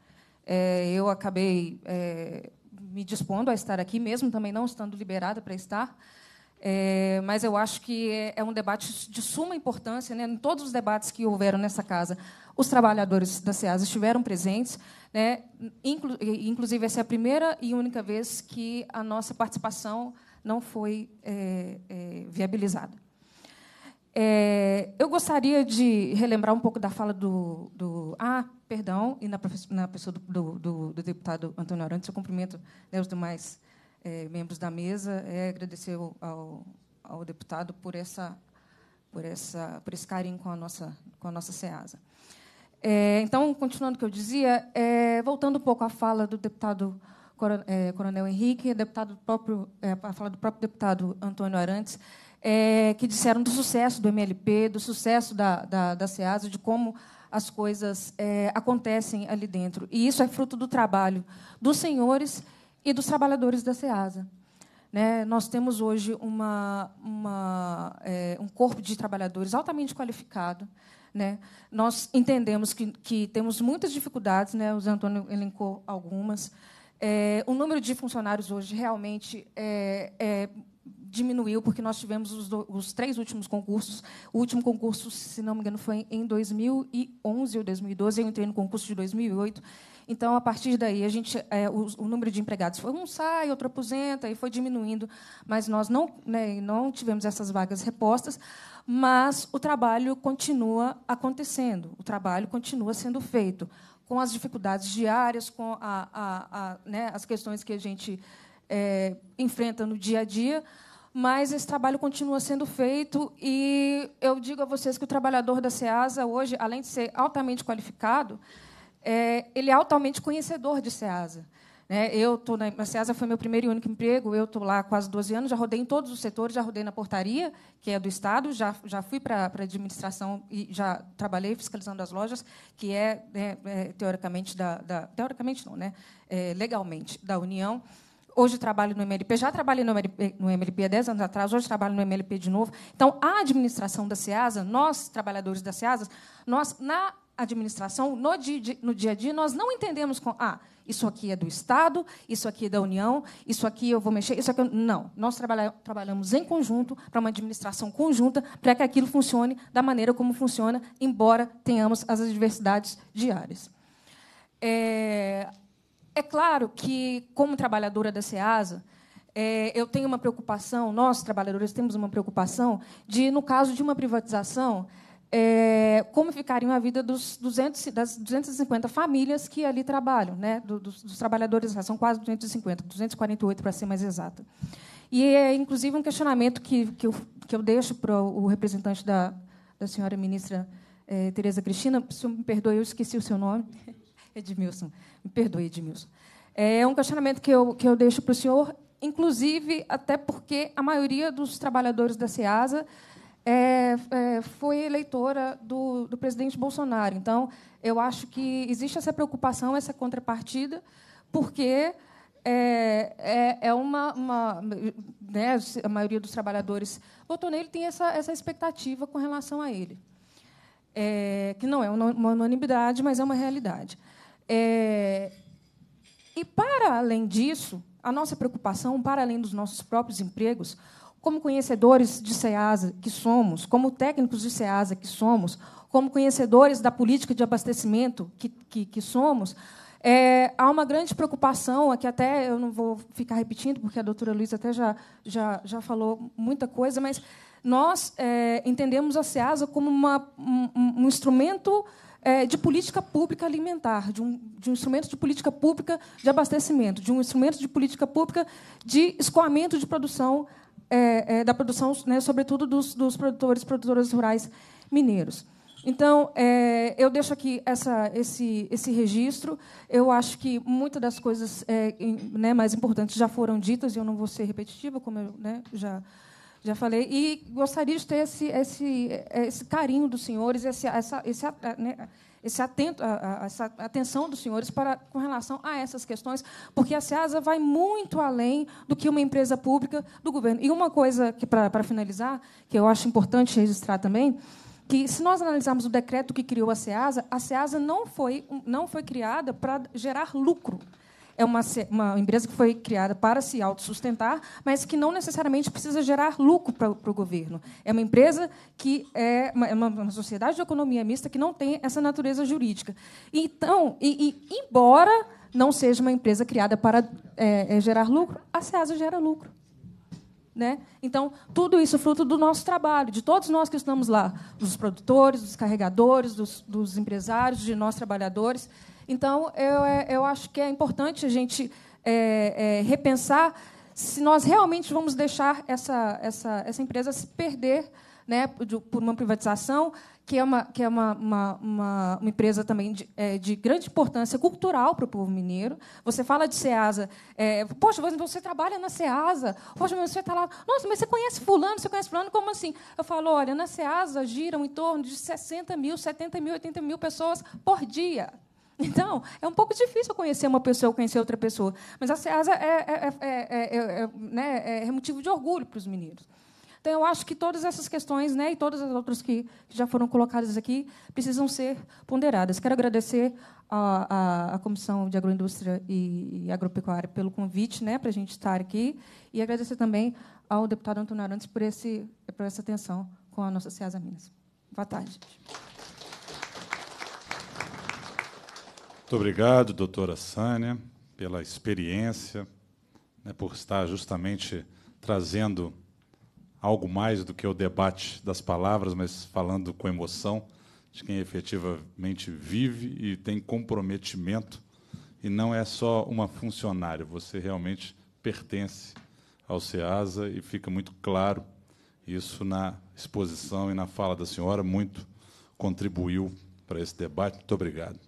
É, eu acabei é, me dispondo a estar aqui, mesmo também não estando liberada para estar, é, mas eu acho que é, é, um debate de suma importância. Né? Em todos os debates que houveram nessa casa, os trabalhadores da SEAS estiveram presentes. Né? Inclu inclusive, essa é a primeira e única vez que a nossa participação não foi é, é viabilizada. É, eu gostaria de relembrar um pouco da fala do. do ah, perdão, e na, na pessoa do, do, do, deputado Antônio Arantes, eu cumprimento né, os demais é, membros da mesa, é agradecer ao, ao deputado por essa por essa por esse carinho com a nossa com a nossa Ceasa. É, então, continuando o que eu dizia, é, voltando um pouco à fala do deputado é, Coronel Henrique, deputado próprio, é, a fala do próprio deputado Antônio Arantes, é, que disseram do sucesso do MLP, do sucesso da, da, da SEASA, de como as coisas é, acontecem ali dentro. E isso é fruto do trabalho dos senhores e dos trabalhadores da SEASA. Né? Nós temos hoje uma, uma, é, um corpo de trabalhadores altamente qualificado. Né? Nós entendemos que, que temos muitas dificuldades, né? o Zé Antônio elencou algumas. É, o número de funcionários hoje realmente é, é diminuiu, porque nós tivemos os, do, os, três últimos concursos. O último concurso, se não me engano, foi em 2011 ou 2012. Eu entrei no concurso de 2008. Então, a partir daí, a gente, é, o, o, número de empregados foi um sai, outro aposenta, e foi diminuindo, mas nós não, né, não tivemos essas vagas repostas, mas o trabalho continua acontecendo, o trabalho continua sendo feito, com as dificuldades diárias, com a, a, a, né, as questões que a gente é, enfrenta no dia a dia, mas esse trabalho continua sendo feito e eu digo a vocês que o trabalhador da SEASA hoje, além de ser altamente qualificado, é, ele é altamente conhecedor de SEASA. Né? Eu tô na, SEASA foi meu primeiro e único emprego, eu estou lá há quase 12 anos, já rodei em todos os setores, já rodei na portaria, que é do Estado, já, já fui para a administração e já trabalhei fiscalizando as lojas, que é, né, é teoricamente, da, da, teoricamente não, né? É, legalmente, da União. Hoje trabalho no MLP, já trabalhei no MLP, no MLP há 10 anos atrás, hoje trabalho no MLP de novo. Então, a administração da SEASA, nós, trabalhadores da SEASA, nós, na administração, no dia, no dia a dia, nós não entendemos com. Ah, isso aqui é do Estado, isso aqui é da União, isso aqui eu vou mexer, isso aqui eu... Não. Nós trabalha, trabalhamos em conjunto, para uma administração conjunta, para que aquilo funcione da maneira como funciona, embora tenhamos as adversidades diárias. É, é claro que, como trabalhadora da SEASA, é, eu tenho uma preocupação, nós, trabalhadores, temos uma preocupação de, no caso de uma privatização, é, como ficaria a vida dos 200, das 250 famílias que ali trabalham, né? dos, dos trabalhadores, né? são quase 250, 248 para ser mais exata. E é, inclusive, um questionamento que, que, eu, que eu deixo para o representante da, da senhora ministra é, Tereza Cristina, se me perdoe, eu esqueci o seu nome, Edmilson, me perdoe, Edmilson. É, é um questionamento que eu, que eu deixo para o senhor, inclusive até porque a maioria dos trabalhadores da SEASA é, é, foi eleitora do, do, presidente Bolsonaro. Então, eu acho que existe essa preocupação, essa contrapartida, porque é, é, é uma. uma né, a maioria dos trabalhadores votou nele, tem essa, essa expectativa com relação a ele. É, que não é uma unanimidade, mas é uma realidade. É, e, para além disso, a nossa preocupação, para além dos nossos próprios empregos, como conhecedores de SEASA que somos, como técnicos de SEASA que somos, como conhecedores da política de abastecimento que, que, que somos, é, há uma grande preocupação, aqui até eu não vou ficar repetindo, porque a doutora Luiz até já, já, já falou muita coisa, mas nós é, entendemos a SEASA como uma, um, um instrumento é, de política pública alimentar, de um, de um instrumento de política pública de abastecimento, de um instrumento de política pública de escoamento de produção alimentar é, é, da produção, né, sobretudo dos, dos produtores e produtoras rurais mineiros. Então, é, eu deixo aqui essa, esse, esse, registro. Eu acho que muitas das coisas é, né, mais importantes já foram ditas, e eu não vou ser repetitiva, como eu né, já, já falei. E gostaria de ter esse, esse, é, esse carinho dos senhores, esse, essa, esse né, esse atento, essa atenção dos senhores para, com relação a essas questões, porque a SEASA vai muito além do que uma empresa pública do governo. E uma coisa, que para, para finalizar, que eu acho importante registrar também, que se nós analisarmos o decreto que criou a SEASA, a SEASA não foi, não foi criada para gerar lucro é uma, uma empresa que foi criada para se autossustentar, mas que não necessariamente precisa gerar lucro para, para o governo. É uma empresa que é uma, é uma, sociedade de economia mista que não tem essa natureza jurídica. Então, e, e embora não seja uma empresa criada para é, é, gerar lucro, a SEASA gera lucro. Né? Então, tudo isso é fruto do nosso trabalho, de todos nós que estamos lá, dos produtores, dos carregadores, dos, dos empresários, de nós trabalhadores. Então, eu, é, eu acho que é importante a gente é, é, repensar se nós realmente vamos deixar essa, essa, essa empresa se perder né, por uma privatização, que é uma, que é uma, uma, uma, uma empresa também de, é, de, grande importância cultural para o povo mineiro. Você fala de SEASA, é, poxa, você trabalha na SEASA, poxa, você está lá, nossa, mas você conhece fulano, você conhece fulano, como assim? Eu falo, olha, na SEASA giram em torno de 60 mil, 70 mil, 80 mil pessoas por dia. Então, é um pouco difícil conhecer uma pessoa, conhecer outra pessoa. Mas a SEASA é é é, é, é, é, né, é, motivo de orgulho para os meninos. Então, eu acho que todas essas questões né, e todas as outras que, já foram colocadas aqui precisam ser ponderadas. Quero agradecer à Comissão de Agroindústria e, Agropecuária pelo convite né, para a gente estar aqui e agradecer também ao deputado Antônio Arantes por, esse, por essa atenção com a nossa SEASA Minas. Boa tarde. Muito obrigado, doutora Sânia, pela experiência, né, por estar justamente trazendo algo mais do que o debate das palavras, mas falando com emoção de quem efetivamente vive e tem comprometimento e não é só uma funcionária, você realmente pertence ao SEASA e fica muito claro isso na exposição e na fala da senhora, muito contribuiu para esse debate. Muito obrigado.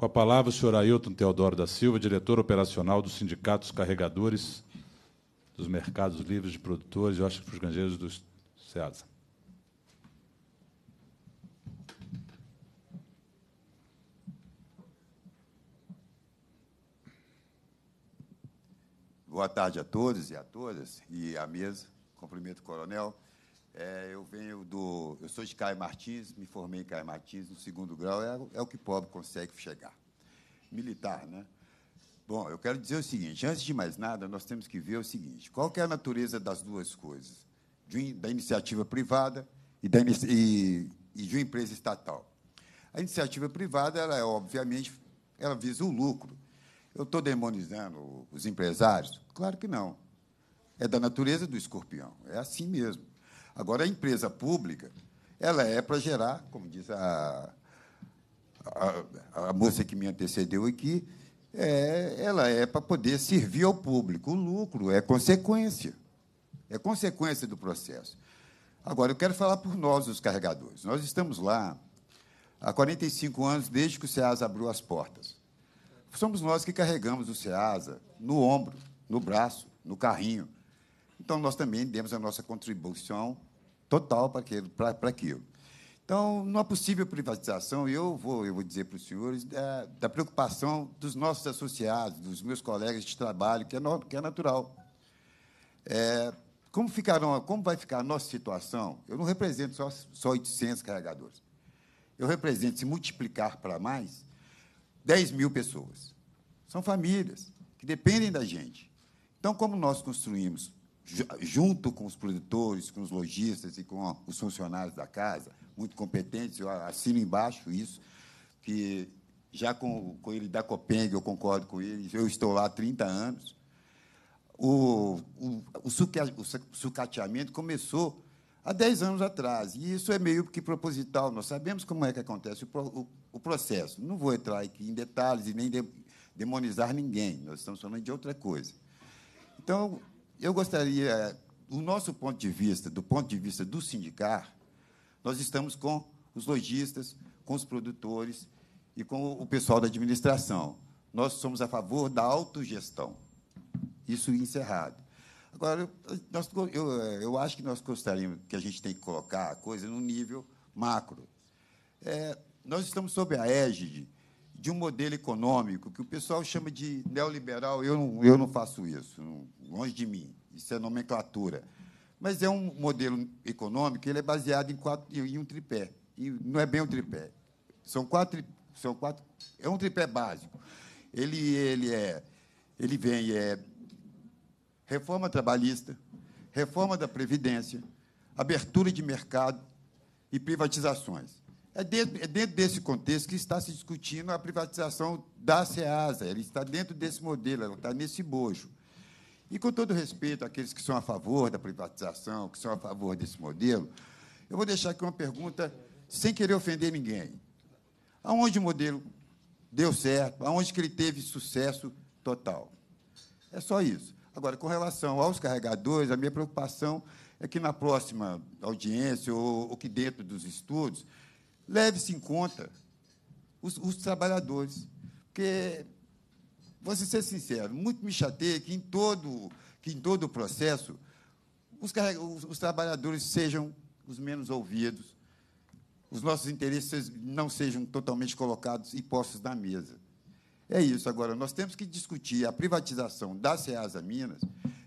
Com a palavra, o senhor Ailton Teodoro da Silva, diretor operacional do sindicatos Carregadores dos Mercados Livres de Produtores e dos Gangeiros do SEASA. Boa tarde a todos e a todas, e à mesa. Cumprimento o coronel. É, eu venho do. Eu sou de Caio Martins, me formei em Caio Martins, no segundo grau, é, é o que pobre consegue chegar. Militar, né? Bom, eu quero dizer o seguinte: antes de mais nada, nós temos que ver o seguinte: qual é a natureza das duas coisas, de, da iniciativa privada e, da, e, e, de uma empresa estatal? A iniciativa privada, ela é obviamente, ela visa o lucro. Eu estou demonizando os empresários? Claro que não. É da natureza do escorpião, é assim mesmo. Agora, a empresa pública ela é para gerar, como diz a, a, a, moça que me antecedeu aqui, é, ela é para poder servir ao público. O lucro é consequência. É consequência do processo. Agora, eu quero falar por nós, os carregadores. Nós estamos lá há 45 anos, desde que o SEASA abriu as portas. Somos nós que carregamos o SEASA no ombro, no braço, no carrinho. Então, nós também demos a nossa contribuição total para aquilo, para, para aquilo. Então, numa possível privatização, eu vou, eu vou dizer para os senhores da, da preocupação dos nossos associados, dos meus colegas de trabalho, que é, no, que é natural. É, como, ficarão, como vai ficar a nossa situação? Eu não represento só, só 800 carregadores. Eu represento, se multiplicar para mais, 10 mil pessoas. São famílias que dependem da gente. Então, como nós construímos junto com os produtores, com os lojistas e com os funcionários da casa, muito competentes, eu assino embaixo isso, que já com, com ele da Copeng, eu concordo com ele, eu estou lá há 30 anos. O, o, o, sucateamento começou há 10 anos atrás, e isso é meio que proposital, nós sabemos como é que acontece o, o, o processo. Não vou entrar aqui em detalhes e nem de, demonizar ninguém, nós estamos falando de outra coisa. Então, eu gostaria, do nosso ponto de vista, do ponto de vista do sindicar, nós estamos com os lojistas, com os produtores e com o pessoal da administração. Nós somos a favor da autogestão. Isso encerrado. Agora, nós, eu, eu acho que nós gostaríamos que a gente tem que colocar a coisa no nível macro. É, nós estamos sob a égide de um modelo econômico que o pessoal chama de neoliberal. Eu não, eu não faço isso, longe de mim. Isso é nomenclatura. Mas é um modelo econômico, ele é baseado em, quatro, em um tripé. E não é bem um tripé. São quatro, são quatro. É um tripé básico. Ele, ele é, ele vem é reforma trabalhista, reforma da previdência, abertura de mercado e privatizações. É, é dentro desse contexto que está se discutindo a privatização da SEASA. Ela está dentro desse modelo, ela está nesse bojo. E, com todo respeito àqueles que são a favor da privatização, que são a favor desse modelo, eu vou deixar aqui uma pergunta sem querer ofender ninguém. Aonde o modelo deu certo? Aonde que ele teve sucesso total? É só isso. Agora, com relação aos carregadores, a minha preocupação é que, na próxima audiência ou, ou que dentro dos estudos, leve-se em conta os, os, trabalhadores. Porque, vou ser sincero, muito me chateia que em todo, que em todo o processo os, os, os trabalhadores sejam os menos ouvidos, os nossos interesses não sejam totalmente colocados e postos na mesa. É isso. Agora, nós temos que discutir a privatização da Ceasa Minas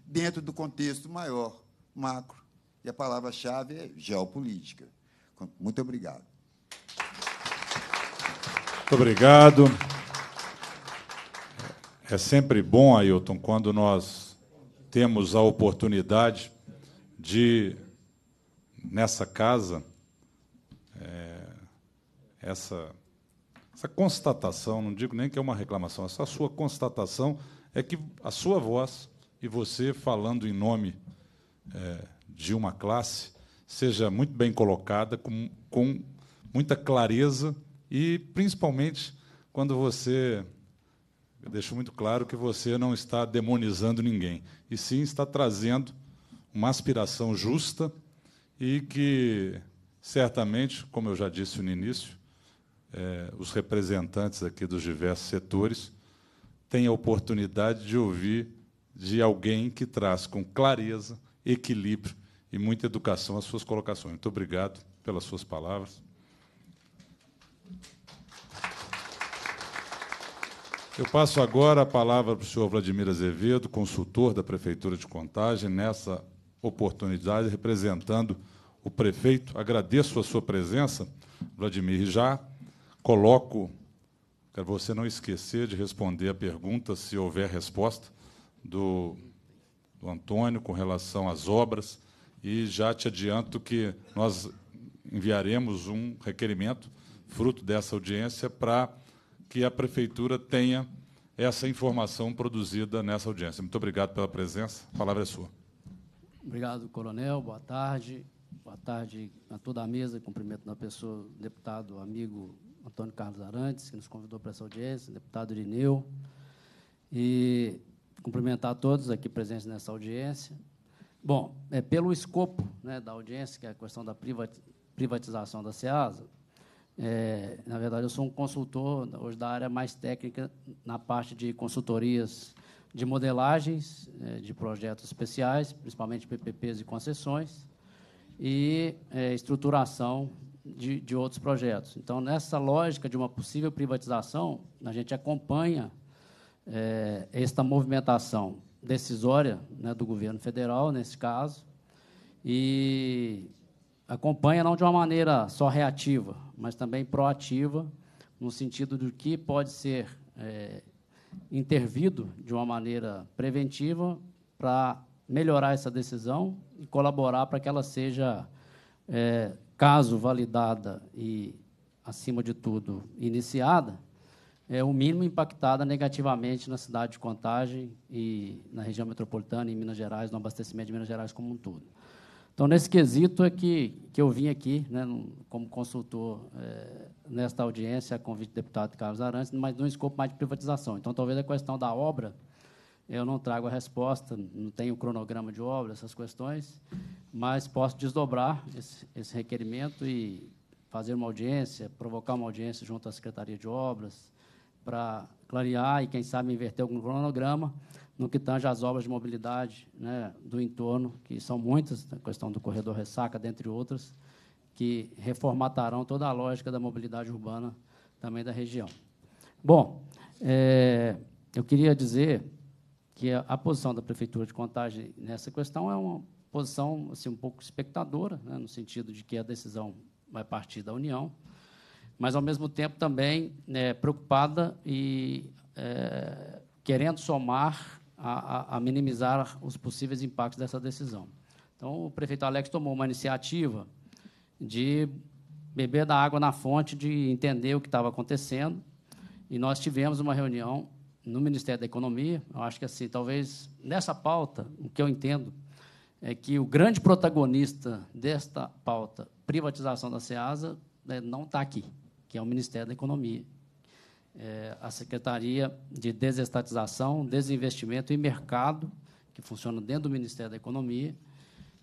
dentro do contexto maior, macro. E a palavra-chave é geopolítica. Muito obrigado. Muito obrigado. É sempre bom, Ailton, quando nós temos a oportunidade de, nessa casa, é, essa, essa constatação, não digo nem que é uma reclamação, essa sua constatação é que a sua voz e você falando em nome é, de uma classe seja muito bem colocada, com, com muita clareza e principalmente quando você deixa muito claro que você não está demonizando ninguém, e sim está trazendo uma aspiração justa e que certamente, como eu já disse no início, é, os representantes aqui dos diversos setores têm a oportunidade de ouvir de alguém que traz com clareza, equilíbrio e muita educação as suas colocações. Muito obrigado pelas suas palavras. Eu passo agora a palavra para o senhor Vladimir Azevedo, consultor da Prefeitura de Contagem, nessa oportunidade, representando o prefeito. Agradeço a sua presença, Vladimir, já coloco para você não esquecer de responder a pergunta, se houver resposta, do, do Antônio com relação às obras. E já te adianto que nós enviaremos um requerimento, fruto dessa audiência, para que a prefeitura tenha essa informação produzida nessa audiência. Muito obrigado pela presença. A palavra é sua. Obrigado, coronel. Boa tarde. Boa tarde a toda a mesa. Cumprimento na pessoa o deputado amigo Antônio Carlos Arantes, que nos convidou para essa audiência, deputado Irineu. E cumprimentar a todos aqui presentes nessa audiência. Bom, é, pelo escopo né, da audiência, que é a questão da privatização da SEASA, é, na verdade, eu sou um consultor hoje da área mais técnica na parte de consultorias de modelagens é, de projetos especiais, principalmente PPPs e concessões, e é, estruturação de, de outros projetos. Então, nessa lógica de uma possível privatização, a gente acompanha é, esta movimentação decisória né, do governo federal, nesse caso, e acompanha não de uma maneira só reativa, mas também proativa, no sentido do que pode ser é, intervido de uma maneira preventiva para melhorar essa decisão e colaborar para que ela seja, é, caso validada e, acima de tudo, iniciada, é, o mínimo impactada negativamente na cidade de Contagem e na região metropolitana, em Minas Gerais, no abastecimento de Minas Gerais como um todo. Então, nesse quesito é que, que eu vim aqui, né, como consultor é, nesta audiência, a convite do deputado Carlos Arantes, mas num escopo mais de privatização. Então, talvez a questão da obra, eu não trago a resposta, não tenho cronograma de obra, essas questões, mas posso desdobrar esse, esse requerimento e fazer uma audiência, provocar uma audiência junto à Secretaria de Obras, para clarear e, quem sabe, inverter algum cronograma no que tange às obras de mobilidade né, do entorno, que são muitas, a né, questão do corredor ressaca, dentre outras, que reformatarão toda a lógica da mobilidade urbana também da região. Bom, é, eu queria dizer que a, a, posição da Prefeitura de Contagem nessa questão é uma posição assim, um pouco espectadora, né, no sentido de que a decisão vai partir da União, mas, ao mesmo tempo, também né, preocupada e é, querendo somar a, a, minimizar os possíveis impactos dessa decisão. Então, o prefeito Alex tomou uma iniciativa de beber da água na fonte, de entender o que estava acontecendo, e nós tivemos uma reunião no Ministério da Economia. Eu acho que, assim, talvez nessa pauta, o que eu entendo é que o grande protagonista desta pauta, privatização da SEASA, né, não está aqui, que é o Ministério da Economia é, a Secretaria de Desestatização, Desinvestimento e Mercado, que funciona dentro do Ministério da Economia,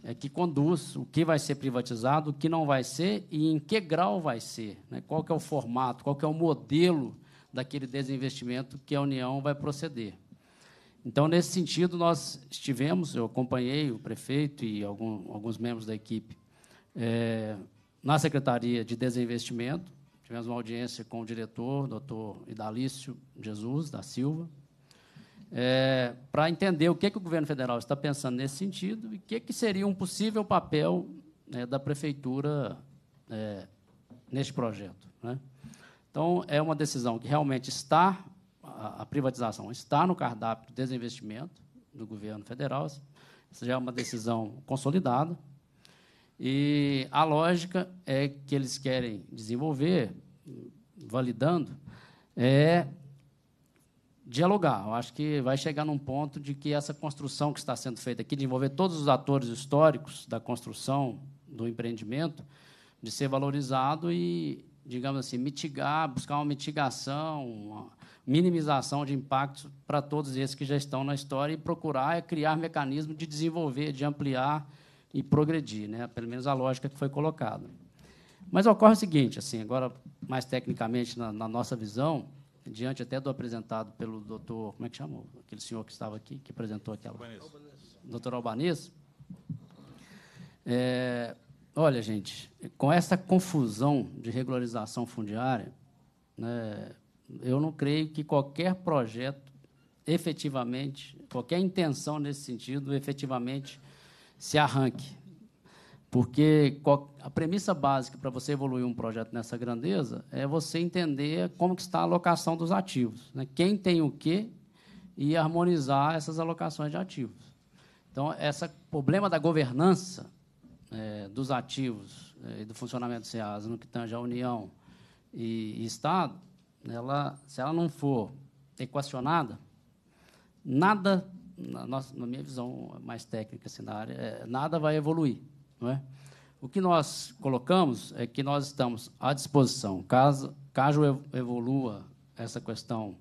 é, que conduz o que vai ser privatizado, o que não vai ser e em que grau vai ser, né? qual que é o formato, qual que é o modelo daquele desinvestimento que a União vai proceder. Então, nesse sentido, nós estivemos, eu acompanhei o prefeito e algum, alguns membros da equipe é, na Secretaria de Desinvestimento, Tivemos uma audiência com o diretor, doutor Idalício Jesus da Silva, é, para entender o que, que o governo federal está pensando nesse sentido e o que, que seria um possível papel né, da prefeitura é, neste projeto. Né? Então, é uma decisão que realmente está, a, privatização está no cardápio de desinvestimento do governo federal, isso já é uma decisão consolidada. E a lógica é que eles querem desenvolver, validando, é dialogar. Eu acho que vai chegar num ponto de que essa construção que está sendo feita aqui, de envolver todos os atores históricos da construção do empreendimento, de ser valorizado e, digamos assim, mitigar, buscar uma mitigação, uma minimização de impactos para todos esses que já estão na história e procurar é criar mecanismos de desenvolver, de ampliar e progredir, né? pelo menos a lógica que foi colocada. Mas ocorre o seguinte, assim, agora mais tecnicamente na, na nossa visão, diante até do apresentado pelo doutor, como é que chamou? Aquele senhor que estava aqui, que apresentou aquela... Albanês. Doutor Albanês. É, olha, gente, com essa confusão de regularização fundiária, né, eu não creio que qualquer projeto efetivamente, qualquer intenção nesse sentido efetivamente se arranque. Porque a premissa básica para você evoluir um projeto nessa grandeza é você entender como que está a alocação dos ativos, né? quem tem o quê e harmonizar essas alocações de ativos. Então, esse problema da governança é, dos ativos é, e é, do funcionamento do SEAS no que tange a União e, e Estado, ela, se ela não for equacionada, nada na, nossa, na minha visão mais técnica assim, na área, é, nada vai evoluir. Não é? O que nós colocamos é que nós estamos à disposição, caso, caso evolua essa questão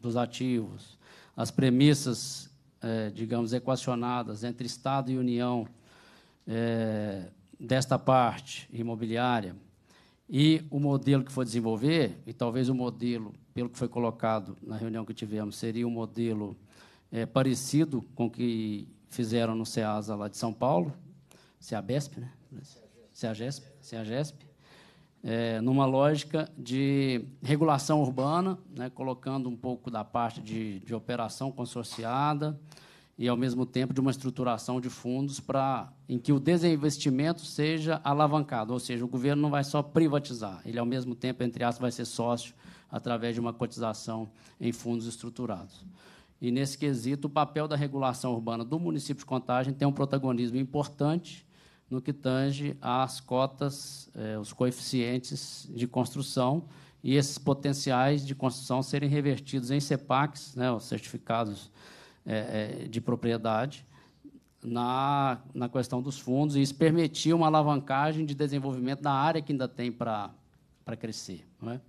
dos ativos, as premissas, é, digamos, equacionadas entre Estado e União é, desta parte imobiliária e o modelo que for desenvolver, e talvez o modelo, pelo que foi colocado na reunião que tivemos, seria um modelo é, parecido com o que fizeram no CEASA lá de São Paulo, CEABESP, né? CEAGESP, CEAGESP é, numa lógica de regulação urbana, né, colocando um pouco da parte de, de operação consorciada e, ao mesmo tempo, de uma estruturação de fundos para em que o desinvestimento seja alavancado, ou seja, o governo não vai só privatizar, ele, ao mesmo tempo, entre aspas, vai ser sócio através de uma cotização em fundos estruturados. E, nesse quesito, o papel da regulação urbana do município de Contagem tem um protagonismo importante no que tange às cotas, eh, os coeficientes de construção e esses potenciais de construção serem revertidos em CEPACs, né, os certificados eh, eh, de propriedade, na, na questão dos fundos, e isso permitir uma alavancagem de desenvolvimento da área que ainda tem para crescer. Não é?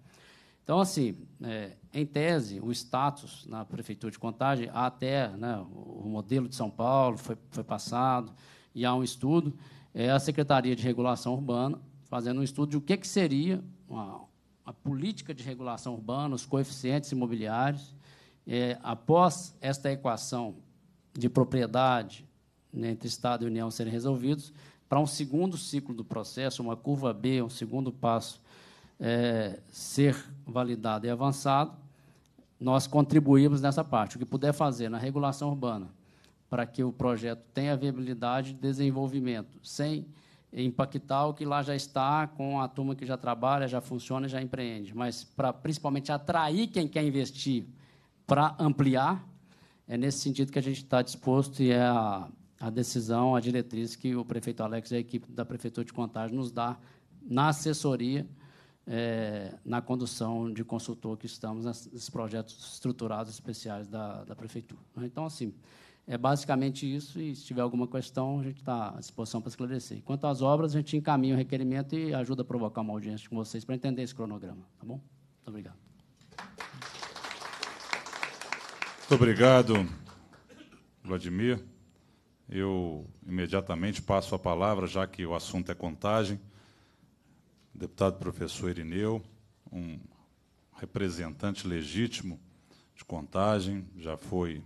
Então, assim, é, em tese, o status na Prefeitura de Contagem, há até né, o modelo de São Paulo foi, foi passado, e há um estudo, é a Secretaria de Regulação Urbana fazendo um estudo de o que, que seria uma, uma política de regulação urbana, os coeficientes imobiliários, é, após esta equação de propriedade né, entre Estado e União serem resolvidos, para um segundo ciclo do processo, uma curva B, um segundo passo é, ser validado e avançado, nós contribuímos nessa parte. O que puder fazer na regulação urbana para que o projeto tenha viabilidade de desenvolvimento, sem impactar o que lá já está com a turma que já trabalha, já funciona, já empreende, mas para principalmente atrair quem quer investir para ampliar, é nesse sentido que a gente está disposto e é a, a decisão, a diretriz que o prefeito Alex e a equipe da Prefeitura de Contagem nos dá na assessoria é, na condução de consultor que estamos nesses projetos estruturados especiais da, da Prefeitura. Né? Então, assim, é basicamente isso, e se tiver alguma questão, a gente está à disposição para esclarecer. Quanto às obras, a gente encaminha o requerimento e ajuda a provocar uma audiência com vocês para entender esse cronograma, tá bom? Muito obrigado. Muito obrigado, Vladimir. Eu imediatamente passo a palavra, já que o assunto é contagem deputado professor Irineu, um representante legítimo de Contagem, já foi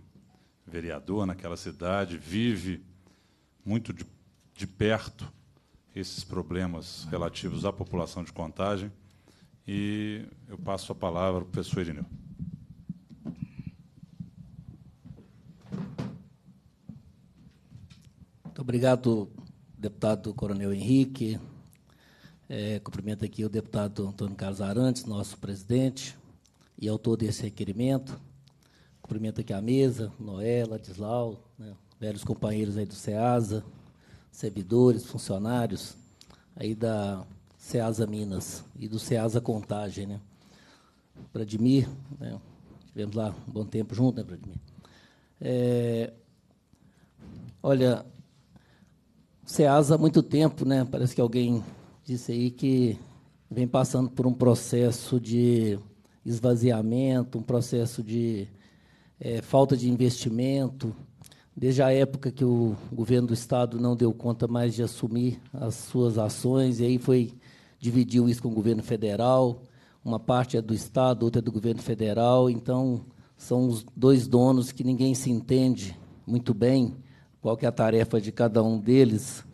vereador naquela cidade, vive muito de, de perto esses problemas relativos à população de Contagem. E eu passo a palavra ao professor Irineu. Muito obrigado, deputado Coronel Henrique, é, cumprimento aqui o deputado Antônio Carlos Arantes, nosso presidente e autor desse requerimento. Cumprimento aqui a mesa, Noela, Dislau, né, velhos companheiros aí do SEASA, servidores, funcionários aí da SEASA Minas e do SEASA Contagem. Né. Vladimir, né, tivemos lá um bom tempo junto, né, Vladimir? É, olha, SEASA há muito tempo, né, parece que alguém disse aí que vem passando por um processo de esvaziamento, um processo de é, falta de investimento, desde a época que o governo do Estado não deu conta mais de assumir as suas ações, e aí foi dividiu isso com o governo federal, uma parte é do Estado, outra é do governo federal, então são os dois donos que ninguém se entende muito bem qual que é a tarefa de cada um deles,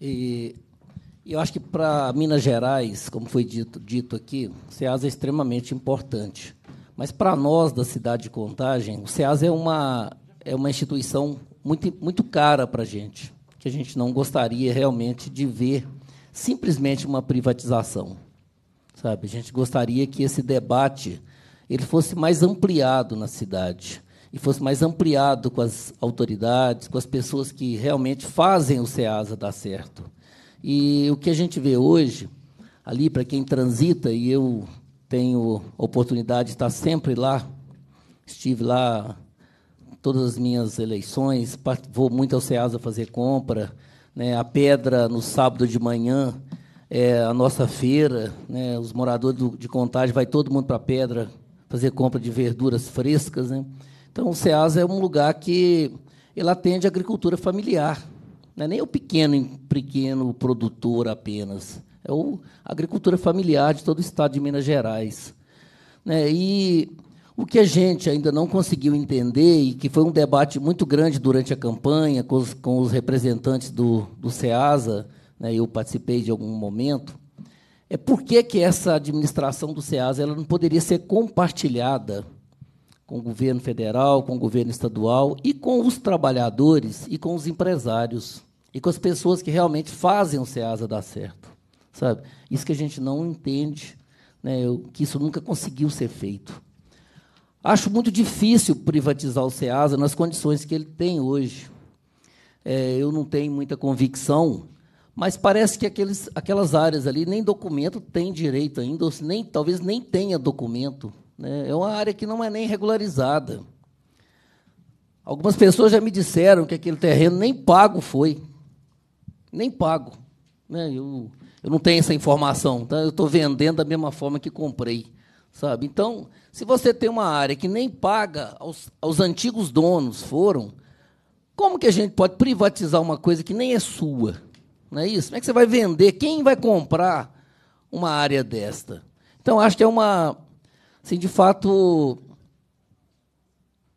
E eu acho que para Minas Gerais, como foi dito, dito aqui, o SEAS é extremamente importante. Mas para nós da cidade de Contagem, o SEAS é uma, é uma instituição muito, muito cara para a gente, que a gente não gostaria realmente de ver simplesmente uma privatização. Sabe? A gente gostaria que esse debate ele fosse mais ampliado na cidade e fosse mais ampliado com as autoridades, com as pessoas que realmente fazem o SEASA dar certo. E o que a gente vê hoje, ali para quem transita, e eu tenho oportunidade de estar sempre lá, estive lá todas as minhas eleições, vou muito ao SEASA fazer compra, né, a pedra no sábado de manhã, é, a nossa feira, né, os moradores do, de Contagem, vai todo mundo para a pedra fazer compra de verduras frescas, né? Então, o SEASA é um lugar que ele atende a agricultura familiar. Não é nem o pequeno, pequeno produtor apenas. É a agricultura familiar de todo o estado de Minas Gerais. Né, e o que a gente ainda não conseguiu entender, e que foi um debate muito grande durante a campanha com os, com os representantes do, do SEASA, né, eu participei de algum momento, é por que, que essa administração do SEASA ela não poderia ser compartilhada com o governo federal, com o governo estadual e com os trabalhadores e com os empresários e com as pessoas que realmente fazem o SEASA dar certo. Sabe? Isso que a gente não entende, né, eu, que isso nunca conseguiu ser feito. Acho muito difícil privatizar o SEASA nas condições que ele tem hoje. É, eu não tenho muita convicção, mas parece que aqueles, aquelas áreas ali nem documento tem direito ainda, ou nem, talvez nem tenha documento né? É uma área que não é nem regularizada. Algumas pessoas já me disseram que aquele terreno nem pago foi. Nem pago. Né? Eu, eu não tenho essa informação. Tá? Eu estou vendendo da mesma forma que comprei. sabe? Então, se você tem uma área que nem paga aos, aos antigos donos foram, como que a gente pode privatizar uma coisa que nem é sua? Não é isso? Como é que você vai vender? Quem vai comprar uma área desta? Então, acho que é uma, assim, de fato,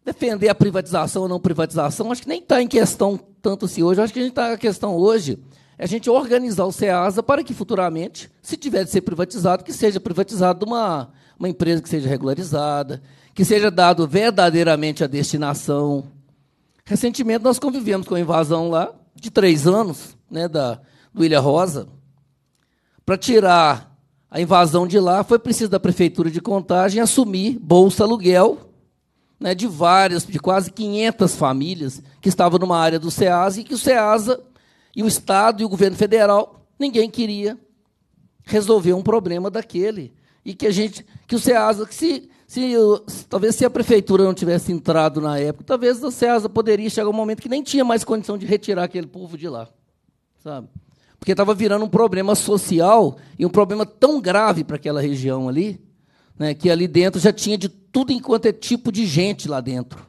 defender a privatização ou não privatização, acho que nem está em questão tanto se assim hoje. Acho que a gente está a questão hoje é a gente organizar o SEASA para que futuramente, se tiver de ser privatizado, que seja privatizado de uma, uma empresa que seja regularizada, que seja dado verdadeiramente a destinação. Recentemente nós convivemos com a invasão lá de três anos, né, da do Ilha Rosa, para tirar a invasão de lá, foi preciso da prefeitura de Contagem assumir bolsa aluguel né, de várias, de quase 500 famílias que estavam numa área do SEASA e que o SEASA e o Estado e o governo federal ninguém queria resolver um problema daquele e que a gente, que o SEASA, que se, se talvez se a prefeitura não tivesse entrado na época, talvez o SEASA poderia chegar um momento que nem tinha mais condição de retirar aquele povo de lá, sabe? porque estava virando um problema social e um problema tão grave para aquela região ali, né, que ali dentro já tinha de tudo enquanto é tipo de gente lá dentro.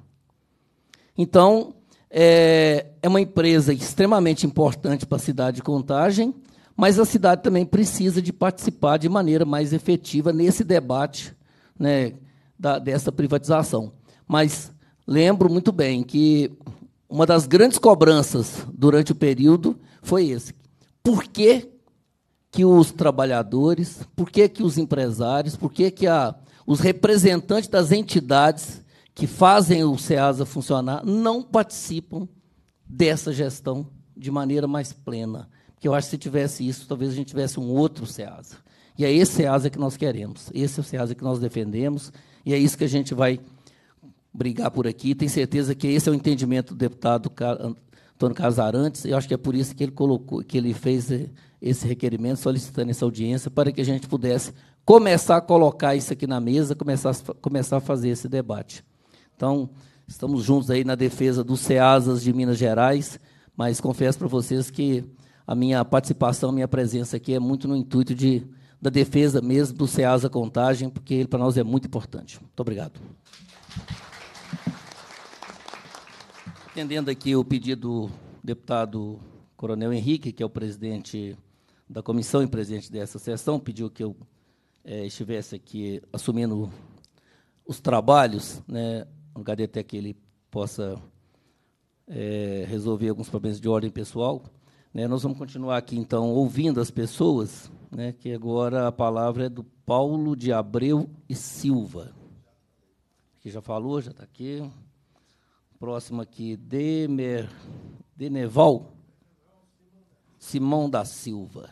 Então, é, é uma empresa extremamente importante para a cidade de Contagem, mas a cidade também precisa de participar de maneira mais efetiva nesse debate né, da, dessa privatização. Mas lembro muito bem que uma das grandes cobranças durante o período foi esse, por que, que os trabalhadores, por que, que os empresários, por que, que a, os representantes das entidades que fazem o SEASA funcionar não participam dessa gestão de maneira mais plena. Porque eu acho que se tivesse isso, talvez a gente tivesse um outro SEASA. E é esse SEASA que nós queremos, esse é o SEASA que nós defendemos, e é isso que a gente vai brigar por aqui. Tenho certeza que esse é o entendimento do deputado Antônio Casarantes, e acho que é por isso que ele colocou, que ele fez eh, esse requerimento solicitando essa audiência para que a gente pudesse começar a colocar isso aqui na mesa, começar, começar a fazer esse debate. Então, estamos juntos aí na defesa dos CEASAs de Minas Gerais, mas confesso para vocês que a minha participação, a minha presença aqui é muito no intuito de, da defesa mesmo do CEASA Contagem, porque ele para nós é muito importante. Muito obrigado. Atendendo aqui o pedido do deputado Coronel Henrique, que é o presidente da comissão e presidente dessa sessão, pediu que eu é, estivesse aqui assumindo os trabalhos, né, no HD até que ele possa é, resolver alguns problemas de ordem pessoal. Né, nós vamos continuar aqui, então, ouvindo as pessoas, né, que agora a palavra é do Paulo de Abreu e Silva, que já falou, já está aqui próximo aqui, Demer, Deneval Simão da Silva.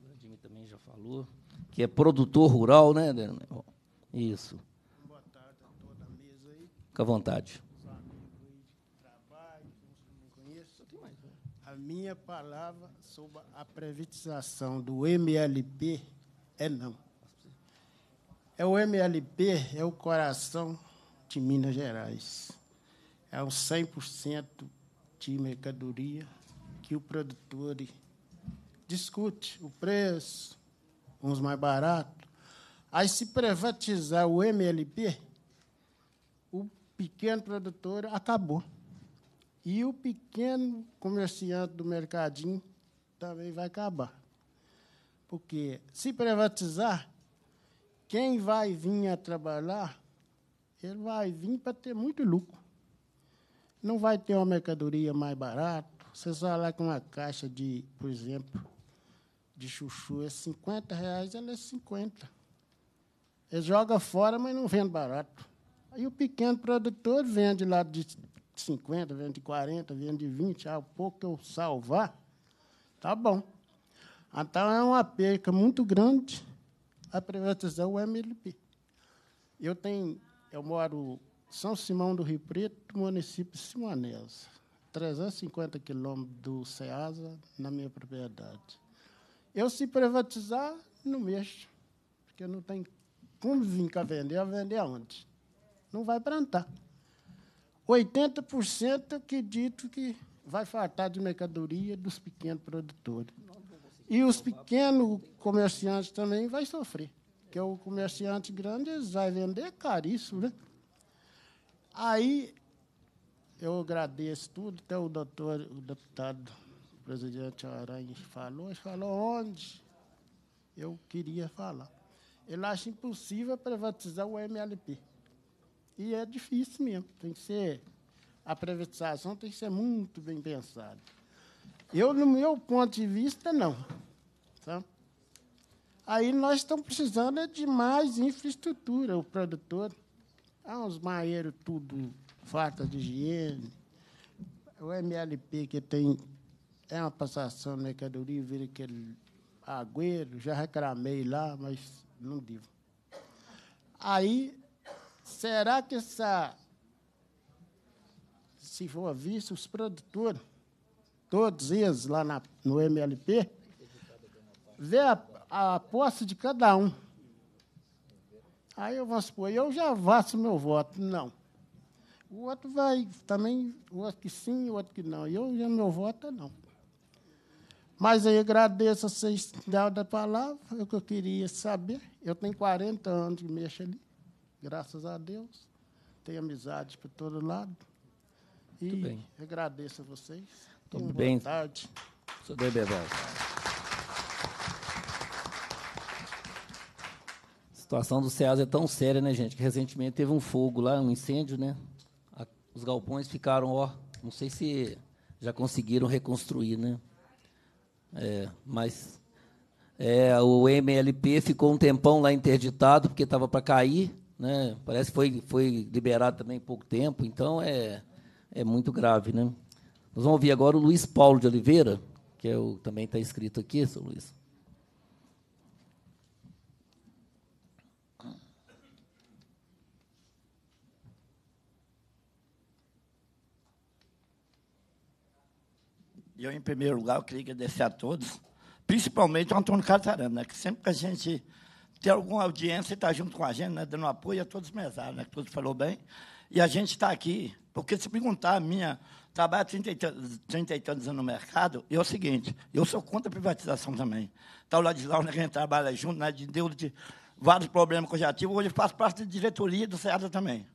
O Vladimir também já falou, que é produtor rural, né, Deneval? Isso. Boa tarde a toda a mesa aí. Fica à vontade. A minha palavra sobre a privatização do MLP é não. É o MLP, é o coração de Minas Gerais. É um 100% de mercadoria que o produtor discute o preço, uns mais baratos. Aí, se privatizar o MLP, o pequeno produtor acabou. E o pequeno comerciante do mercadinho também vai acabar. Porque, se privatizar, quem vai vir a trabalhar ele vai vir para ter muito lucro. Não vai ter uma mercadoria mais barata. Você vai lá com uma caixa de, por exemplo, de chuchu é 50 reais, ela é 50. Ele joga fora, mas não vende barato. Aí o pequeno produtor vende lá de 50, vende de 40, vende de 20, ah, o pouco que eu salvar, tá bom. Então é uma perca muito grande a privatizar o MLP. Eu tenho eu moro em São Simão do Rio Preto, município de Simonesa, 350 quilômetros do Ceasa, na minha propriedade. Eu, se privatizar, não mexo, porque não tem como vir cá vender, a vender aonde? Não vai plantar. 80% acredito que vai faltar de mercadoria dos pequenos produtores. E os pequenos comerciantes também vão sofrer. Porque é o comerciante grande vai vender caríssimo, né? Aí eu agradeço tudo, até o doutor, o deputado o presidente Aranha falou, ele falou onde eu queria falar. Ele acha impossível privatizar o MLP. E é difícil mesmo, tem que ser. A privatização tem que ser muito bem pensada. Eu, no meu ponto de vista, não. Aí nós estamos precisando é de mais infraestrutura, o produtor. Há ah, uns maeiros tudo falta de higiene. O MLP que tem é uma passação de né, mercadoria, é vira aquele é agüero, já reclamei lá, mas não digo. Aí, será que essa. Se for visto, os produtores, todos eles lá na, no MLP, vê a a posse de cada um. Aí eu vou supor, eu já faço meu voto. Não. O outro vai também, o outro que sim, o outro que não. E eu já meu voto é não. Mas aí agradeço a vocês darem a palavra, é o que eu queria saber. Eu tenho 40 anos que mexo ali, graças a Deus. Tenho amizade por todo lado. E Muito bem. agradeço a vocês. Tudo bem. Boa tarde. Sou bem, situação do SEAS é tão séria, né, gente, que recentemente teve um fogo lá, um incêndio, né? A, os galpões ficaram, ó, não sei se já conseguiram reconstruir, né? É, mas é, o MLP ficou um tempão lá interditado, porque estava para cair, né? Parece que foi, foi liberado também em pouco tempo, então é, é muito grave, né? Nós vamos ouvir agora o Luiz Paulo de Oliveira, que é o, também está escrito aqui, seu Luiz. E eu, em primeiro lugar, eu queria agradecer a todos, principalmente ao Antônio Catarana, né, que sempre que a gente tem alguma audiência, está junto com a gente, né, dando apoio a todos os mesários, né, que todos falou bem. E a gente está aqui, porque se perguntar, minha trabalho há 30 e tantos anos no mercado, e é o seguinte, eu sou contra a privatização também. Está o Ladislau, né, que a gente trabalha junto, né, de deu de vários problemas que eu já tive, hoje faço parte da diretoria do SEADA também.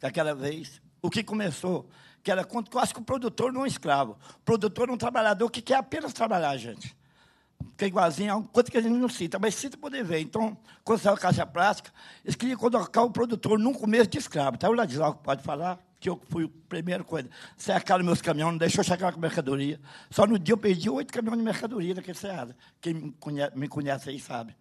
Daquela vez, o que começou que era quase que o produtor não é um escravo. O produtor é um trabalhador que quer apenas trabalhar, gente. Que igualzinho a quanto que a gente não cita, mas cita poder ver. Então, quando saiu a caixa plástica, eles queriam colocar o produtor num começo de escravo. Tá? O Ladislau pode falar, que eu fui a primeira coisa. Cercaram meus caminhões, não deixou chegar com mercadoria. Só no dia eu perdi oito caminhões de mercadoria naquele Cerrado. Quem me conhece, me conhece aí sabe.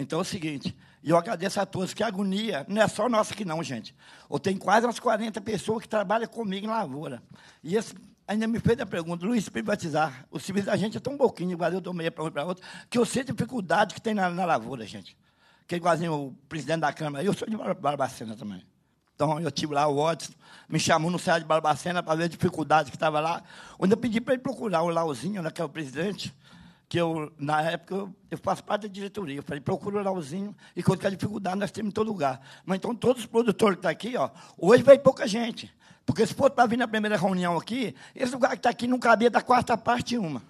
Então é o seguinte, e eu agradeço a todos, que a agonia não é só nossa aqui não, gente. Eu tenho quase umas 40 pessoas que trabalham comigo em lavoura. E esse ainda me fez a pergunta, Luiz, privatizar. O serviço da gente é tão pouquinho, igual eu dou meia para um e para outro, que eu sei a dificuldade que tem na, na lavoura, gente. Que é igualzinho o presidente da Câmara, eu sou de Barbacena também. Então, eu tive lá o Watson, me chamou no Ceará de Barbacena para ver a dificuldade que estava lá. Onde eu pedi para ele procurar o Lauzinho, né, que é o presidente, que eu, na época, eu, faço parte da diretoria. Eu falei, procura o Lauzinho, e quando quer dificuldade, nós temos em todo lugar. Mas então, todos os produtores que estão tá aqui, ó, hoje vai pouca gente. Porque se for para vir na primeira reunião aqui, esse lugar que está aqui não cabia da quarta parte uma.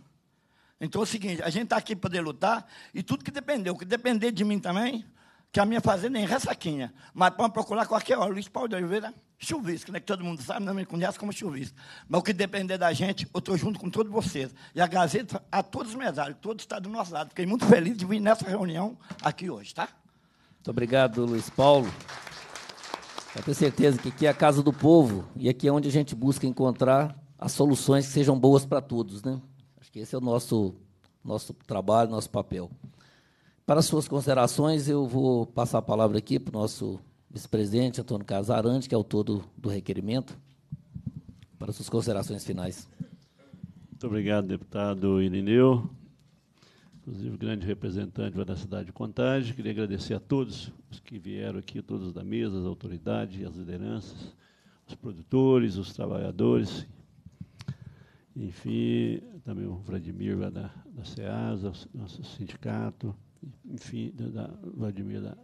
Então é o seguinte, a gente está aqui para poder lutar, e tudo que depender, o que depender de mim também, que a minha fazenda é em Ressaquinha. Mas pode procurar qualquer hora. Luiz Paulo de Oliveira, chuvisco, né? Que todo mundo sabe, não me conhece como chuvisco. Mas o que depender da gente, eu estou junto com todos vocês. E a Gazeta, a todos os mesários, todos estão do nosso lado. Fiquei muito feliz de vir nessa reunião aqui hoje, tá? Muito obrigado, Luiz Paulo. Eu tenho certeza que aqui é a casa do povo e aqui é onde a gente busca encontrar as soluções que sejam boas para todos, né? Acho que esse é o nosso, nosso trabalho, nosso papel. Para suas considerações, eu vou passar a palavra aqui para o nosso vice-presidente, Antônio Casarante, que é autor do, do requerimento, para suas considerações finais. Muito obrigado, deputado Irineu, inclusive grande representante da cidade de Contagem. Queria agradecer a todos os que vieram aqui, todos da mesa, as autoridades, as lideranças, os produtores, os trabalhadores, enfim, também o Vladimir da, da SEASA, nosso sindicato, enfim, da, da Vladimir da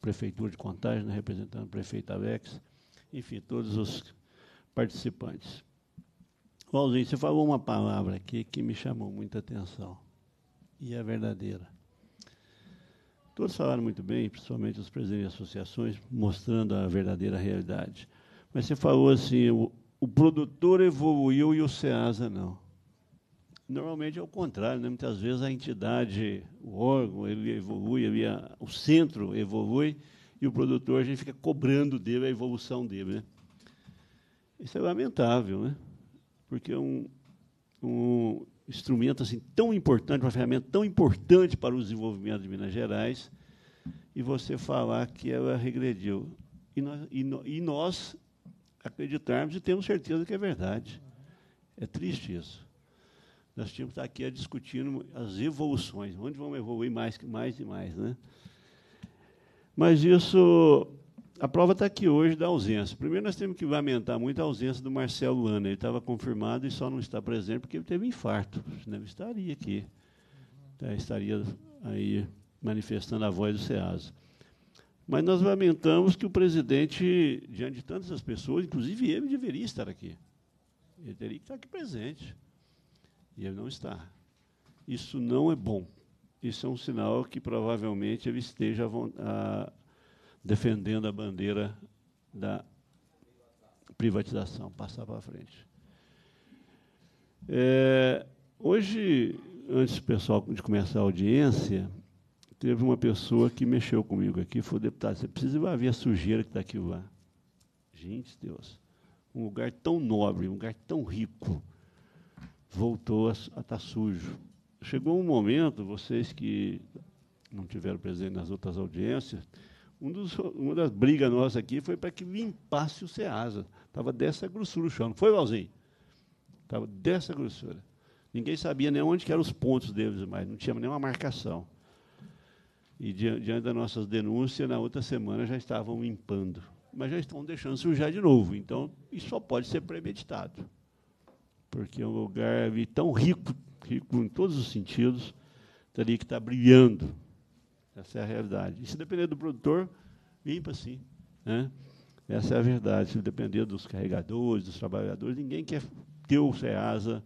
Prefeitura de Contagem, né, representando o prefeito Avex, enfim, todos os participantes. Valzinho, você falou uma palavra aqui que me chamou muita atenção, e é verdadeira. Todos falaram muito bem, principalmente os presidentes de associações, mostrando a verdadeira realidade. Mas você falou assim, o, o produtor evoluiu e o SEASA não. Normalmente é o contrário, né? muitas vezes a entidade, o órgão, ele evolui, ele, é, o centro evolui e o produtor a gente fica cobrando dele a evolução dele. Né? Isso é lamentável, né? porque é um, um instrumento assim tão importante, uma ferramenta tão importante para o desenvolvimento de Minas Gerais, e você falar que ela regrediu. E nós, e, no, e nós acreditarmos e temos certeza que é verdade. É triste isso nós tínhamos que estar aqui discutindo as evoluções, onde vão evoluir mais, mais e mais. Né? Mas isso, a prova está aqui hoje da ausência. Primeiro, nós temos que lamentar muito a ausência do Marcelo Lana. Ele estava confirmado e só não está presente porque ele teve infarto, Ele estaria aqui. Tá, estaria aí manifestando a voz do SEASA. Mas nós lamentamos que o presidente, diante de tantas pessoas, inclusive ele deveria estar aqui. Ele teria que estar aqui presente. E ele não está. Isso não é bom. Isso é um sinal que provavelmente ele esteja a, ah, defendendo a bandeira da privatização, passar para frente. É, hoje, antes do pessoal de começar a audiência, teve uma pessoa que mexeu comigo aqui, foi deputado, você precisa ir lá ver a sujeira que está aqui lá. Gente, Deus, um lugar tão nobre, um lugar tão rico, voltou a, estar tá sujo. Chegou um momento, vocês que não tiveram presente nas outras audiências, um dos, uma das brigas nossas aqui foi para que limpasse o Ceasa. Estava dessa grossura o chão, não foi, Valzinho? Estava dessa grossura. Ninguém sabia nem onde eram os pontos deles mais, não tinha nenhuma marcação. E diante das nossas denúncias, na outra semana já estavam limpando. Mas já estão deixando sujar de novo. Então, isso só pode ser premeditado porque é um lugar tão rico, rico em todos os sentidos, teria tá que estar tá brilhando. Essa é a realidade. E se depender do produtor, limpa sim. Né? Essa é a verdade. Se depender dos carregadores, dos trabalhadores, ninguém quer ter o CEASA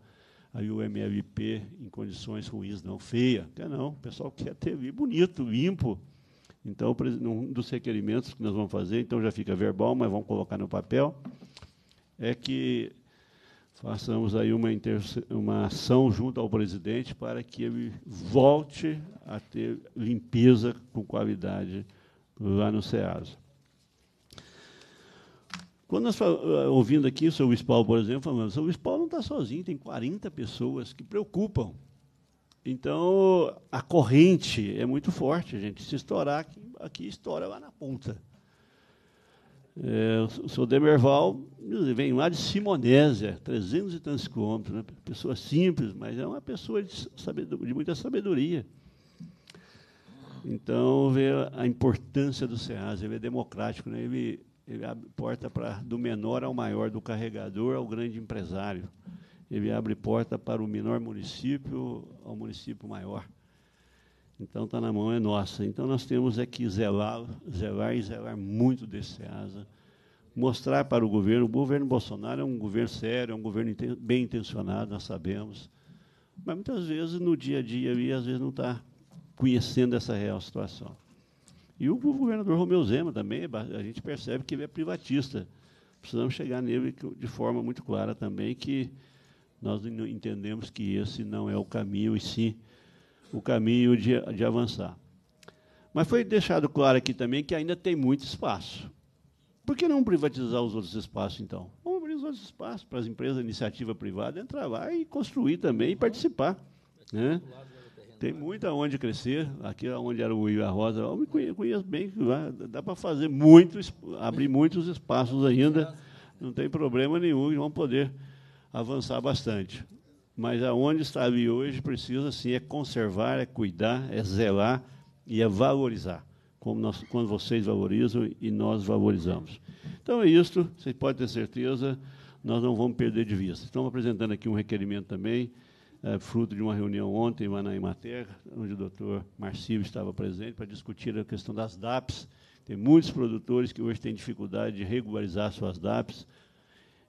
aí o MLP em condições ruins, não, feia. Quer não, o pessoal quer ter bonito, limpo. Então, um dos requerimentos que nós vamos fazer, então já fica verbal, mas vamos colocar no papel, é que façamos aí uma, uma ação junto ao presidente para que ele volte a ter limpeza com qualidade lá no SEASA. Quando nós eh, ouvindo aqui o seu Bispo, por exemplo, falando, o seu Bispo não está sozinho, tem 40 pessoas que preocupam. Então, a corrente é muito forte, gente. Se estourar aqui, aqui estoura lá na ponta. É, o senhor Demerval vem lá de Simonésia, 300 e tantos quilômetros, né? pessoa simples, mas é uma pessoa de, de muita sabedoria. Então, vê a importância do SEAS, ele é democrático, né? ele, ele abre porta para do menor ao maior, do carregador ao grande empresário. Ele abre porta para o menor município ao município maior. Então está na mão é nossa. Então nós temos é que zelar, zelar e zelar muito desse asa, mostrar para o governo, o governo Bolsonaro é um governo sério, é um governo bem intencionado, nós sabemos, mas muitas vezes no dia a dia e às vezes não está conhecendo essa real situação. E o governador Romeu Zema também, a gente percebe que ele é privatista. Precisamos chegar nele de forma muito clara também que nós entendemos que esse não é o caminho e sim o caminho de, de avançar. Mas foi deixado claro aqui também que ainda tem muito espaço. Por que não privatizar os outros espaços, então? Vamos abrir os outros espaços para as empresas de iniciativa privada entrar lá e construir também e participar. Né? Tem muito aonde crescer. Aqui é onde era o Rio a Rosa, eu conheço, conheço bem, dá para fazer muito, abrir muitos espaços ainda. Não tem problema nenhum e vão poder avançar bastante mas aonde está hoje precisa sim é conservar, é cuidar, é zelar e é valorizar, como nós, quando vocês valorizam e nós valorizamos. Então é isto, vocês podem ter certeza, nós não vamos perder de vista. Estamos apresentando aqui um requerimento também, é, fruto de uma reunião ontem lá na Imaterra, onde o doutor Marcio estava presente para discutir a questão das DAPs. Tem muitos produtores que hoje têm dificuldade de regularizar suas DAPs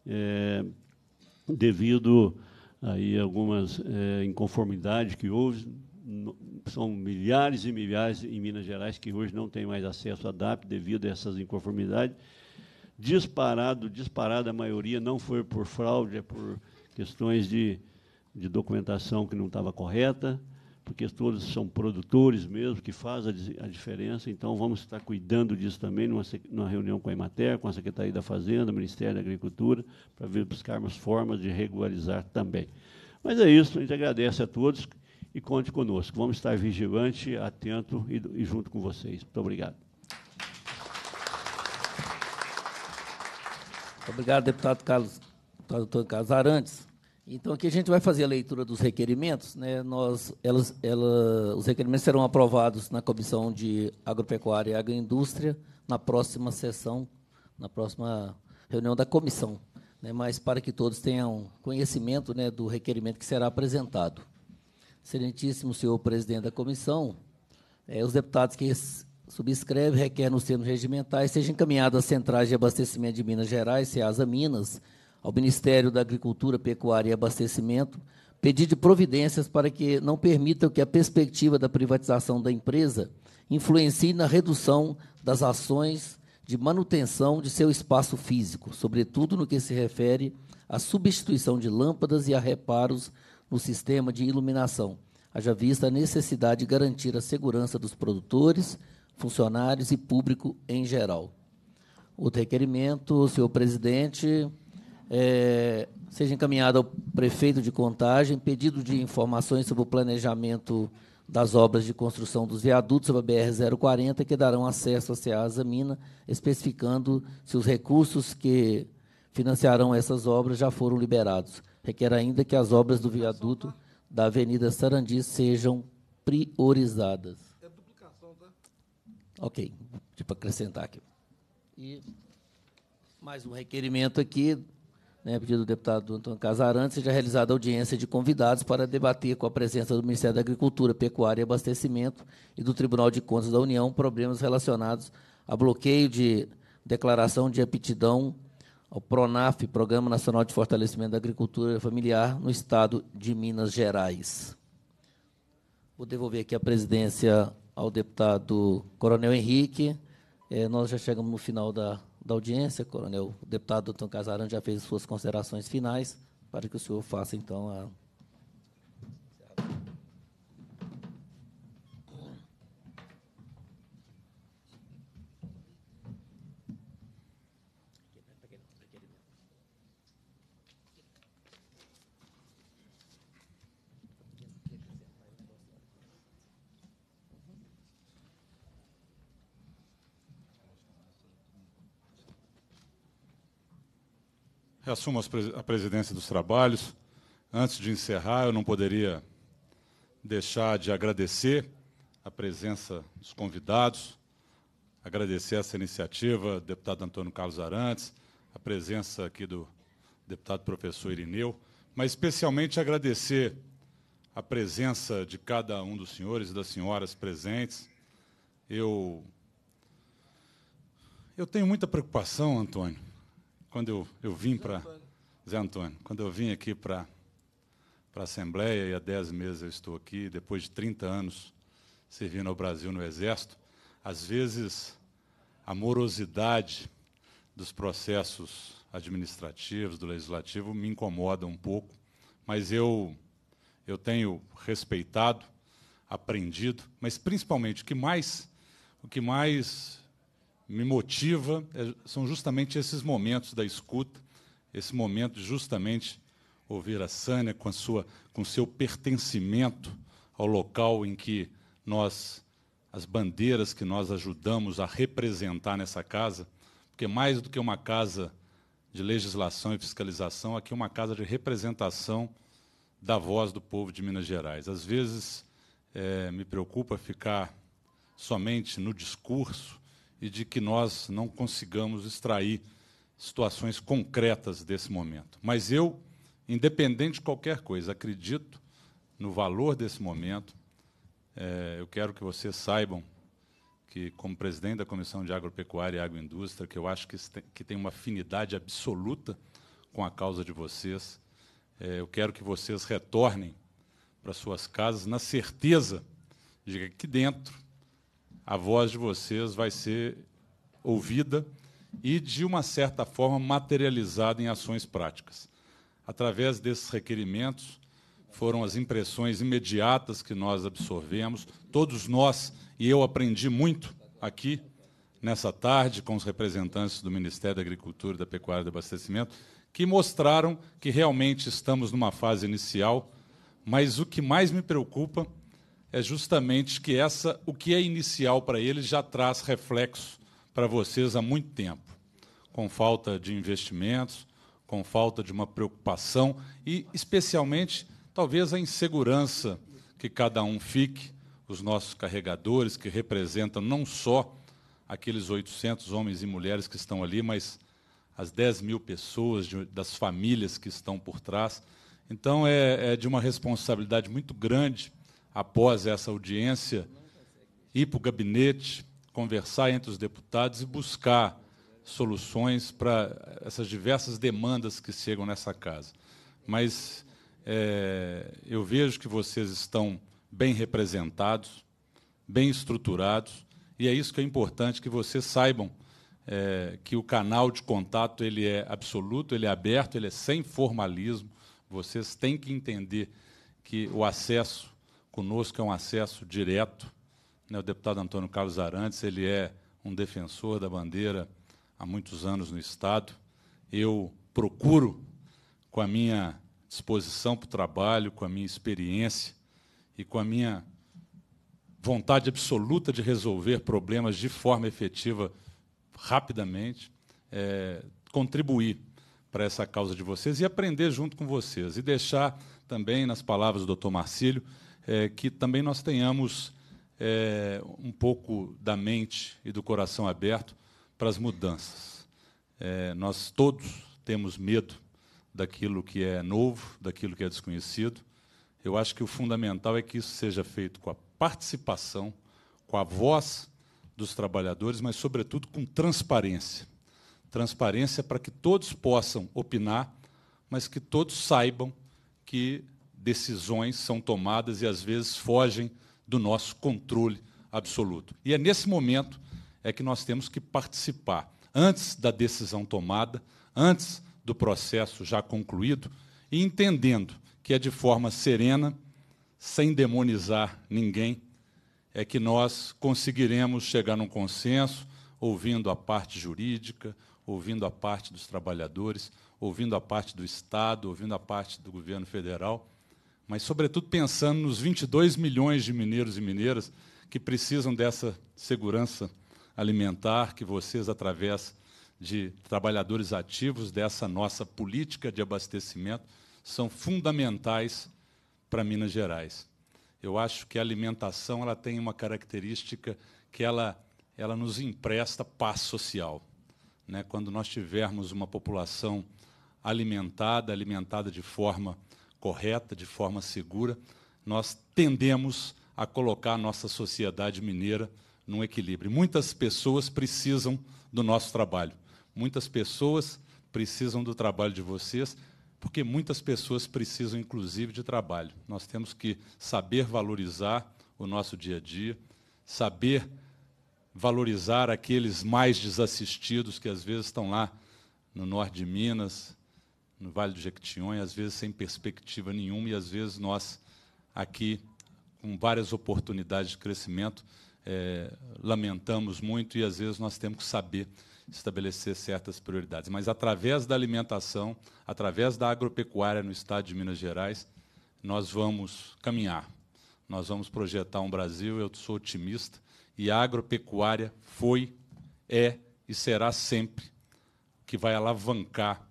é, eh, devido aí algumas é, inconformidades que houve. São milhares e milhares em Minas Gerais que hoje não têm mais acesso à DAP devido a essas inconformidades. Disparado, disparada a maioria não foi por fraude, é por questões de, de documentação que não estava correta porque todos são produtores mesmo, que faz a, a, diferença, então vamos estar cuidando disso também numa, numa reunião com a Emater, com a Secretaria da Fazenda, Ministério da Agricultura, para buscarmos formas de regularizar também. Mas é isso, a gente agradece a todos e conte conosco. Vamos estar vigilante, atento e, e junto com vocês. Muito obrigado. Obrigado, deputado Carlos, doutor Carlos Arantes. Então, aqui a gente vai fazer a leitura dos requerimentos. Né? Nós, elas, ela, os requerimentos serão aprovados na Comissão de Agropecuária e Agroindústria na próxima sessão, na próxima reunião da comissão. Né? Mas para que todos tenham conhecimento né, do requerimento que será apresentado. Excelentíssimo senhor presidente da comissão, é os deputados que subscrevem requerem nos termos regimentais seja encaminhado à Centrais de Abastecimento de Minas Gerais, CEASA Minas, ao Ministério da Agricultura, Pecuária e Abastecimento pedir de providências para que não permitam que a perspectiva da privatização da empresa influencie na redução das ações de manutenção de seu espaço físico, sobretudo no que se refere à substituição de lâmpadas e a reparos no sistema de iluminação, haja vista a necessidade de garantir a segurança dos produtores, funcionários e público em geral. Outro requerimento, senhor presidente, é, seja encaminhado ao prefeito de Contagem pedido de informações sobre o planejamento das obras de construção dos viadutos sobre a BR-040 que darão acesso à SEASA Mina, especificando se os recursos que financiarão essas obras já foram liberados. Requer ainda que as obras do viaduto da Avenida Sarandi sejam priorizadas. É duplicação, tá? Ok, tipo acrescentar aqui. E mais um requerimento aqui né, pedido do deputado Antônio Casarantes, seja realizada audiência de convidados para debater com a presença do Ministério da Agricultura, Pecuária e Abastecimento e do Tribunal de Contas da União problemas relacionados a bloqueio de declaração de aptidão ao PRONAF, Programa Nacional de Fortalecimento da Agricultura Familiar, no Estado de Minas Gerais. Vou devolver aqui a presidência ao deputado Coronel Henrique. É, nós já chegamos no final da da audiência, coronel. O deputado Antônio Casarão já fez suas considerações finais para que o senhor faça, então, a reassumo a presidência dos trabalhos. Antes de encerrar, eu não poderia deixar de agradecer a presença dos convidados, agradecer essa iniciativa, deputado Antônio Carlos Arantes, a presença aqui do deputado professor Irineu, mas especialmente agradecer a presença de cada um dos senhores e das senhoras presentes. Eu eu tenho muita preocupação, Antônio, quando eu, eu vim para. Zé Antônio, quando eu vim aqui para a Assembleia, e há 10 meses eu estou aqui, depois de 30 anos servindo ao Brasil no Exército, às vezes a morosidade dos processos administrativos, do legislativo, me incomoda um pouco, mas eu, eu tenho respeitado, aprendido, mas principalmente o que mais, o que mais me motiva é são justamente esses momentos da escuta, esse momento justamente ouvir a Sânia com a sua com seu pertencimento ao local em que nós as bandeiras que nós ajudamos a representar nessa casa, porque mais do que uma casa de legislação e fiscalização, aqui é uma casa de representação da voz do povo de Minas Gerais. Às vezes é, me preocupa ficar somente no discurso e de que nós não consigamos extrair situações concretas desse momento. Mas eu, independente de qualquer coisa, acredito no valor desse momento. É, eu quero que vocês saibam que, como presidente da Comissão de Agropecuária e Agroindústria, que eu acho que, tem, que tem uma afinidade absoluta com a causa de vocês, é, eu quero que vocês retornem para suas casas na certeza de que aqui dentro a voz de vocês vai ser ouvida e, de uma certa forma, materializada em ações práticas. Através desses requerimentos, foram as impressões imediatas que nós absorvemos. Todos nós, e eu aprendi muito aqui nessa tarde com os representantes do Ministério da Agricultura, da Pecuária e do Abastecimento, que mostraram que realmente estamos numa fase inicial, mas o que mais me preocupa é justamente que essa, o que é inicial para eles já traz reflexo para vocês há muito tempo, com falta de investimentos, com falta de uma preocupação e, especialmente, talvez a insegurança que cada um fique, os nossos carregadores, que representam não só aqueles 800 homens e mulheres que estão ali, mas as 10 mil pessoas, de, das famílias que estão por trás. Então, é, é de uma responsabilidade muito grande após essa audiência, ir para o gabinete, conversar entre os deputados e buscar soluções para essas diversas demandas que chegam nessa casa. Mas é, eu vejo que vocês estão bem representados, bem estruturados, e é isso que é importante que vocês saibam é, que o canal de contato ele é absoluto, ele é aberto, ele é sem formalismo. Vocês têm que entender que o acesso Conosco é um acesso direto. Né? O deputado Antônio Carlos Arantes ele é um defensor da bandeira há muitos anos no Estado. Eu procuro, com a minha disposição para o trabalho, com a minha experiência e com a minha vontade absoluta de resolver problemas de forma efetiva rapidamente, é, contribuir para essa causa de vocês e aprender junto com vocês. E deixar também, nas palavras do doutor Marcílio, é, que também nós tenhamos é, um pouco da mente e do coração aberto para as mudanças. É, nós todos temos medo daquilo que é novo, daquilo que é desconhecido. Eu acho que o fundamental é que isso seja feito com a participação, com a voz dos trabalhadores, mas, sobretudo, com transparência. Transparência para que todos possam opinar, mas que todos saibam que decisões são tomadas e às vezes fogem do nosso controle absoluto. E é nesse momento é que nós temos que participar, antes da decisão tomada, antes do processo já concluído, e entendendo que é de forma serena, sem demonizar ninguém, é que nós conseguiremos chegar num consenso, ouvindo a parte jurídica, ouvindo a parte dos trabalhadores, ouvindo a parte do Estado, ouvindo a parte do governo federal mas, sobretudo, pensando nos 22 milhões de mineiros e mineiras que precisam dessa segurança alimentar que vocês, através de trabalhadores ativos dessa nossa política de abastecimento, são fundamentais para Minas Gerais. Eu acho que a alimentação ela tem uma característica que ela, ela nos empresta paz social. Né? Quando nós tivermos uma população alimentada, alimentada de forma correta, de forma segura, nós tendemos a colocar a nossa sociedade mineira num equilíbrio. Muitas pessoas precisam do nosso trabalho. Muitas pessoas precisam do trabalho de vocês, porque muitas pessoas precisam, inclusive, de trabalho. Nós temos que saber valorizar o nosso dia a dia, saber valorizar aqueles mais desassistidos que às vezes estão lá no norte de Minas, no Vale do Jequitinhonha, às vezes sem perspectiva nenhuma, e às vezes nós aqui, com várias oportunidades de crescimento, é, lamentamos muito e às vezes nós temos que saber estabelecer certas prioridades. Mas através da alimentação, através da agropecuária no estado de Minas Gerais, nós vamos caminhar. Nós vamos projetar um Brasil, eu sou otimista, e a agropecuária foi, é e será sempre que vai alavancar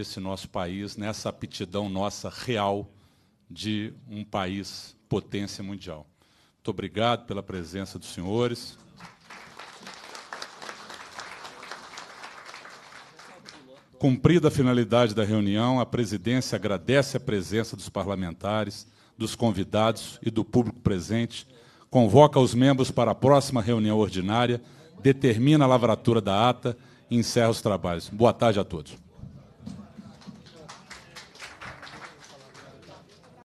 esse nosso país nessa aptidão nossa real de um país potência mundial. Muito obrigado pela presença dos senhores. Cumprida a finalidade da reunião, a presidência agradece a presença dos parlamentares, dos convidados e do público presente, convoca os membros para a próxima reunião ordinária, determina a lavratura da ata e encerra os trabalhos. Boa tarde a todos.